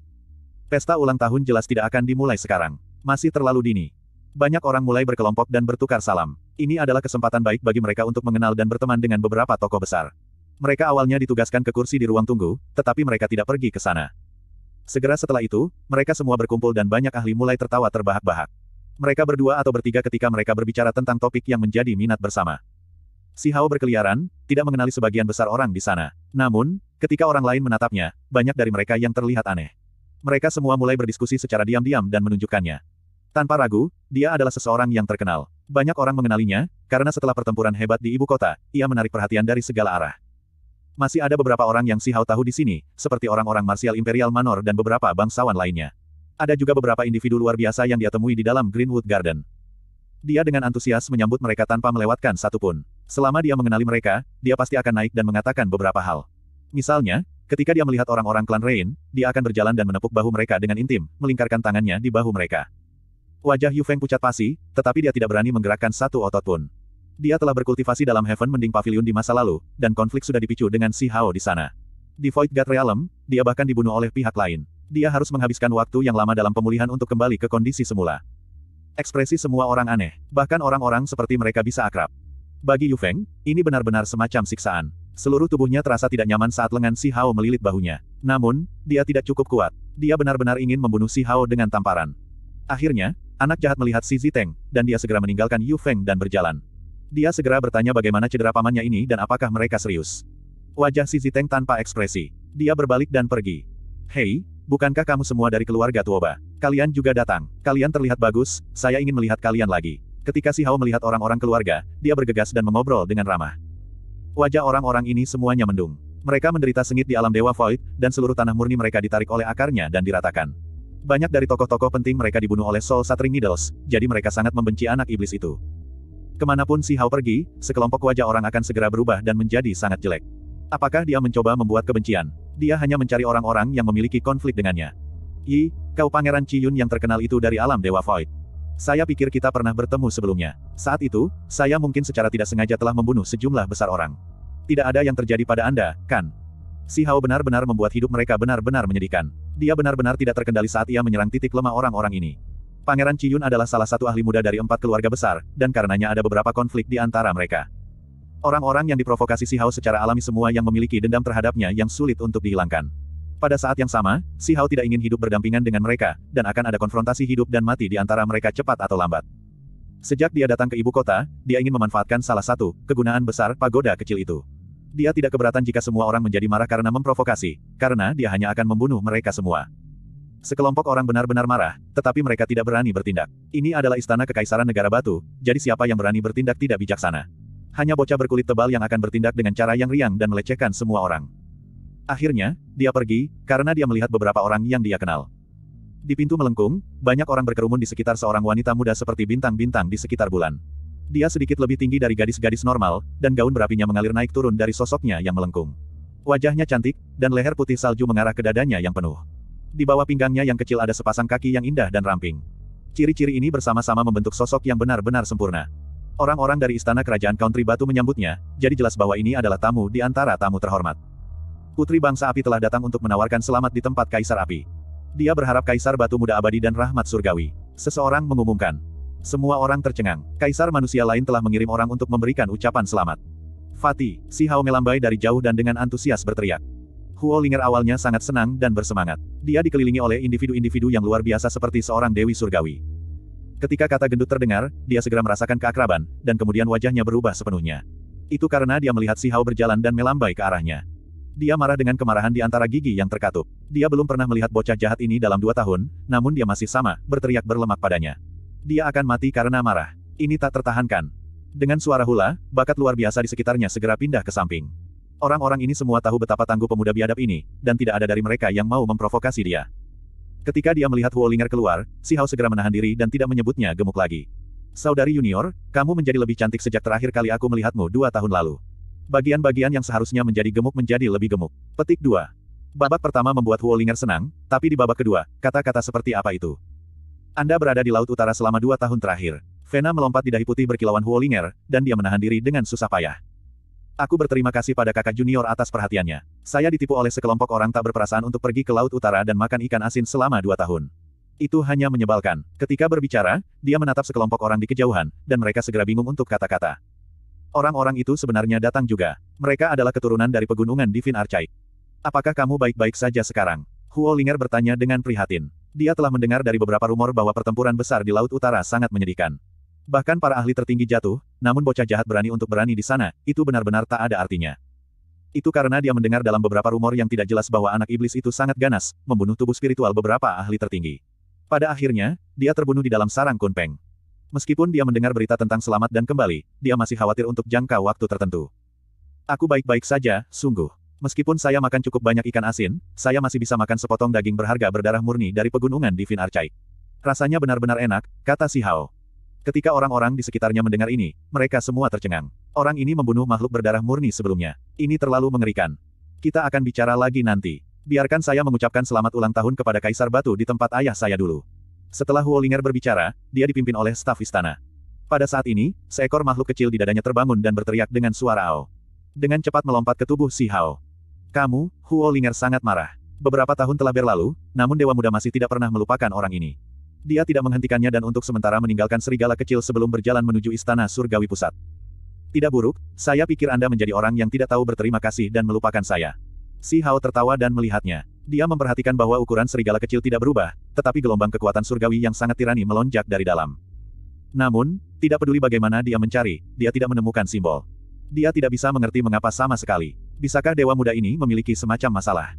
Pesta ulang tahun jelas tidak akan dimulai sekarang. Masih terlalu dini. Banyak orang mulai berkelompok dan bertukar salam. Ini adalah kesempatan baik bagi mereka untuk mengenal dan berteman dengan beberapa tokoh besar. Mereka awalnya ditugaskan ke kursi di ruang tunggu, tetapi mereka tidak pergi ke sana. Segera setelah itu, mereka semua berkumpul dan banyak ahli mulai tertawa terbahak-bahak. Mereka berdua atau bertiga ketika mereka berbicara tentang topik yang menjadi minat bersama. Si Hao berkeliaran, tidak mengenali sebagian besar orang di sana. Namun, ketika orang lain menatapnya, banyak dari mereka yang terlihat aneh. Mereka semua mulai berdiskusi secara diam-diam dan menunjukkannya. Tanpa ragu, dia adalah seseorang yang terkenal. Banyak orang mengenalinya, karena setelah pertempuran hebat di ibu kota, ia menarik perhatian dari segala arah. Masih ada beberapa orang yang Sihau tahu di sini, seperti orang-orang marsial Imperial Manor dan beberapa bangsawan lainnya. Ada juga beberapa individu luar biasa yang dia temui di dalam Greenwood Garden. Dia dengan antusias menyambut mereka tanpa melewatkan satupun. Selama dia mengenali mereka, dia pasti akan naik dan mengatakan beberapa hal. Misalnya, ketika dia melihat orang-orang klan Rain, dia akan berjalan dan menepuk bahu mereka dengan intim, melingkarkan tangannya di bahu mereka. Wajah Yu Feng pucat pasi, tetapi dia tidak berani menggerakkan satu otot pun. Dia telah berkultivasi dalam Heaven Mending Pavilion di masa lalu, dan konflik sudah dipicu dengan Si Hao di sana. Di Void God Realm, dia bahkan dibunuh oleh pihak lain. Dia harus menghabiskan waktu yang lama dalam pemulihan untuk kembali ke kondisi semula. Ekspresi semua orang aneh, bahkan orang-orang seperti mereka bisa akrab. Bagi Yu Feng, ini benar-benar semacam siksaan. Seluruh tubuhnya terasa tidak nyaman saat lengan Si Hao melilit bahunya. Namun, dia tidak cukup kuat. Dia benar-benar ingin membunuh Si Hao dengan tamparan. Akhirnya, Anak jahat melihat si Ziteng, dan dia segera meninggalkan Yu Feng dan berjalan. Dia segera bertanya bagaimana cedera pamannya ini dan apakah mereka serius. Wajah si Ziteng tanpa ekspresi. Dia berbalik dan pergi. Hei, bukankah kamu semua dari keluarga Tuoba? Kalian juga datang. Kalian terlihat bagus, saya ingin melihat kalian lagi. Ketika si Hao melihat orang-orang keluarga, dia bergegas dan mengobrol dengan ramah. Wajah orang-orang ini semuanya mendung. Mereka menderita sengit di alam Dewa Void, dan seluruh tanah murni mereka ditarik oleh akarnya dan diratakan. Banyak dari tokoh-tokoh penting mereka dibunuh oleh Soul Shattering Needles, jadi mereka sangat membenci anak iblis itu. Kemanapun si Hao pergi, sekelompok wajah orang akan segera berubah dan menjadi sangat jelek. Apakah dia mencoba membuat kebencian? Dia hanya mencari orang-orang yang memiliki konflik dengannya. Yi, kau pangeran Ciyun yang terkenal itu dari alam Dewa Void. Saya pikir kita pernah bertemu sebelumnya. Saat itu, saya mungkin secara tidak sengaja telah membunuh sejumlah besar orang. Tidak ada yang terjadi pada Anda, kan? Si Hao benar-benar membuat hidup mereka benar-benar menyedihkan. Dia benar-benar tidak terkendali saat ia menyerang titik lemah orang-orang ini. Pangeran Ciyun adalah salah satu ahli muda dari empat keluarga besar, dan karenanya ada beberapa konflik di antara mereka. Orang-orang yang diprovokasi Si Hao secara alami semua yang memiliki dendam terhadapnya yang sulit untuk dihilangkan. Pada saat yang sama, Si Hao tidak ingin hidup berdampingan dengan mereka, dan akan ada konfrontasi hidup dan mati di antara mereka cepat atau lambat. Sejak dia datang ke ibu kota, dia ingin memanfaatkan salah satu kegunaan besar pagoda kecil itu. Dia tidak keberatan jika semua orang menjadi marah karena memprovokasi, karena dia hanya akan membunuh mereka semua. Sekelompok orang benar-benar marah, tetapi mereka tidak berani bertindak. Ini adalah istana kekaisaran negara batu, jadi siapa yang berani bertindak tidak bijaksana. Hanya bocah berkulit tebal yang akan bertindak dengan cara yang riang dan melecehkan semua orang. Akhirnya, dia pergi, karena dia melihat beberapa orang yang dia kenal. Di pintu melengkung, banyak orang berkerumun di sekitar seorang wanita muda seperti bintang-bintang di sekitar bulan. Dia sedikit lebih tinggi dari gadis-gadis normal, dan gaun berapinya mengalir naik turun dari sosoknya yang melengkung. Wajahnya cantik, dan leher putih salju mengarah ke dadanya yang penuh. Di bawah pinggangnya yang kecil ada sepasang kaki yang indah dan ramping. Ciri-ciri ini bersama-sama membentuk sosok yang benar-benar sempurna. Orang-orang dari istana kerajaan country batu menyambutnya, jadi jelas bahwa ini adalah tamu di antara tamu terhormat. Putri bangsa api telah datang untuk menawarkan selamat di tempat kaisar api. Dia berharap kaisar batu muda abadi dan rahmat surgawi. Seseorang mengumumkan, semua orang tercengang. Kaisar manusia lain telah mengirim orang untuk memberikan ucapan selamat. Fatih, si Hao melambai dari jauh dan dengan antusias berteriak. Huo Linger awalnya sangat senang dan bersemangat. Dia dikelilingi oleh individu-individu yang luar biasa seperti seorang dewi surgawi. Ketika kata gendut terdengar, dia segera merasakan keakraban, dan kemudian wajahnya berubah sepenuhnya. Itu karena dia melihat si Hao berjalan dan melambai ke arahnya. Dia marah dengan kemarahan di antara gigi yang terkatup. Dia belum pernah melihat bocah jahat ini dalam dua tahun, namun dia masih sama, berteriak berlemak padanya. Dia akan mati karena marah. Ini tak tertahankan. Dengan suara hula, bakat luar biasa di sekitarnya segera pindah ke samping. Orang-orang ini semua tahu betapa tangguh pemuda biadab ini, dan tidak ada dari mereka yang mau memprovokasi dia. Ketika dia melihat Huolinger keluar, si Hao segera menahan diri dan tidak menyebutnya gemuk lagi. Saudari junior, kamu menjadi lebih cantik sejak terakhir kali aku melihatmu dua tahun lalu. Bagian-bagian yang seharusnya menjadi gemuk menjadi lebih gemuk. Petik 2. Babak pertama membuat Huolinger senang, tapi di babak kedua, kata-kata seperti apa itu? Anda berada di Laut Utara selama dua tahun terakhir. Vena melompat di dahi putih berkilauan Huolinger, dan dia menahan diri dengan susah payah. Aku berterima kasih pada kakak junior atas perhatiannya. Saya ditipu oleh sekelompok orang tak berperasaan untuk pergi ke Laut Utara dan makan ikan asin selama dua tahun. Itu hanya menyebalkan. Ketika berbicara, dia menatap sekelompok orang di kejauhan, dan mereka segera bingung untuk kata-kata. Orang-orang itu sebenarnya datang juga. Mereka adalah keturunan dari pegunungan Divin Archaik. Apakah kamu baik-baik saja sekarang? Huolinger bertanya dengan prihatin dia telah mendengar dari beberapa rumor bahwa pertempuran besar di Laut Utara sangat menyedihkan. Bahkan para ahli tertinggi jatuh, namun bocah jahat berani untuk berani di sana, itu benar-benar tak ada artinya. Itu karena dia mendengar dalam beberapa rumor yang tidak jelas bahwa anak iblis itu sangat ganas, membunuh tubuh spiritual beberapa ahli tertinggi. Pada akhirnya, dia terbunuh di dalam sarang Kunpeng. Meskipun dia mendengar berita tentang selamat dan kembali, dia masih khawatir untuk jangka waktu tertentu. Aku baik-baik saja, sungguh. Meskipun saya makan cukup banyak ikan asin, saya masih bisa makan sepotong daging berharga berdarah murni dari pegunungan di Fin Rasanya benar-benar enak, kata Si Hao. Ketika orang-orang di sekitarnya mendengar ini, mereka semua tercengang. Orang ini membunuh makhluk berdarah murni sebelumnya. Ini terlalu mengerikan. Kita akan bicara lagi nanti. Biarkan saya mengucapkan selamat ulang tahun kepada Kaisar Batu di tempat ayah saya dulu. Setelah Huolinger berbicara, dia dipimpin oleh staf istana. Pada saat ini, seekor makhluk kecil di dadanya terbangun dan berteriak dengan suara Ao. Dengan cepat melompat ke tubuh Si Hao. Kamu, Huo Linger sangat marah. Beberapa tahun telah berlalu, namun Dewa Muda masih tidak pernah melupakan orang ini. Dia tidak menghentikannya dan untuk sementara meninggalkan serigala kecil sebelum berjalan menuju istana surgawi pusat. Tidak buruk, saya pikir Anda menjadi orang yang tidak tahu berterima kasih dan melupakan saya. Si Hao tertawa dan melihatnya. Dia memperhatikan bahwa ukuran serigala kecil tidak berubah, tetapi gelombang kekuatan surgawi yang sangat tirani melonjak dari dalam. Namun, tidak peduli bagaimana dia mencari, dia tidak menemukan simbol. Dia tidak bisa mengerti mengapa sama sekali. Bisakah dewa muda ini memiliki semacam masalah?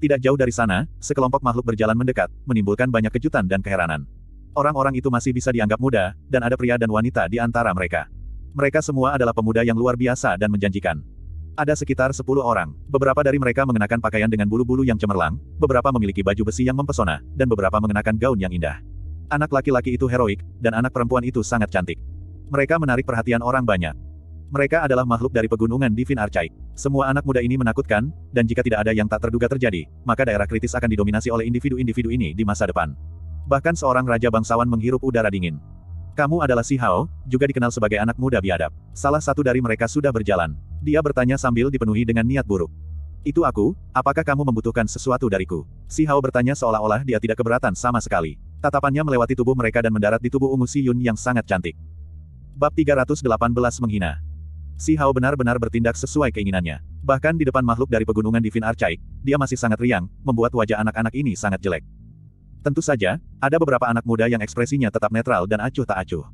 Tidak jauh dari sana, sekelompok makhluk berjalan mendekat, menimbulkan banyak kejutan dan keheranan. Orang-orang itu masih bisa dianggap muda, dan ada pria dan wanita di antara mereka. Mereka semua adalah pemuda yang luar biasa dan menjanjikan. Ada sekitar 10 orang. Beberapa dari mereka mengenakan pakaian dengan bulu-bulu yang cemerlang, beberapa memiliki baju besi yang mempesona, dan beberapa mengenakan gaun yang indah. Anak laki-laki itu heroik, dan anak perempuan itu sangat cantik. Mereka menarik perhatian orang banyak. Mereka adalah makhluk dari pegunungan Divin Archai. Semua anak muda ini menakutkan, dan jika tidak ada yang tak terduga terjadi, maka daerah kritis akan didominasi oleh individu-individu ini di masa depan. Bahkan seorang raja bangsawan menghirup udara dingin. Kamu adalah Si Hao, juga dikenal sebagai anak muda biadab. Salah satu dari mereka sudah berjalan. Dia bertanya sambil dipenuhi dengan niat buruk. Itu aku, apakah kamu membutuhkan sesuatu dariku? Si Hao bertanya seolah-olah dia tidak keberatan sama sekali. Tatapannya melewati tubuh mereka dan mendarat di tubuh ungu Si Yun yang sangat cantik. Bab 318 menghina. Si Hao benar-benar bertindak sesuai keinginannya. Bahkan di depan makhluk dari pegunungan Divin Archaic, dia masih sangat riang, membuat wajah anak-anak ini sangat jelek. Tentu saja, ada beberapa anak muda yang ekspresinya tetap netral dan acuh tak acuh.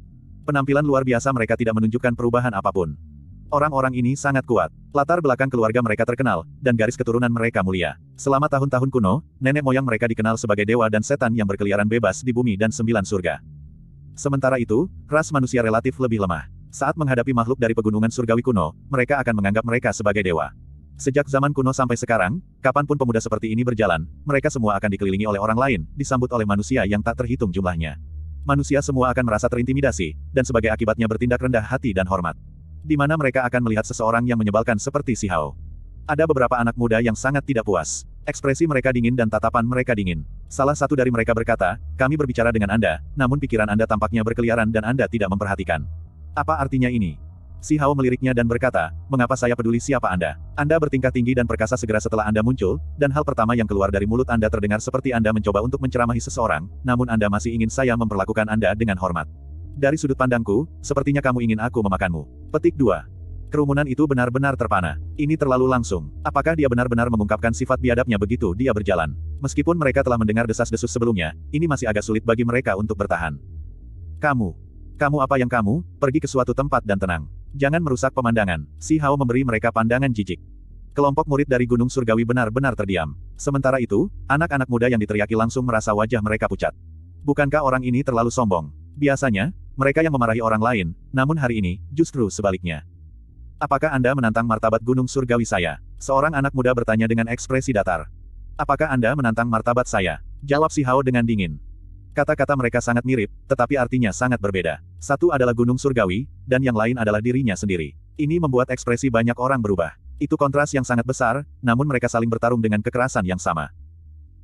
Penampilan luar biasa mereka tidak menunjukkan perubahan apapun. Orang-orang ini sangat kuat. Latar belakang keluarga mereka terkenal, dan garis keturunan mereka mulia. Selama tahun-tahun kuno, nenek moyang mereka dikenal sebagai dewa dan setan yang berkeliaran bebas di bumi dan sembilan surga. Sementara itu, ras manusia relatif lebih lemah. Saat menghadapi makhluk dari pegunungan surgawi kuno, mereka akan menganggap mereka sebagai dewa. Sejak zaman kuno sampai sekarang, kapanpun pemuda seperti ini berjalan, mereka semua akan dikelilingi oleh orang lain, disambut oleh manusia yang tak terhitung jumlahnya. Manusia semua akan merasa terintimidasi, dan sebagai akibatnya bertindak rendah hati dan hormat. Di mana mereka akan melihat seseorang yang menyebalkan seperti si Hao. Ada beberapa anak muda yang sangat tidak puas. Ekspresi mereka dingin dan tatapan mereka dingin. Salah satu dari mereka berkata, kami berbicara dengan Anda, namun pikiran Anda tampaknya berkeliaran dan Anda tidak memperhatikan. Apa artinya ini? Si Hao meliriknya dan berkata, mengapa saya peduli siapa Anda? Anda bertingkah tinggi dan perkasa segera setelah Anda muncul, dan hal pertama yang keluar dari mulut Anda terdengar seperti Anda mencoba untuk menceramahi seseorang, namun Anda masih ingin saya memperlakukan Anda dengan hormat. Dari sudut pandangku, sepertinya kamu ingin aku memakanmu. Petik 2. Kerumunan itu benar-benar terpana. Ini terlalu langsung. Apakah dia benar-benar mengungkapkan sifat biadabnya begitu dia berjalan? Meskipun mereka telah mendengar desas-desus sebelumnya, ini masih agak sulit bagi mereka untuk bertahan. Kamu, kamu apa yang kamu, pergi ke suatu tempat dan tenang. Jangan merusak pemandangan. Si Hao memberi mereka pandangan jijik. Kelompok murid dari Gunung Surgawi benar-benar terdiam. Sementara itu, anak-anak muda yang diteriaki langsung merasa wajah mereka pucat. Bukankah orang ini terlalu sombong? Biasanya, mereka yang memarahi orang lain, namun hari ini, justru sebaliknya. Apakah Anda menantang martabat Gunung Surgawi saya? Seorang anak muda bertanya dengan ekspresi datar. Apakah Anda menantang martabat saya? Jawab si Hao dengan dingin. Kata-kata mereka sangat mirip, tetapi artinya sangat berbeda. Satu adalah gunung surgawi, dan yang lain adalah dirinya sendiri. Ini membuat ekspresi banyak orang berubah. Itu kontras yang sangat besar, namun mereka saling bertarung dengan kekerasan yang sama.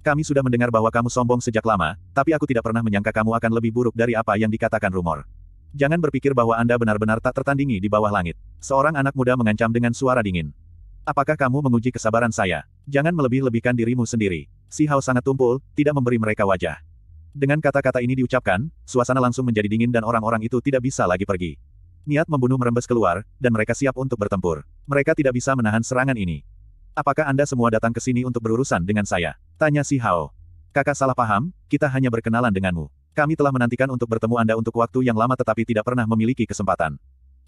Kami sudah mendengar bahwa kamu sombong sejak lama, tapi aku tidak pernah menyangka kamu akan lebih buruk dari apa yang dikatakan rumor. Jangan berpikir bahwa Anda benar-benar tak tertandingi di bawah langit. Seorang anak muda mengancam dengan suara dingin. Apakah kamu menguji kesabaran saya? Jangan melebih-lebihkan dirimu sendiri. Si Hao sangat tumpul, tidak memberi mereka wajah. Dengan kata-kata ini diucapkan, suasana langsung menjadi dingin dan orang-orang itu tidak bisa lagi pergi. Niat membunuh merembes keluar, dan mereka siap untuk bertempur. Mereka tidak bisa menahan serangan ini. Apakah Anda semua datang ke sini untuk berurusan dengan saya? Tanya si Hao. Kakak salah paham, kita hanya berkenalan denganmu. Kami telah menantikan untuk bertemu Anda untuk waktu yang lama tetapi tidak pernah memiliki kesempatan.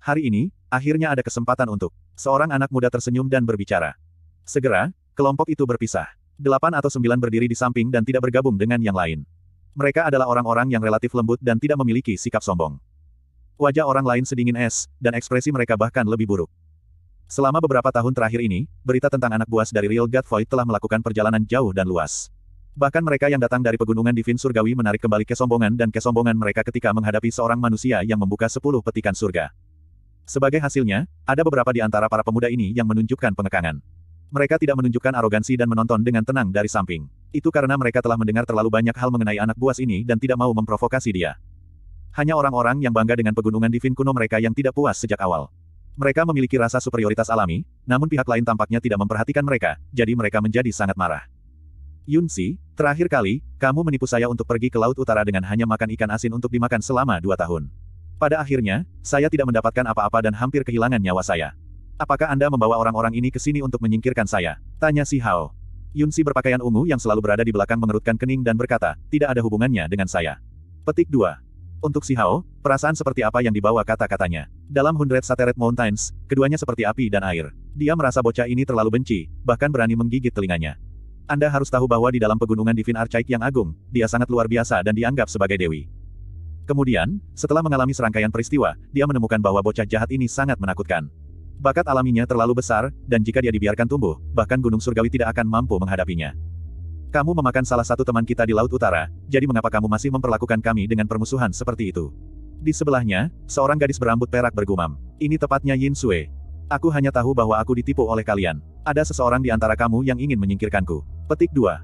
Hari ini, akhirnya ada kesempatan untuk seorang anak muda tersenyum dan berbicara. Segera, kelompok itu berpisah. Delapan atau sembilan berdiri di samping dan tidak bergabung dengan yang lain. Mereka adalah orang-orang yang relatif lembut dan tidak memiliki sikap sombong. Wajah orang lain sedingin es, dan ekspresi mereka bahkan lebih buruk. Selama beberapa tahun terakhir ini, berita tentang anak buas dari Real God Void telah melakukan perjalanan jauh dan luas. Bahkan mereka yang datang dari pegunungan Divin Surgawi menarik kembali kesombongan dan kesombongan mereka ketika menghadapi seorang manusia yang membuka sepuluh petikan surga. Sebagai hasilnya, ada beberapa di antara para pemuda ini yang menunjukkan pengekangan. Mereka tidak menunjukkan arogansi dan menonton dengan tenang dari samping. Itu karena mereka telah mendengar terlalu banyak hal mengenai anak buas ini dan tidak mau memprovokasi dia. Hanya orang-orang yang bangga dengan pegunungan divin kuno mereka yang tidak puas sejak awal. Mereka memiliki rasa superioritas alami, namun pihak lain tampaknya tidak memperhatikan mereka, jadi mereka menjadi sangat marah. Yunsi, terakhir kali, kamu menipu saya untuk pergi ke Laut Utara dengan hanya makan ikan asin untuk dimakan selama dua tahun. Pada akhirnya, saya tidak mendapatkan apa-apa dan hampir kehilangan nyawa saya. Apakah Anda membawa orang-orang ini ke sini untuk menyingkirkan saya? Tanya si Hao. Yunsi berpakaian ungu yang selalu berada di belakang mengerutkan kening dan berkata, tidak ada hubungannya dengan saya. Petik 2. Untuk si Hao, perasaan seperti apa yang dibawa kata-katanya. Dalam Hundred Sateret Mountains, keduanya seperti api dan air. Dia merasa bocah ini terlalu benci, bahkan berani menggigit telinganya. Anda harus tahu bahwa di dalam pegunungan Divin Archaic yang agung, dia sangat luar biasa dan dianggap sebagai dewi. Kemudian, setelah mengalami serangkaian peristiwa, dia menemukan bahwa bocah jahat ini sangat menakutkan. Bakat alaminya terlalu besar, dan jika dia dibiarkan tumbuh, bahkan gunung surgawi tidak akan mampu menghadapinya. Kamu memakan salah satu teman kita di Laut Utara, jadi mengapa kamu masih memperlakukan kami dengan permusuhan seperti itu? Di sebelahnya, seorang gadis berambut perak bergumam. Ini tepatnya Yin Sui Aku hanya tahu bahwa aku ditipu oleh kalian. Ada seseorang di antara kamu yang ingin menyingkirkanku. Petik 2.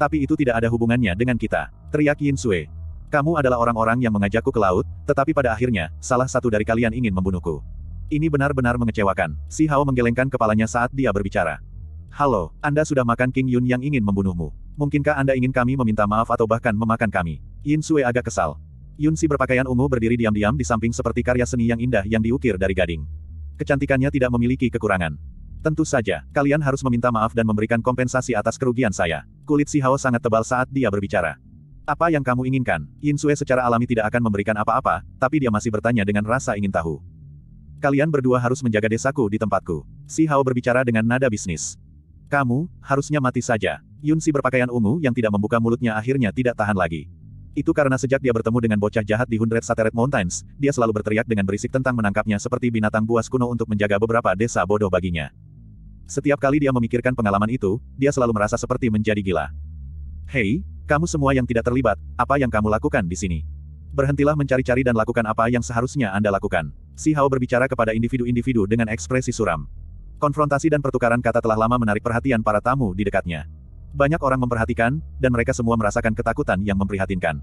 Tapi itu tidak ada hubungannya dengan kita. Teriak Yin Sui Kamu adalah orang-orang yang mengajakku ke laut, tetapi pada akhirnya, salah satu dari kalian ingin membunuhku. Ini benar-benar mengecewakan. Si Hao menggelengkan kepalanya saat dia berbicara. Halo, Anda sudah makan King Yun yang ingin membunuhmu. Mungkinkah Anda ingin kami meminta maaf atau bahkan memakan kami? Yin Sui agak kesal. Yun Si berpakaian ungu berdiri diam-diam di samping seperti karya seni yang indah yang diukir dari gading. Kecantikannya tidak memiliki kekurangan. Tentu saja, kalian harus meminta maaf dan memberikan kompensasi atas kerugian saya. Kulit Si Hao sangat tebal saat dia berbicara. Apa yang kamu inginkan? Yin Sui secara alami tidak akan memberikan apa-apa, tapi dia masih bertanya dengan rasa ingin tahu. Kalian berdua harus menjaga desaku di tempatku. Si Hao berbicara dengan nada bisnis. Kamu, harusnya mati saja. Yun Si berpakaian ungu yang tidak membuka mulutnya akhirnya tidak tahan lagi. Itu karena sejak dia bertemu dengan bocah jahat di Hundred Satellite Mountains, dia selalu berteriak dengan berisik tentang menangkapnya seperti binatang buas kuno untuk menjaga beberapa desa bodoh baginya. Setiap kali dia memikirkan pengalaman itu, dia selalu merasa seperti menjadi gila. Hei, kamu semua yang tidak terlibat, apa yang kamu lakukan di sini? Berhentilah mencari-cari dan lakukan apa yang seharusnya Anda lakukan. Si Hao berbicara kepada individu-individu dengan ekspresi suram. Konfrontasi dan pertukaran kata telah lama menarik perhatian para tamu di dekatnya. Banyak orang memperhatikan, dan mereka semua merasakan ketakutan yang memprihatinkan.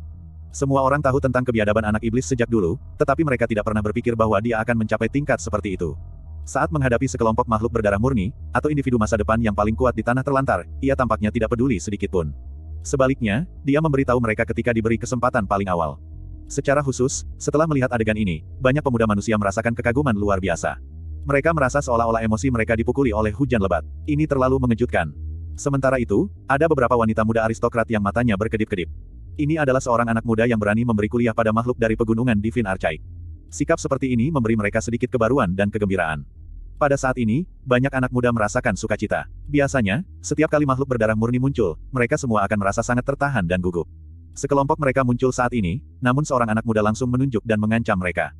Semua orang tahu tentang kebiadaban anak iblis sejak dulu, tetapi mereka tidak pernah berpikir bahwa dia akan mencapai tingkat seperti itu. Saat menghadapi sekelompok makhluk berdarah murni, atau individu masa depan yang paling kuat di tanah terlantar, ia tampaknya tidak peduli sedikitpun. Sebaliknya, dia memberitahu mereka ketika diberi kesempatan paling awal. Secara khusus, setelah melihat adegan ini, banyak pemuda manusia merasakan kekaguman luar biasa. Mereka merasa seolah-olah emosi mereka dipukuli oleh hujan lebat. Ini terlalu mengejutkan. Sementara itu, ada beberapa wanita muda aristokrat yang matanya berkedip-kedip. Ini adalah seorang anak muda yang berani memberi kuliah pada makhluk dari pegunungan Divin Archaic. Sikap seperti ini memberi mereka sedikit kebaruan dan kegembiraan. Pada saat ini, banyak anak muda merasakan sukacita. Biasanya, setiap kali makhluk berdarah murni muncul, mereka semua akan merasa sangat tertahan dan gugup. Sekelompok mereka muncul saat ini, namun seorang anak muda langsung menunjuk dan mengancam mereka.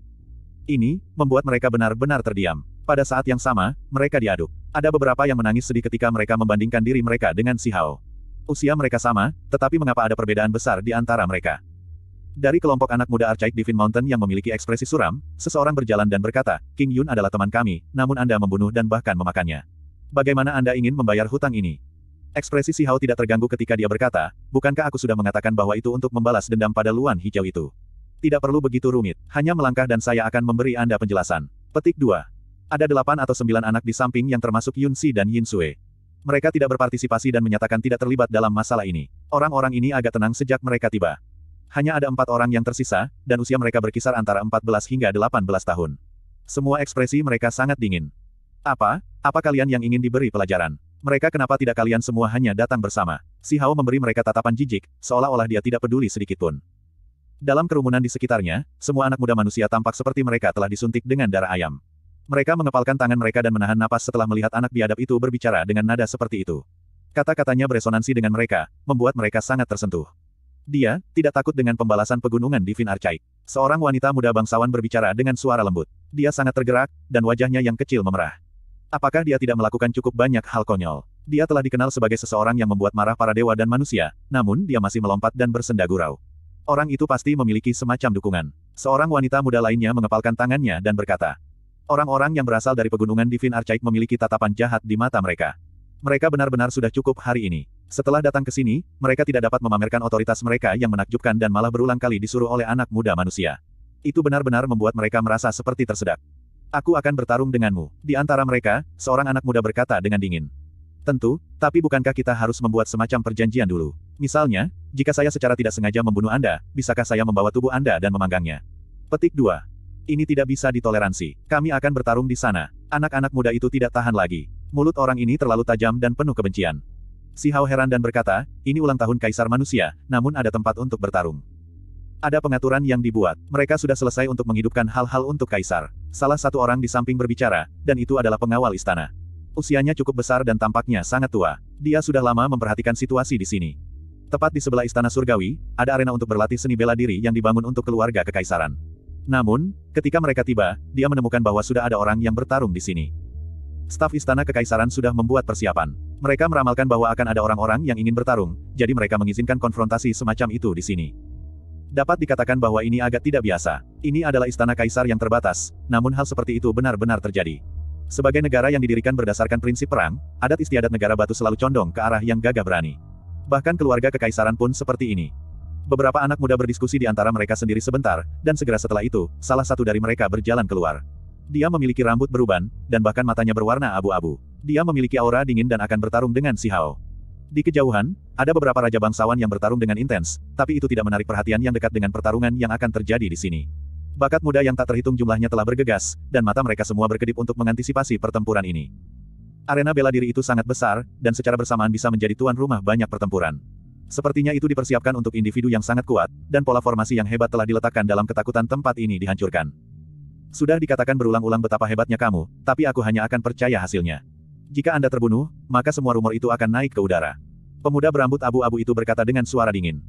Ini, membuat mereka benar-benar terdiam. Pada saat yang sama, mereka diaduk. Ada beberapa yang menangis sedih ketika mereka membandingkan diri mereka dengan si Hao. Usia mereka sama, tetapi mengapa ada perbedaan besar di antara mereka? Dari kelompok anak muda Archaic Divine Mountain yang memiliki ekspresi suram, seseorang berjalan dan berkata, King Yun adalah teman kami, namun Anda membunuh dan bahkan memakannya. Bagaimana Anda ingin membayar hutang ini? Ekspresi Si Hao tidak terganggu ketika dia berkata, bukankah aku sudah mengatakan bahwa itu untuk membalas dendam pada Luan Hijau itu? Tidak perlu begitu rumit, hanya melangkah dan saya akan memberi Anda penjelasan. Petik 2. Ada delapan atau sembilan anak di samping yang termasuk Yun Si dan Yin Sui. Mereka tidak berpartisipasi dan menyatakan tidak terlibat dalam masalah ini. Orang-orang ini agak tenang sejak mereka tiba. Hanya ada empat orang yang tersisa, dan usia mereka berkisar antara 14 hingga 18 tahun. Semua ekspresi mereka sangat dingin. Apa? Apa kalian yang ingin diberi pelajaran? Mereka kenapa tidak kalian semua hanya datang bersama? Si Hao memberi mereka tatapan jijik, seolah-olah dia tidak peduli sedikitpun. Dalam kerumunan di sekitarnya, semua anak muda manusia tampak seperti mereka telah disuntik dengan darah ayam. Mereka mengepalkan tangan mereka dan menahan napas setelah melihat anak biadab itu berbicara dengan nada seperti itu. Kata-katanya beresonansi dengan mereka, membuat mereka sangat tersentuh. Dia, tidak takut dengan pembalasan pegunungan di Vin Archaik. Seorang wanita muda bangsawan berbicara dengan suara lembut. Dia sangat tergerak, dan wajahnya yang kecil memerah. Apakah dia tidak melakukan cukup banyak hal konyol? Dia telah dikenal sebagai seseorang yang membuat marah para dewa dan manusia, namun dia masih melompat dan bersenda gurau. Orang itu pasti memiliki semacam dukungan. Seorang wanita muda lainnya mengepalkan tangannya dan berkata, Orang-orang yang berasal dari pegunungan Divin Arcaik memiliki tatapan jahat di mata mereka. Mereka benar-benar sudah cukup hari ini. Setelah datang ke sini, mereka tidak dapat memamerkan otoritas mereka yang menakjubkan dan malah berulang kali disuruh oleh anak muda manusia. Itu benar-benar membuat mereka merasa seperti tersedak. Aku akan bertarung denganmu. Di antara mereka, seorang anak muda berkata dengan dingin. Tentu, tapi bukankah kita harus membuat semacam perjanjian dulu? Misalnya, jika saya secara tidak sengaja membunuh Anda, bisakah saya membawa tubuh Anda dan memanggangnya? Petik 2. Ini tidak bisa ditoleransi. Kami akan bertarung di sana. Anak-anak muda itu tidak tahan lagi. Mulut orang ini terlalu tajam dan penuh kebencian. Si Hao heran dan berkata, ini ulang tahun kaisar manusia, namun ada tempat untuk bertarung. Ada pengaturan yang dibuat, mereka sudah selesai untuk menghidupkan hal-hal untuk kaisar. Salah satu orang di samping berbicara, dan itu adalah pengawal istana. Usianya cukup besar dan tampaknya sangat tua. Dia sudah lama memperhatikan situasi di sini. Tepat di sebelah istana surgawi, ada arena untuk berlatih seni bela diri yang dibangun untuk keluarga kekaisaran. Namun, ketika mereka tiba, dia menemukan bahwa sudah ada orang yang bertarung di sini. Staf istana kekaisaran sudah membuat persiapan. Mereka meramalkan bahwa akan ada orang-orang yang ingin bertarung, jadi mereka mengizinkan konfrontasi semacam itu di sini. Dapat dikatakan bahwa ini agak tidak biasa. Ini adalah istana kaisar yang terbatas, namun hal seperti itu benar-benar terjadi. Sebagai negara yang didirikan berdasarkan prinsip perang, adat istiadat negara batu selalu condong ke arah yang gagah berani. Bahkan keluarga kekaisaran pun seperti ini. Beberapa anak muda berdiskusi di antara mereka sendiri sebentar, dan segera setelah itu, salah satu dari mereka berjalan keluar. Dia memiliki rambut beruban, dan bahkan matanya berwarna abu-abu. Dia memiliki aura dingin dan akan bertarung dengan si Hao. Di kejauhan, ada beberapa raja bangsawan yang bertarung dengan intens, tapi itu tidak menarik perhatian yang dekat dengan pertarungan yang akan terjadi di sini. Bakat muda yang tak terhitung jumlahnya telah bergegas, dan mata mereka semua berkedip untuk mengantisipasi pertempuran ini. Arena bela diri itu sangat besar, dan secara bersamaan bisa menjadi tuan rumah banyak pertempuran. Sepertinya itu dipersiapkan untuk individu yang sangat kuat, dan pola formasi yang hebat telah diletakkan dalam ketakutan tempat ini dihancurkan. Sudah dikatakan berulang-ulang betapa hebatnya kamu, tapi aku hanya akan percaya hasilnya. Jika Anda terbunuh, maka semua rumor itu akan naik ke udara. Pemuda berambut abu-abu itu berkata dengan suara dingin.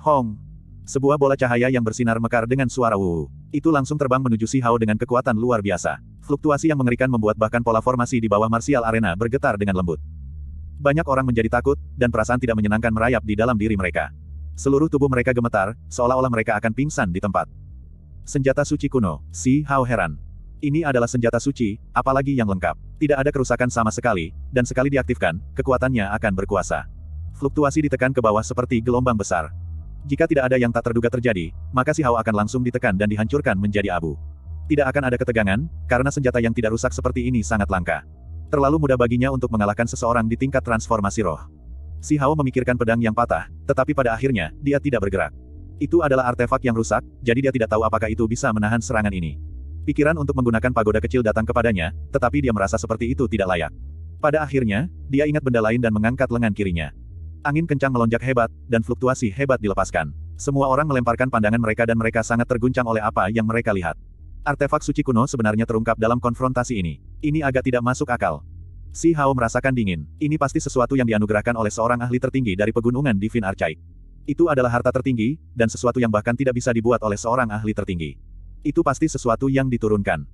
Hong! Sebuah bola cahaya yang bersinar mekar dengan suara wuh. Itu langsung terbang menuju Si Hao dengan kekuatan luar biasa. Fluktuasi yang mengerikan membuat bahkan pola formasi di bawah martial arena bergetar dengan lembut. Banyak orang menjadi takut, dan perasaan tidak menyenangkan merayap di dalam diri mereka. Seluruh tubuh mereka gemetar, seolah-olah mereka akan pingsan di tempat. Senjata suci kuno, Si Hao heran. Ini adalah senjata suci, apalagi yang lengkap. Tidak ada kerusakan sama sekali, dan sekali diaktifkan, kekuatannya akan berkuasa. Fluktuasi ditekan ke bawah seperti gelombang besar. Jika tidak ada yang tak terduga terjadi, maka si Hao akan langsung ditekan dan dihancurkan menjadi abu. Tidak akan ada ketegangan, karena senjata yang tidak rusak seperti ini sangat langka. Terlalu mudah baginya untuk mengalahkan seseorang di tingkat transformasi roh. Si Hao memikirkan pedang yang patah, tetapi pada akhirnya, dia tidak bergerak. Itu adalah artefak yang rusak, jadi dia tidak tahu apakah itu bisa menahan serangan ini. Pikiran untuk menggunakan pagoda kecil datang kepadanya, tetapi dia merasa seperti itu tidak layak. Pada akhirnya, dia ingat benda lain dan mengangkat lengan kirinya. Angin kencang melonjak hebat, dan fluktuasi hebat dilepaskan. Semua orang melemparkan pandangan mereka dan mereka sangat terguncang oleh apa yang mereka lihat. Artefak suci kuno sebenarnya terungkap dalam konfrontasi ini. Ini agak tidak masuk akal. Si Hao merasakan dingin. Ini pasti sesuatu yang dianugerahkan oleh seorang ahli tertinggi dari pegunungan Divine Archai. Itu adalah harta tertinggi, dan sesuatu yang bahkan tidak bisa dibuat oleh seorang ahli tertinggi. Itu pasti sesuatu yang diturunkan.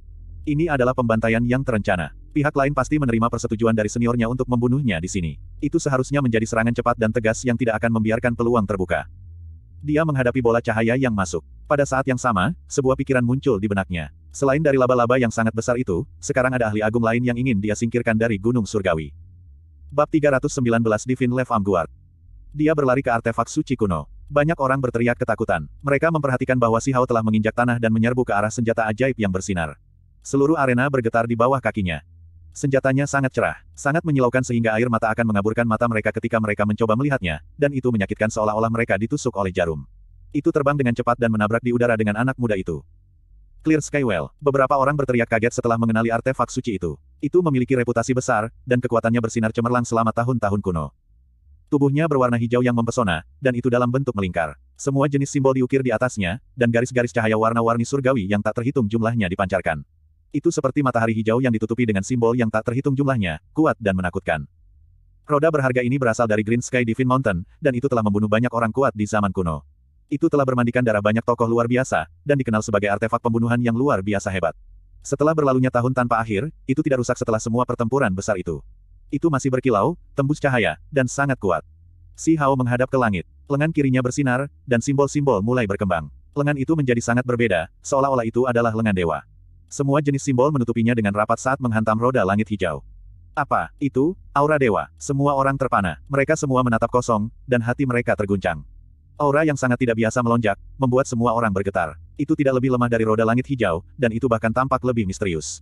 Ini adalah pembantaian yang terencana. Pihak lain pasti menerima persetujuan dari seniornya untuk membunuhnya di sini. Itu seharusnya menjadi serangan cepat dan tegas yang tidak akan membiarkan peluang terbuka. Dia menghadapi bola cahaya yang masuk. Pada saat yang sama, sebuah pikiran muncul di benaknya. Selain dari laba-laba yang sangat besar itu, sekarang ada ahli agung lain yang ingin dia singkirkan dari Gunung Surgawi. Bab 319 Divine Lev Amguard. Dia berlari ke artefak suci kuno. Banyak orang berteriak ketakutan. Mereka memperhatikan bahwa Si Hao telah menginjak tanah dan menyerbu ke arah senjata ajaib yang bersinar. Seluruh arena bergetar di bawah kakinya. Senjatanya sangat cerah, sangat menyilaukan sehingga air mata akan mengaburkan mata mereka ketika mereka mencoba melihatnya, dan itu menyakitkan seolah-olah mereka ditusuk oleh jarum. Itu terbang dengan cepat dan menabrak di udara dengan anak muda itu. Clear Skywell, beberapa orang berteriak kaget setelah mengenali artefak suci itu. Itu memiliki reputasi besar, dan kekuatannya bersinar cemerlang selama tahun-tahun kuno. Tubuhnya berwarna hijau yang mempesona, dan itu dalam bentuk melingkar. Semua jenis simbol diukir di atasnya, dan garis-garis cahaya warna-warni surgawi yang tak terhitung jumlahnya dipancarkan. Itu seperti matahari hijau yang ditutupi dengan simbol yang tak terhitung jumlahnya, kuat dan menakutkan. Roda berharga ini berasal dari Green Sky Divine Mountain, dan itu telah membunuh banyak orang kuat di zaman kuno. Itu telah bermandikan darah banyak tokoh luar biasa, dan dikenal sebagai artefak pembunuhan yang luar biasa hebat. Setelah berlalunya tahun tanpa akhir, itu tidak rusak setelah semua pertempuran besar itu itu masih berkilau, tembus cahaya, dan sangat kuat. Si Hao menghadap ke langit. Lengan kirinya bersinar, dan simbol-simbol mulai berkembang. Lengan itu menjadi sangat berbeda, seolah-olah itu adalah lengan dewa. Semua jenis simbol menutupinya dengan rapat saat menghantam roda langit hijau. Apa, itu, aura dewa. Semua orang terpana, mereka semua menatap kosong, dan hati mereka terguncang. Aura yang sangat tidak biasa melonjak, membuat semua orang bergetar. Itu tidak lebih lemah dari roda langit hijau, dan itu bahkan tampak lebih misterius.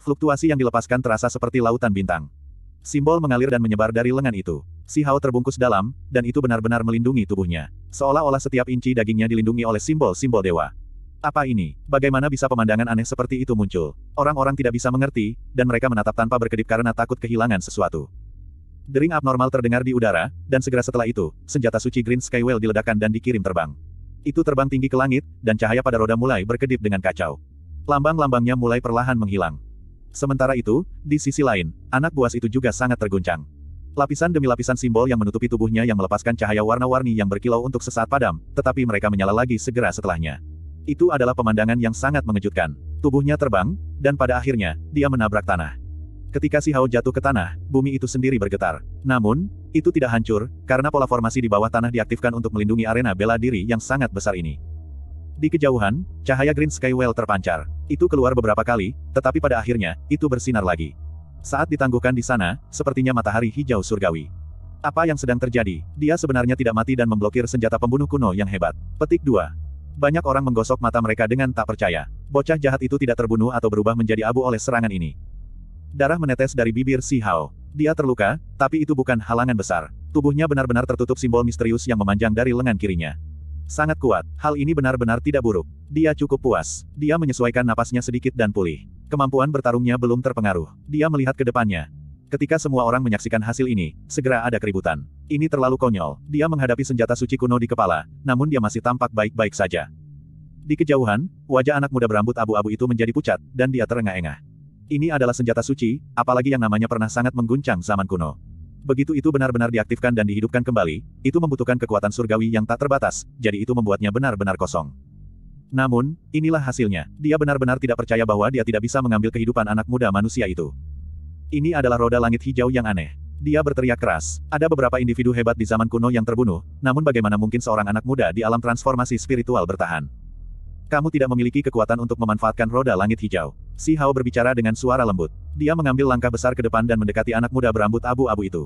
Fluktuasi yang dilepaskan terasa seperti lautan bintang. Simbol mengalir dan menyebar dari lengan itu. Si Hao terbungkus dalam, dan itu benar-benar melindungi tubuhnya. Seolah-olah setiap inci dagingnya dilindungi oleh simbol-simbol dewa. Apa ini? Bagaimana bisa pemandangan aneh seperti itu muncul? Orang-orang tidak bisa mengerti, dan mereka menatap tanpa berkedip karena takut kehilangan sesuatu. Dering abnormal terdengar di udara, dan segera setelah itu, senjata suci Green Skywell diledakkan dan dikirim terbang. Itu terbang tinggi ke langit, dan cahaya pada roda mulai berkedip dengan kacau. Lambang-lambangnya mulai perlahan menghilang. Sementara itu, di sisi lain, anak buas itu juga sangat terguncang. Lapisan demi lapisan simbol yang menutupi tubuhnya yang melepaskan cahaya warna-warni yang berkilau untuk sesaat padam, tetapi mereka menyala lagi segera setelahnya. Itu adalah pemandangan yang sangat mengejutkan. Tubuhnya terbang, dan pada akhirnya, dia menabrak tanah. Ketika si Hao jatuh ke tanah, bumi itu sendiri bergetar. Namun, itu tidak hancur, karena pola formasi di bawah tanah diaktifkan untuk melindungi arena bela diri yang sangat besar ini. Di kejauhan, cahaya Green Skywell terpancar. Itu keluar beberapa kali, tetapi pada akhirnya, itu bersinar lagi. Saat ditangguhkan di sana, sepertinya matahari hijau surgawi. Apa yang sedang terjadi? Dia sebenarnya tidak mati dan memblokir senjata pembunuh kuno yang hebat. Petik 2. Banyak orang menggosok mata mereka dengan tak percaya. Bocah jahat itu tidak terbunuh atau berubah menjadi abu oleh serangan ini. Darah menetes dari bibir Si Hao. Dia terluka, tapi itu bukan halangan besar. Tubuhnya benar-benar tertutup simbol misterius yang memanjang dari lengan kirinya. Sangat kuat, hal ini benar-benar tidak buruk. Dia cukup puas. Dia menyesuaikan napasnya sedikit dan pulih. Kemampuan bertarungnya belum terpengaruh. Dia melihat ke depannya. Ketika semua orang menyaksikan hasil ini, segera ada keributan. Ini terlalu konyol. Dia menghadapi senjata suci kuno di kepala, namun dia masih tampak baik-baik saja. Di kejauhan, wajah anak muda berambut abu-abu itu menjadi pucat, dan dia terengah-engah. Ini adalah senjata suci, apalagi yang namanya pernah sangat mengguncang zaman kuno. Begitu itu benar-benar diaktifkan dan dihidupkan kembali, itu membutuhkan kekuatan surgawi yang tak terbatas, jadi itu membuatnya benar-benar kosong. Namun, inilah hasilnya. Dia benar-benar tidak percaya bahwa dia tidak bisa mengambil kehidupan anak muda manusia itu. Ini adalah roda langit hijau yang aneh. Dia berteriak keras. Ada beberapa individu hebat di zaman kuno yang terbunuh, namun bagaimana mungkin seorang anak muda di alam transformasi spiritual bertahan? Kamu tidak memiliki kekuatan untuk memanfaatkan roda langit hijau. Si Hao berbicara dengan suara lembut. Dia mengambil langkah besar ke depan dan mendekati anak muda berambut abu-abu itu.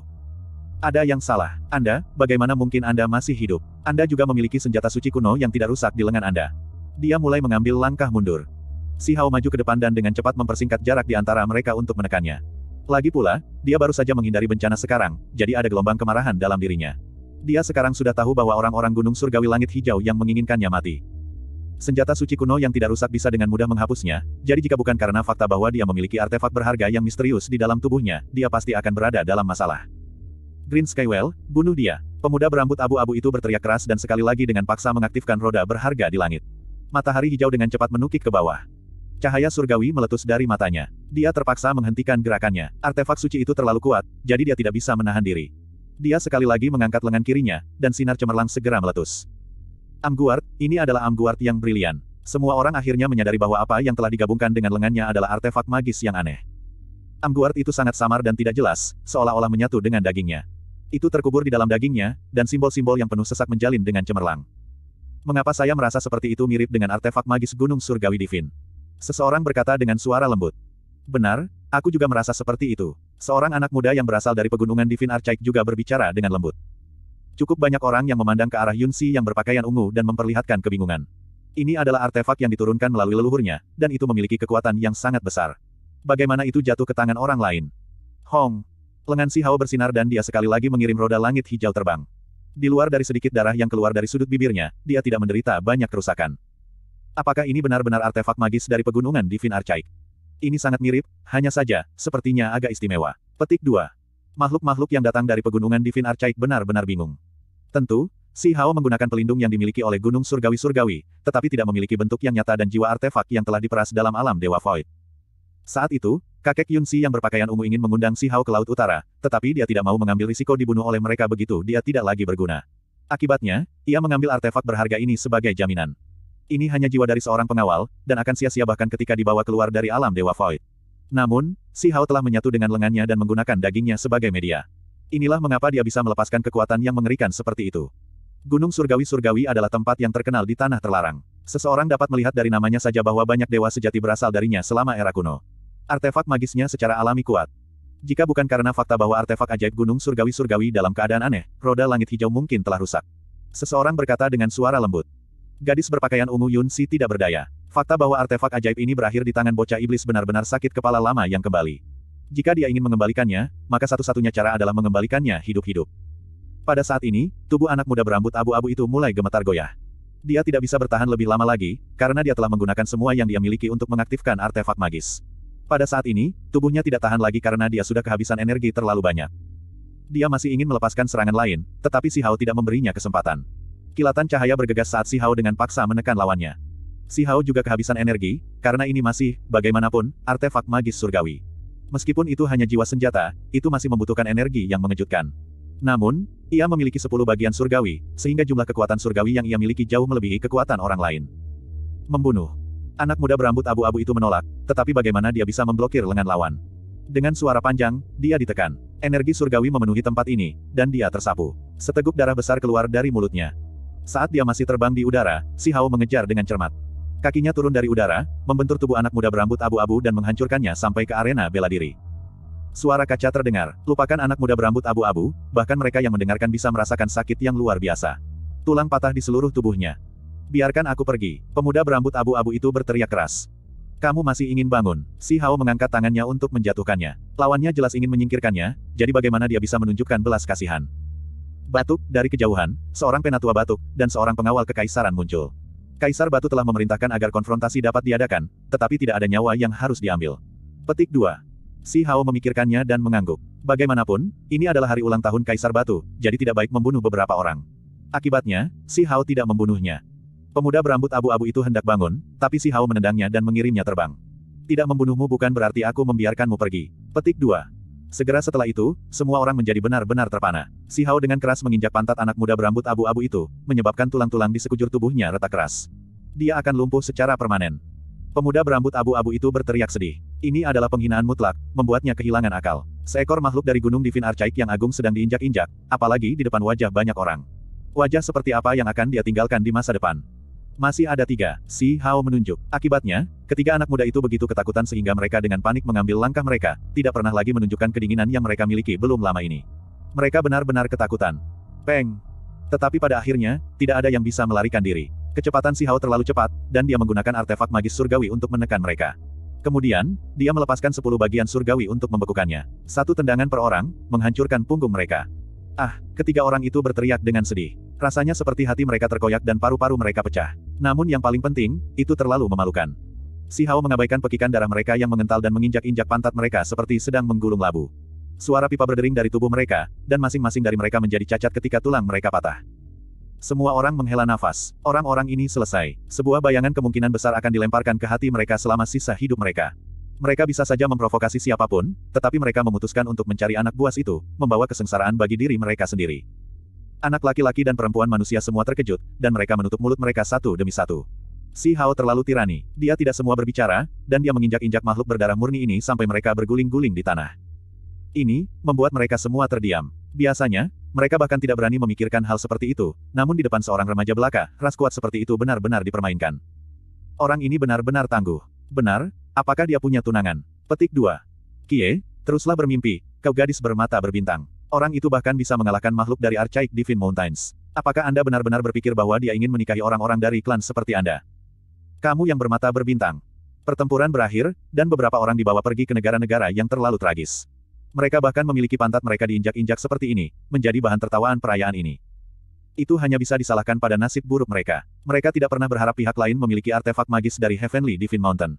Ada yang salah. Anda, bagaimana mungkin Anda masih hidup? Anda juga memiliki senjata suci kuno yang tidak rusak di lengan Anda. Dia mulai mengambil langkah mundur. Si Hao maju ke depan dan dengan cepat mempersingkat jarak di antara mereka untuk menekannya. Lagi pula, dia baru saja menghindari bencana sekarang, jadi ada gelombang kemarahan dalam dirinya. Dia sekarang sudah tahu bahwa orang-orang Gunung Surgawi Langit Hijau yang menginginkannya mati. Senjata suci kuno yang tidak rusak bisa dengan mudah menghapusnya, jadi jika bukan karena fakta bahwa dia memiliki artefak berharga yang misterius di dalam tubuhnya, dia pasti akan berada dalam masalah. Green Skywell, bunuh dia. Pemuda berambut abu-abu itu berteriak keras dan sekali lagi dengan paksa mengaktifkan roda berharga di langit. Matahari hijau dengan cepat menukik ke bawah. Cahaya surgawi meletus dari matanya. Dia terpaksa menghentikan gerakannya. Artefak suci itu terlalu kuat, jadi dia tidak bisa menahan diri. Dia sekali lagi mengangkat lengan kirinya, dan sinar cemerlang segera meletus. Amguard, ini adalah Amguard yang brilian. Semua orang akhirnya menyadari bahwa apa yang telah digabungkan dengan lengannya adalah artefak magis yang aneh. Amguard itu sangat samar dan tidak jelas, seolah-olah menyatu dengan dagingnya. Itu terkubur di dalam dagingnya, dan simbol-simbol yang penuh sesak menjalin dengan cemerlang. Mengapa saya merasa seperti itu mirip dengan artefak magis Gunung Surgawi Divin? Seseorang berkata dengan suara lembut. Benar, aku juga merasa seperti itu. Seorang anak muda yang berasal dari pegunungan Divin Arcaik juga berbicara dengan lembut. Cukup banyak orang yang memandang ke arah Yunsi yang berpakaian ungu dan memperlihatkan kebingungan. Ini adalah artefak yang diturunkan melalui leluhurnya, dan itu memiliki kekuatan yang sangat besar. Bagaimana itu jatuh ke tangan orang lain? Hong! Lengan si Hao bersinar dan dia sekali lagi mengirim roda langit hijau terbang. Di luar dari sedikit darah yang keluar dari sudut bibirnya, dia tidak menderita banyak kerusakan. Apakah ini benar-benar artefak magis dari pegunungan di Fin Ini sangat mirip, hanya saja, sepertinya agak istimewa. Petik 2. Makhluk-makhluk yang datang dari pegunungan Divin Archaik benar-benar bingung. Tentu, Si Hao menggunakan pelindung yang dimiliki oleh Gunung Surgawi-Surgawi, tetapi tidak memiliki bentuk yang nyata dan jiwa artefak yang telah diperas dalam alam Dewa Void. Saat itu, kakek Yun Si yang berpakaian ungu ingin mengundang Si Hao ke Laut Utara, tetapi dia tidak mau mengambil risiko dibunuh oleh mereka begitu dia tidak lagi berguna. Akibatnya, ia mengambil artefak berharga ini sebagai jaminan. Ini hanya jiwa dari seorang pengawal, dan akan sia-sia bahkan ketika dibawa keluar dari alam Dewa Void. Namun, Si Hao telah menyatu dengan lengannya dan menggunakan dagingnya sebagai media. Inilah mengapa dia bisa melepaskan kekuatan yang mengerikan seperti itu. Gunung Surgawi-Surgawi adalah tempat yang terkenal di tanah terlarang. Seseorang dapat melihat dari namanya saja bahwa banyak dewa sejati berasal darinya selama era kuno. Artefak magisnya secara alami kuat. Jika bukan karena fakta bahwa artefak ajaib Gunung Surgawi-Surgawi dalam keadaan aneh, roda langit hijau mungkin telah rusak. Seseorang berkata dengan suara lembut. Gadis berpakaian ungu Yun Si tidak berdaya. Fakta bahwa artefak ajaib ini berakhir di tangan bocah iblis benar-benar sakit kepala lama yang kembali. Jika dia ingin mengembalikannya, maka satu-satunya cara adalah mengembalikannya hidup-hidup. Pada saat ini, tubuh anak muda berambut abu-abu itu mulai gemetar goyah. Dia tidak bisa bertahan lebih lama lagi, karena dia telah menggunakan semua yang dia miliki untuk mengaktifkan artefak magis. Pada saat ini, tubuhnya tidak tahan lagi karena dia sudah kehabisan energi terlalu banyak. Dia masih ingin melepaskan serangan lain, tetapi si Hao tidak memberinya kesempatan. Kilatan cahaya bergegas saat si Hao dengan paksa menekan lawannya. Si Hao juga kehabisan energi, karena ini masih, bagaimanapun, artefak magis surgawi. Meskipun itu hanya jiwa senjata, itu masih membutuhkan energi yang mengejutkan. Namun, ia memiliki sepuluh bagian surgawi, sehingga jumlah kekuatan surgawi yang ia miliki jauh melebihi kekuatan orang lain. Membunuh. Anak muda berambut abu-abu itu menolak, tetapi bagaimana dia bisa memblokir lengan lawan? Dengan suara panjang, dia ditekan. Energi surgawi memenuhi tempat ini, dan dia tersapu. Seteguk darah besar keluar dari mulutnya. Saat dia masih terbang di udara, Si Hao mengejar dengan cermat. Kakinya turun dari udara, membentur tubuh anak muda berambut abu-abu dan menghancurkannya sampai ke arena bela diri. Suara kaca terdengar, lupakan anak muda berambut abu-abu, bahkan mereka yang mendengarkan bisa merasakan sakit yang luar biasa. Tulang patah di seluruh tubuhnya. Biarkan aku pergi, pemuda berambut abu-abu itu berteriak keras. Kamu masih ingin bangun? Si Hao mengangkat tangannya untuk menjatuhkannya. Lawannya jelas ingin menyingkirkannya, jadi bagaimana dia bisa menunjukkan belas kasihan? Batuk, dari kejauhan, seorang penatua batuk, dan seorang pengawal kekaisaran muncul. Kaisar Batu telah memerintahkan agar konfrontasi dapat diadakan, tetapi tidak ada nyawa yang harus diambil. Petik 2. Si Hao memikirkannya dan mengangguk. Bagaimanapun, ini adalah hari ulang tahun Kaisar Batu, jadi tidak baik membunuh beberapa orang. Akibatnya, si Hao tidak membunuhnya. Pemuda berambut abu-abu itu hendak bangun, tapi si Hao menendangnya dan mengirimnya terbang. Tidak membunuhmu bukan berarti aku membiarkanmu pergi. Petik 2. Segera setelah itu, semua orang menjadi benar-benar terpana. Si Hao dengan keras menginjak pantat anak muda berambut abu-abu itu, menyebabkan tulang-tulang di sekujur tubuhnya retak keras. Dia akan lumpuh secara permanen. Pemuda berambut abu-abu itu berteriak sedih. Ini adalah penghinaan mutlak, membuatnya kehilangan akal. Seekor makhluk dari gunung divin arcaik yang agung sedang diinjak-injak, apalagi di depan wajah banyak orang. Wajah seperti apa yang akan dia tinggalkan di masa depan? Masih ada tiga, Si Hao menunjuk. Akibatnya, ketiga anak muda itu begitu ketakutan sehingga mereka dengan panik mengambil langkah mereka, tidak pernah lagi menunjukkan kedinginan yang mereka miliki belum lama ini. Mereka benar-benar ketakutan. Peng! Tetapi pada akhirnya, tidak ada yang bisa melarikan diri. Kecepatan Si Hao terlalu cepat, dan dia menggunakan artefak magis surgawi untuk menekan mereka. Kemudian, dia melepaskan sepuluh bagian surgawi untuk membekukannya. Satu tendangan per orang, menghancurkan punggung mereka. Ah, ketiga orang itu berteriak dengan sedih. Rasanya seperti hati mereka terkoyak dan paru-paru mereka pecah. Namun yang paling penting, itu terlalu memalukan. Si Hao mengabaikan pekikan darah mereka yang mengental dan menginjak-injak pantat mereka seperti sedang menggulung labu. Suara pipa berdering dari tubuh mereka, dan masing-masing dari mereka menjadi cacat ketika tulang mereka patah. Semua orang menghela nafas. Orang-orang ini selesai. Sebuah bayangan kemungkinan besar akan dilemparkan ke hati mereka selama sisa hidup mereka. Mereka bisa saja memprovokasi siapapun, tetapi mereka memutuskan untuk mencari anak buas itu, membawa kesengsaraan bagi diri mereka sendiri. Anak laki-laki dan perempuan manusia semua terkejut, dan mereka menutup mulut mereka satu demi satu. Si Hao terlalu tirani, dia tidak semua berbicara, dan dia menginjak-injak makhluk berdarah murni ini sampai mereka berguling-guling di tanah. Ini, membuat mereka semua terdiam. Biasanya, mereka bahkan tidak berani memikirkan hal seperti itu, namun di depan seorang remaja belaka, ras kuat seperti itu benar-benar dipermainkan. Orang ini benar-benar tangguh. Benar, apakah dia punya tunangan? Petik 2. Kie, teruslah bermimpi, kau gadis bermata berbintang. Orang itu bahkan bisa mengalahkan makhluk dari Archaic Divine Mountains. Apakah Anda benar-benar berpikir bahwa dia ingin menikahi orang-orang dari klan seperti Anda? Kamu yang bermata berbintang. Pertempuran berakhir, dan beberapa orang dibawa pergi ke negara-negara yang terlalu tragis. Mereka bahkan memiliki pantat mereka diinjak-injak seperti ini, menjadi bahan tertawaan perayaan ini. Itu hanya bisa disalahkan pada nasib buruk mereka. Mereka tidak pernah berharap pihak lain memiliki artefak magis dari Heavenly Divine Mountain.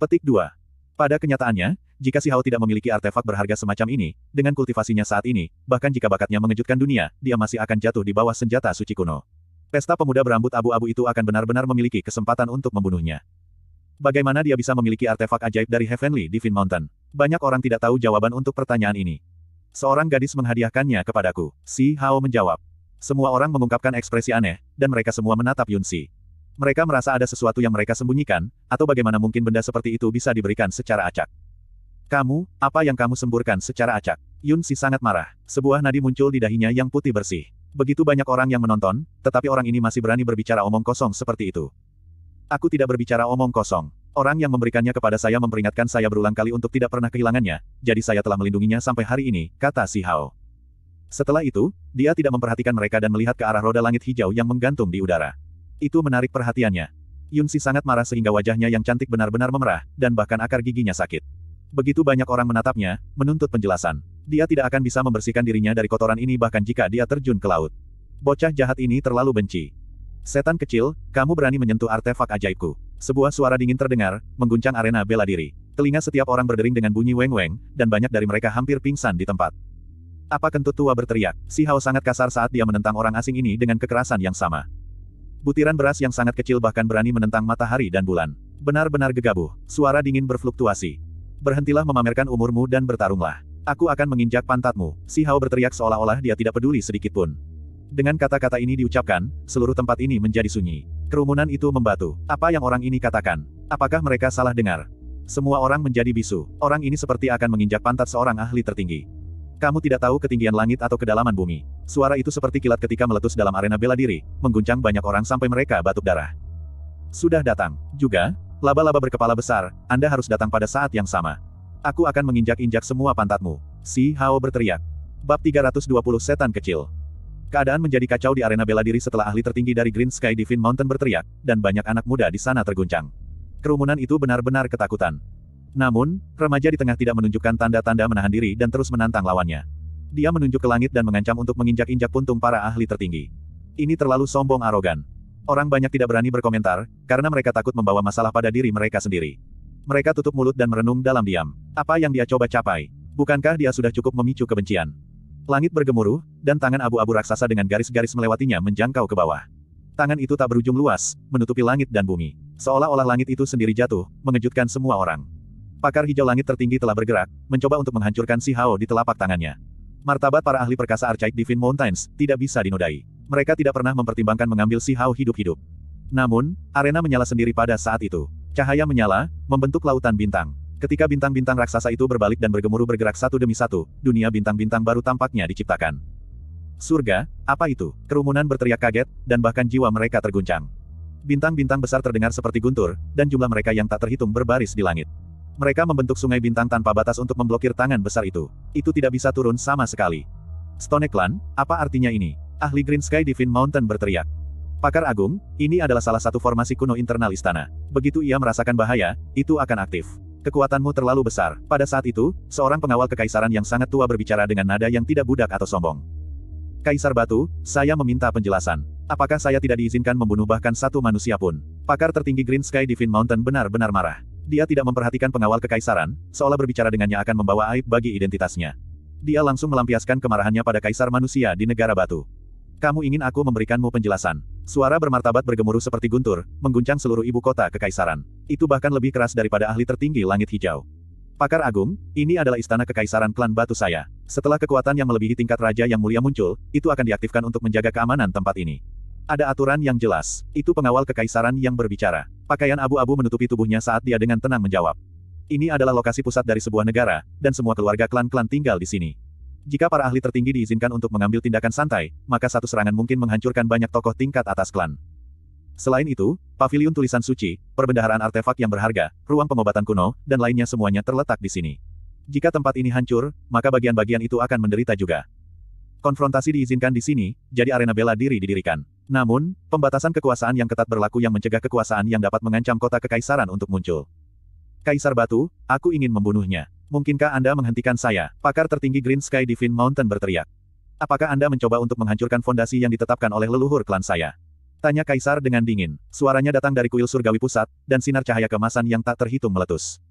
Petik 2. Pada kenyataannya, jika si Hao tidak memiliki artefak berharga semacam ini, dengan kultivasinya saat ini, bahkan jika bakatnya mengejutkan dunia, dia masih akan jatuh di bawah senjata suci kuno. Pesta pemuda berambut abu-abu itu akan benar-benar memiliki kesempatan untuk membunuhnya. Bagaimana dia bisa memiliki artefak ajaib dari Heavenly Divine Mountain? Banyak orang tidak tahu jawaban untuk pertanyaan ini. Seorang gadis menghadiahkannya kepadaku. Si Hao menjawab. Semua orang mengungkapkan ekspresi aneh, dan mereka semua menatap Yun Si. Mereka merasa ada sesuatu yang mereka sembunyikan, atau bagaimana mungkin benda seperti itu bisa diberikan secara acak. Kamu, apa yang kamu semburkan secara acak? Yun Si sangat marah. Sebuah nadi muncul di dahinya yang putih bersih. Begitu banyak orang yang menonton, tetapi orang ini masih berani berbicara omong kosong seperti itu. Aku tidak berbicara omong kosong. Orang yang memberikannya kepada saya memperingatkan saya berulang kali untuk tidak pernah kehilangannya, jadi saya telah melindunginya sampai hari ini, kata Si Hao. Setelah itu, dia tidak memperhatikan mereka dan melihat ke arah roda langit hijau yang menggantung di udara. Itu menarik perhatiannya. Yun Si sangat marah sehingga wajahnya yang cantik benar-benar memerah, dan bahkan akar giginya sakit. Begitu banyak orang menatapnya, menuntut penjelasan. Dia tidak akan bisa membersihkan dirinya dari kotoran ini bahkan jika dia terjun ke laut. Bocah jahat ini terlalu benci. Setan kecil, kamu berani menyentuh artefak ajaibku. Sebuah suara dingin terdengar, mengguncang arena bela diri. Telinga setiap orang berdering dengan bunyi weng-weng, dan banyak dari mereka hampir pingsan di tempat. Apa kentut tua berteriak, si Hao sangat kasar saat dia menentang orang asing ini dengan kekerasan yang sama. Butiran beras yang sangat kecil bahkan berani menentang matahari dan bulan. Benar-benar gegabah, suara dingin berfluktuasi berhentilah memamerkan umurmu dan bertarunglah. Aku akan menginjak pantatmu, si Hao berteriak seolah-olah dia tidak peduli sedikitpun. Dengan kata-kata ini diucapkan, seluruh tempat ini menjadi sunyi. Kerumunan itu membatu. Apa yang orang ini katakan? Apakah mereka salah dengar? Semua orang menjadi bisu. Orang ini seperti akan menginjak pantat seorang ahli tertinggi. Kamu tidak tahu ketinggian langit atau kedalaman bumi. Suara itu seperti kilat ketika meletus dalam arena bela diri, mengguncang banyak orang sampai mereka batuk darah. Sudah datang. Juga, Laba-laba berkepala besar, Anda harus datang pada saat yang sama. Aku akan menginjak-injak semua pantatmu. Si Hao berteriak. Bab 320 Setan Kecil Keadaan menjadi kacau di arena bela diri setelah ahli tertinggi dari Green Sky Divine Mountain berteriak, dan banyak anak muda di sana terguncang. Kerumunan itu benar-benar ketakutan. Namun, remaja di tengah tidak menunjukkan tanda-tanda menahan diri dan terus menantang lawannya. Dia menunjuk ke langit dan mengancam untuk menginjak-injak puntung para ahli tertinggi. Ini terlalu sombong arogan. Orang banyak tidak berani berkomentar, karena mereka takut membawa masalah pada diri mereka sendiri. Mereka tutup mulut dan merenung dalam diam. Apa yang dia coba capai? Bukankah dia sudah cukup memicu kebencian? Langit bergemuruh, dan tangan abu-abu raksasa dengan garis-garis melewatinya menjangkau ke bawah. Tangan itu tak berujung luas, menutupi langit dan bumi. Seolah-olah langit itu sendiri jatuh, mengejutkan semua orang. Pakar hijau langit tertinggi telah bergerak, mencoba untuk menghancurkan si Hao di telapak tangannya. Martabat para ahli perkasa Archaic Divine Mountains tidak bisa dinodai mereka tidak pernah mempertimbangkan mengambil si Hao hidup-hidup. Namun, arena menyala sendiri pada saat itu. Cahaya menyala, membentuk lautan bintang. Ketika bintang-bintang raksasa itu berbalik dan bergemuruh bergerak satu demi satu, dunia bintang-bintang baru tampaknya diciptakan. Surga, apa itu? Kerumunan berteriak kaget, dan bahkan jiwa mereka terguncang. Bintang-bintang besar terdengar seperti guntur, dan jumlah mereka yang tak terhitung berbaris di langit. Mereka membentuk sungai bintang tanpa batas untuk memblokir tangan besar itu. Itu tidak bisa turun sama sekali. Stone Clan, apa artinya ini? ahli Green Sky Divine Mountain berteriak. Pakar Agung, ini adalah salah satu formasi kuno internal istana. Begitu ia merasakan bahaya, itu akan aktif. Kekuatanmu terlalu besar. Pada saat itu, seorang pengawal kekaisaran yang sangat tua berbicara dengan nada yang tidak budak atau sombong. Kaisar Batu, saya meminta penjelasan. Apakah saya tidak diizinkan membunuh bahkan satu manusia pun? Pakar tertinggi Green Sky Divine Mountain benar-benar marah. Dia tidak memperhatikan pengawal kekaisaran, seolah berbicara dengannya akan membawa aib bagi identitasnya. Dia langsung melampiaskan kemarahannya pada kaisar manusia di negara batu. Kamu ingin aku memberikanmu penjelasan. Suara bermartabat bergemuruh seperti guntur, mengguncang seluruh ibu kota kekaisaran. Itu bahkan lebih keras daripada ahli tertinggi langit hijau. Pakar Agung, ini adalah istana kekaisaran klan batu saya. Setelah kekuatan yang melebihi tingkat raja yang mulia muncul, itu akan diaktifkan untuk menjaga keamanan tempat ini. Ada aturan yang jelas, itu pengawal kekaisaran yang berbicara. Pakaian abu-abu menutupi tubuhnya saat dia dengan tenang menjawab. Ini adalah lokasi pusat dari sebuah negara, dan semua keluarga klan-klan tinggal di sini. Jika para ahli tertinggi diizinkan untuk mengambil tindakan santai, maka satu serangan mungkin menghancurkan banyak tokoh tingkat atas klan. Selain itu, pavilion tulisan suci, perbendaharaan artefak yang berharga, ruang pengobatan kuno, dan lainnya semuanya terletak di sini. Jika tempat ini hancur, maka bagian-bagian itu akan menderita juga. Konfrontasi diizinkan di sini, jadi arena bela diri didirikan. Namun, pembatasan kekuasaan yang ketat berlaku yang mencegah kekuasaan yang dapat mengancam kota kekaisaran untuk muncul. Kaisar Batu, aku ingin membunuhnya. Mungkinkah Anda menghentikan saya? Pakar tertinggi Green Sky Divine Mountain berteriak. Apakah Anda mencoba untuk menghancurkan fondasi yang ditetapkan oleh leluhur klan saya? Tanya Kaisar dengan dingin. Suaranya datang dari kuil surgawi pusat, dan sinar cahaya kemasan yang tak terhitung meletus.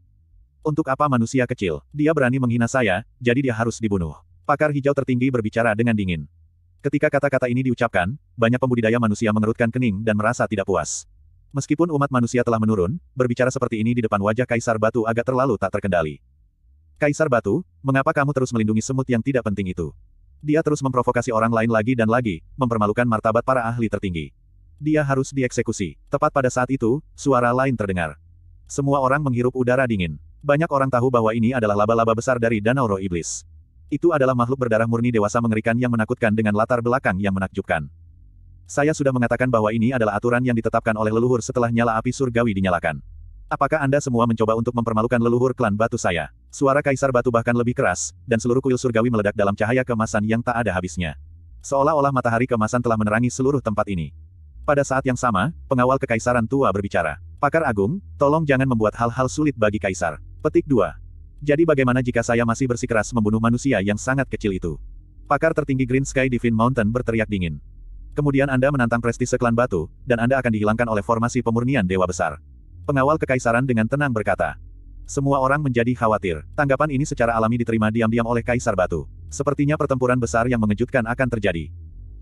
Untuk apa manusia kecil? Dia berani menghina saya, jadi dia harus dibunuh. Pakar hijau tertinggi berbicara dengan dingin. Ketika kata-kata ini diucapkan, banyak pembudidaya manusia mengerutkan kening dan merasa tidak puas. Meskipun umat manusia telah menurun, berbicara seperti ini di depan wajah Kaisar Batu agak terlalu tak terkendali. Kaisar Batu, mengapa kamu terus melindungi semut yang tidak penting itu? Dia terus memprovokasi orang lain lagi dan lagi, mempermalukan martabat para ahli tertinggi. Dia harus dieksekusi. Tepat pada saat itu, suara lain terdengar. Semua orang menghirup udara dingin. Banyak orang tahu bahwa ini adalah laba-laba besar dari Danau Roh Iblis. Itu adalah makhluk berdarah murni dewasa mengerikan yang menakutkan dengan latar belakang yang menakjubkan. Saya sudah mengatakan bahwa ini adalah aturan yang ditetapkan oleh leluhur setelah nyala api surgawi dinyalakan. Apakah Anda semua mencoba untuk mempermalukan leluhur klan batu saya? Suara kaisar batu bahkan lebih keras, dan seluruh kuil surgawi meledak dalam cahaya kemasan yang tak ada habisnya. Seolah-olah matahari kemasan telah menerangi seluruh tempat ini. Pada saat yang sama, pengawal kekaisaran tua berbicara. Pakar Agung, tolong jangan membuat hal-hal sulit bagi kaisar. Petik 2. Jadi bagaimana jika saya masih bersikeras membunuh manusia yang sangat kecil itu? Pakar tertinggi Green Sky Divine Mountain berteriak dingin. Kemudian Anda menantang prestise klan batu, dan Anda akan dihilangkan oleh formasi pemurnian Dewa Besar. Pengawal kekaisaran dengan tenang berkata. Semua orang menjadi khawatir. Tanggapan ini secara alami diterima diam-diam oleh Kaisar Batu. Sepertinya pertempuran besar yang mengejutkan akan terjadi.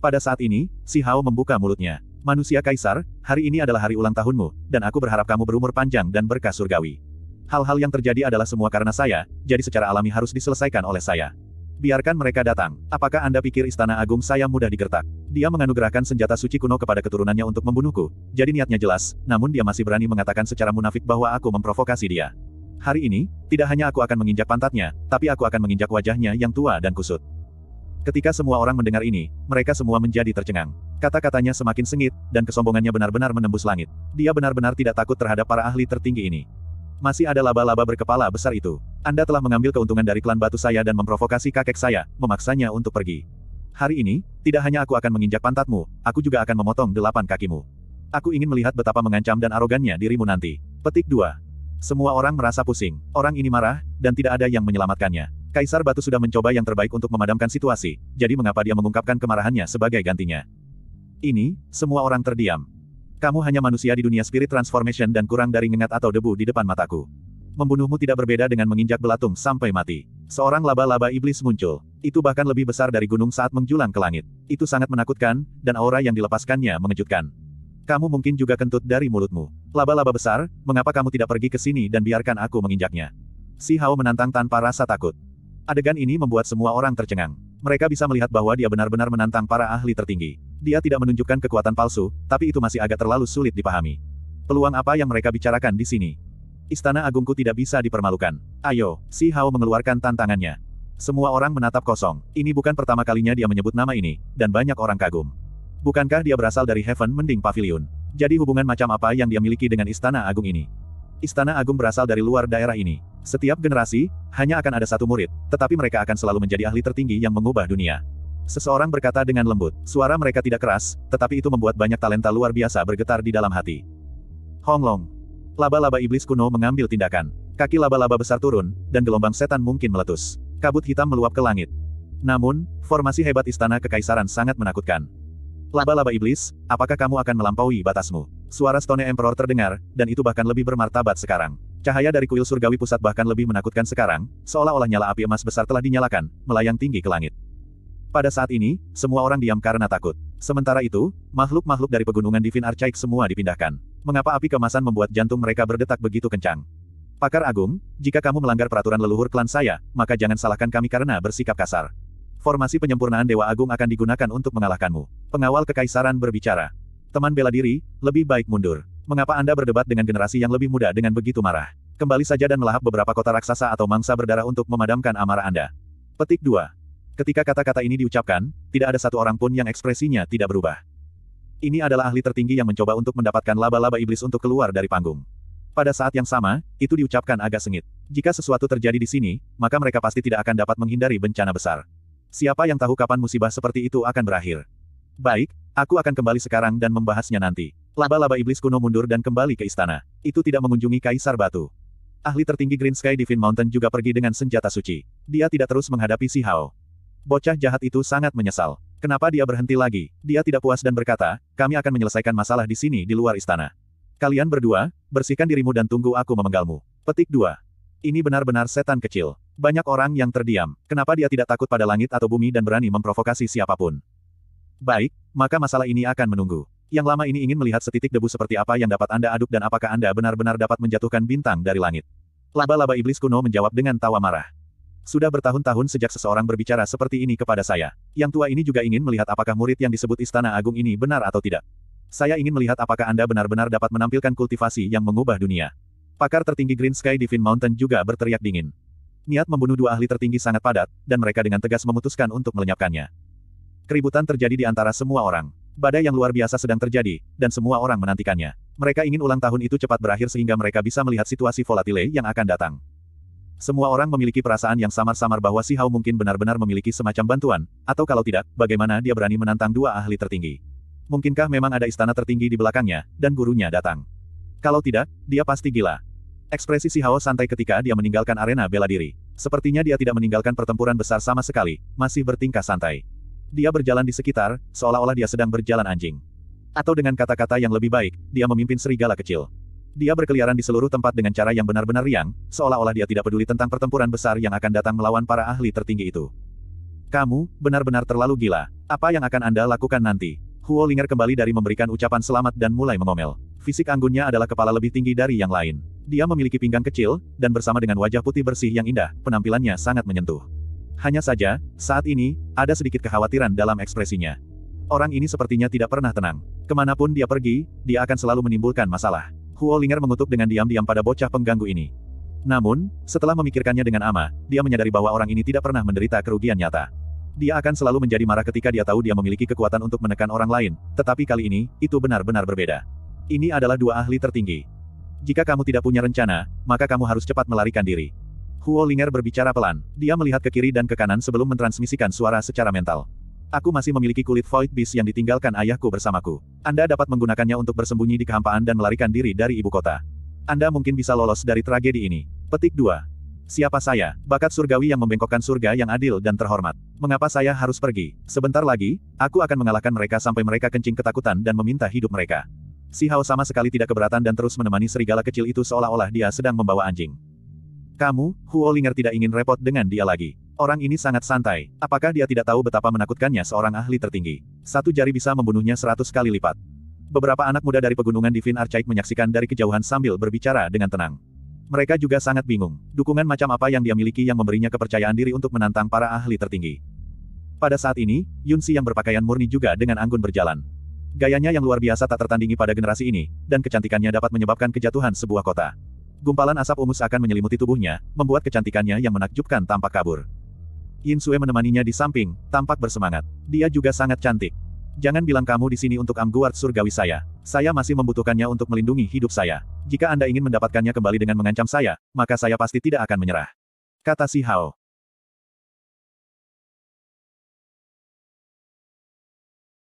Pada saat ini, Si Hao membuka mulutnya. Manusia Kaisar, hari ini adalah hari ulang tahunmu, dan aku berharap kamu berumur panjang dan berkah surgawi. Hal-hal yang terjadi adalah semua karena saya, jadi secara alami harus diselesaikan oleh saya. Biarkan mereka datang. Apakah Anda pikir istana agung saya mudah digertak? Dia menganugerahkan senjata suci kuno kepada keturunannya untuk membunuhku, jadi niatnya jelas, namun dia masih berani mengatakan secara munafik bahwa aku memprovokasi dia. Hari ini, tidak hanya aku akan menginjak pantatnya, tapi aku akan menginjak wajahnya yang tua dan kusut. Ketika semua orang mendengar ini, mereka semua menjadi tercengang. Kata-katanya semakin sengit, dan kesombongannya benar-benar menembus langit. Dia benar-benar tidak takut terhadap para ahli tertinggi ini. Masih ada laba-laba berkepala besar itu. Anda telah mengambil keuntungan dari klan batu saya dan memprovokasi kakek saya, memaksanya untuk pergi. Hari ini, tidak hanya aku akan menginjak pantatmu, aku juga akan memotong delapan kakimu. Aku ingin melihat betapa mengancam dan arogannya dirimu nanti. Petik 2. Semua orang merasa pusing. Orang ini marah, dan tidak ada yang menyelamatkannya. Kaisar Batu sudah mencoba yang terbaik untuk memadamkan situasi, jadi mengapa dia mengungkapkan kemarahannya sebagai gantinya? Ini, semua orang terdiam. Kamu hanya manusia di dunia spirit transformation dan kurang dari ngengat atau debu di depan mataku. Membunuhmu tidak berbeda dengan menginjak belatung sampai mati. Seorang laba-laba iblis muncul. Itu bahkan lebih besar dari gunung saat menjulang ke langit. Itu sangat menakutkan, dan aura yang dilepaskannya mengejutkan. Kamu mungkin juga kentut dari mulutmu. Laba-laba besar, mengapa kamu tidak pergi ke sini dan biarkan aku menginjaknya? Si Hao menantang tanpa rasa takut. Adegan ini membuat semua orang tercengang. Mereka bisa melihat bahwa dia benar-benar menantang para ahli tertinggi. Dia tidak menunjukkan kekuatan palsu, tapi itu masih agak terlalu sulit dipahami. Peluang apa yang mereka bicarakan di sini? Istana agungku tidak bisa dipermalukan. Ayo, si Hao mengeluarkan tantangannya. Semua orang menatap kosong. Ini bukan pertama kalinya dia menyebut nama ini, dan banyak orang kagum. Bukankah dia berasal dari Heaven Mending Pavilion? Jadi hubungan macam apa yang dia miliki dengan Istana Agung ini? Istana Agung berasal dari luar daerah ini. Setiap generasi, hanya akan ada satu murid, tetapi mereka akan selalu menjadi ahli tertinggi yang mengubah dunia. Seseorang berkata dengan lembut, suara mereka tidak keras, tetapi itu membuat banyak talenta luar biasa bergetar di dalam hati. Hong Long. Laba-laba iblis kuno mengambil tindakan. Kaki laba-laba besar turun, dan gelombang setan mungkin meletus. Kabut hitam meluap ke langit. Namun, formasi hebat istana kekaisaran sangat menakutkan. Laba-laba iblis, apakah kamu akan melampaui batasmu? Suara Stone Emperor terdengar, dan itu bahkan lebih bermartabat sekarang. Cahaya dari kuil surgawi pusat bahkan lebih menakutkan sekarang, seolah-olah nyala api emas besar telah dinyalakan, melayang tinggi ke langit. Pada saat ini, semua orang diam karena takut. Sementara itu, makhluk-makhluk dari pegunungan Divin Archaic semua dipindahkan. Mengapa api kemasan membuat jantung mereka berdetak begitu kencang? Pakar Agung, jika kamu melanggar peraturan leluhur klan saya, maka jangan salahkan kami karena bersikap kasar. Formasi penyempurnaan Dewa Agung akan digunakan untuk mengalahkanmu. Pengawal kekaisaran berbicara. Teman bela diri, lebih baik mundur. Mengapa Anda berdebat dengan generasi yang lebih muda dengan begitu marah? Kembali saja dan melahap beberapa kota raksasa atau mangsa berdarah untuk memadamkan amarah Anda. Petik 2. Ketika kata-kata ini diucapkan, tidak ada satu orang pun yang ekspresinya tidak berubah. Ini adalah ahli tertinggi yang mencoba untuk mendapatkan laba-laba iblis untuk keluar dari panggung. Pada saat yang sama, itu diucapkan agak sengit. Jika sesuatu terjadi di sini, maka mereka pasti tidak akan dapat menghindari bencana besar. Siapa yang tahu kapan musibah seperti itu akan berakhir? Baik, aku akan kembali sekarang dan membahasnya nanti. Laba-laba iblis kuno mundur dan kembali ke istana. Itu tidak mengunjungi Kaisar Batu. Ahli tertinggi Green Sky Divine Mountain juga pergi dengan senjata suci. Dia tidak terus menghadapi Si Hao. Bocah jahat itu sangat menyesal. Kenapa dia berhenti lagi? Dia tidak puas dan berkata, kami akan menyelesaikan masalah di sini di luar istana. Kalian berdua, bersihkan dirimu dan tunggu aku memenggalmu. Petik 2. Ini benar-benar setan kecil. Banyak orang yang terdiam. Kenapa dia tidak takut pada langit atau bumi dan berani memprovokasi siapapun? Baik, maka masalah ini akan menunggu. Yang lama ini ingin melihat setitik debu seperti apa yang dapat Anda aduk dan apakah Anda benar-benar dapat menjatuhkan bintang dari langit. Laba-laba iblis kuno menjawab dengan tawa marah. Sudah bertahun-tahun sejak seseorang berbicara seperti ini kepada saya. Yang tua ini juga ingin melihat apakah murid yang disebut Istana Agung ini benar atau tidak. Saya ingin melihat apakah Anda benar-benar dapat menampilkan kultivasi yang mengubah dunia. Pakar tertinggi Green Sky Divine Mountain juga berteriak dingin. Niat membunuh dua ahli tertinggi sangat padat, dan mereka dengan tegas memutuskan untuk melenyapkannya. Keributan terjadi di antara semua orang. Badai yang luar biasa sedang terjadi, dan semua orang menantikannya. Mereka ingin ulang tahun itu cepat berakhir sehingga mereka bisa melihat situasi volatile yang akan datang. Semua orang memiliki perasaan yang samar-samar bahwa si Hao mungkin benar-benar memiliki semacam bantuan, atau kalau tidak, bagaimana dia berani menantang dua ahli tertinggi. Mungkinkah memang ada istana tertinggi di belakangnya, dan gurunya datang? Kalau tidak, dia pasti gila. Ekspresi si Hao santai ketika dia meninggalkan arena bela diri. Sepertinya dia tidak meninggalkan pertempuran besar sama sekali, masih bertingkah santai. Dia berjalan di sekitar, seolah-olah dia sedang berjalan anjing. Atau dengan kata-kata yang lebih baik, dia memimpin serigala kecil. Dia berkeliaran di seluruh tempat dengan cara yang benar-benar riang, seolah-olah dia tidak peduli tentang pertempuran besar yang akan datang melawan para ahli tertinggi itu. Kamu, benar-benar terlalu gila. Apa yang akan Anda lakukan nanti? Huo Linger kembali dari memberikan ucapan selamat dan mulai mengomel. Fisik anggunnya adalah kepala lebih tinggi dari yang lain. Dia memiliki pinggang kecil, dan bersama dengan wajah putih bersih yang indah, penampilannya sangat menyentuh. Hanya saja, saat ini, ada sedikit kekhawatiran dalam ekspresinya. Orang ini sepertinya tidak pernah tenang. Kemanapun dia pergi, dia akan selalu menimbulkan masalah. Huo Linger mengutuk dengan diam-diam pada bocah pengganggu ini. Namun, setelah memikirkannya dengan ama, dia menyadari bahwa orang ini tidak pernah menderita kerugian nyata. Dia akan selalu menjadi marah ketika dia tahu dia memiliki kekuatan untuk menekan orang lain, tetapi kali ini, itu benar-benar berbeda. Ini adalah dua ahli tertinggi. Jika kamu tidak punya rencana, maka kamu harus cepat melarikan diri. Huo Linger berbicara pelan. Dia melihat ke kiri dan ke kanan sebelum mentransmisikan suara secara mental. Aku masih memiliki kulit Void Beast yang ditinggalkan ayahku bersamaku. Anda dapat menggunakannya untuk bersembunyi di kehampaan dan melarikan diri dari ibu kota. Anda mungkin bisa lolos dari tragedi ini. Petik 2. Siapa saya? Bakat surgawi yang membengkokkan surga yang adil dan terhormat. Mengapa saya harus pergi? Sebentar lagi, aku akan mengalahkan mereka sampai mereka kencing ketakutan dan meminta hidup mereka. Si Hao sama sekali tidak keberatan dan terus menemani serigala kecil itu seolah-olah dia sedang membawa anjing. Kamu, Huo Ling'er tidak ingin repot dengan dia lagi. Orang ini sangat santai. Apakah dia tidak tahu betapa menakutkannya seorang ahli tertinggi? Satu jari bisa membunuhnya seratus kali lipat. Beberapa anak muda dari pegunungan Divin Archaic menyaksikan dari kejauhan sambil berbicara dengan tenang. Mereka juga sangat bingung. Dukungan macam apa yang dia miliki yang memberinya kepercayaan diri untuk menantang para ahli tertinggi. Pada saat ini, Yunsi yang berpakaian murni juga dengan anggun berjalan. Gayanya yang luar biasa tak tertandingi pada generasi ini, dan kecantikannya dapat menyebabkan kejatuhan sebuah kota. Gumpalan asap umus akan menyelimuti tubuhnya, membuat kecantikannya yang menakjubkan tampak kabur. Yin Sue menemaninya di samping, tampak bersemangat. Dia juga sangat cantik. Jangan bilang kamu di sini untuk Amguard surgawi saya. Saya masih membutuhkannya untuk melindungi hidup saya. Jika Anda ingin mendapatkannya kembali dengan mengancam saya, maka saya pasti tidak akan menyerah. Kata si Hao.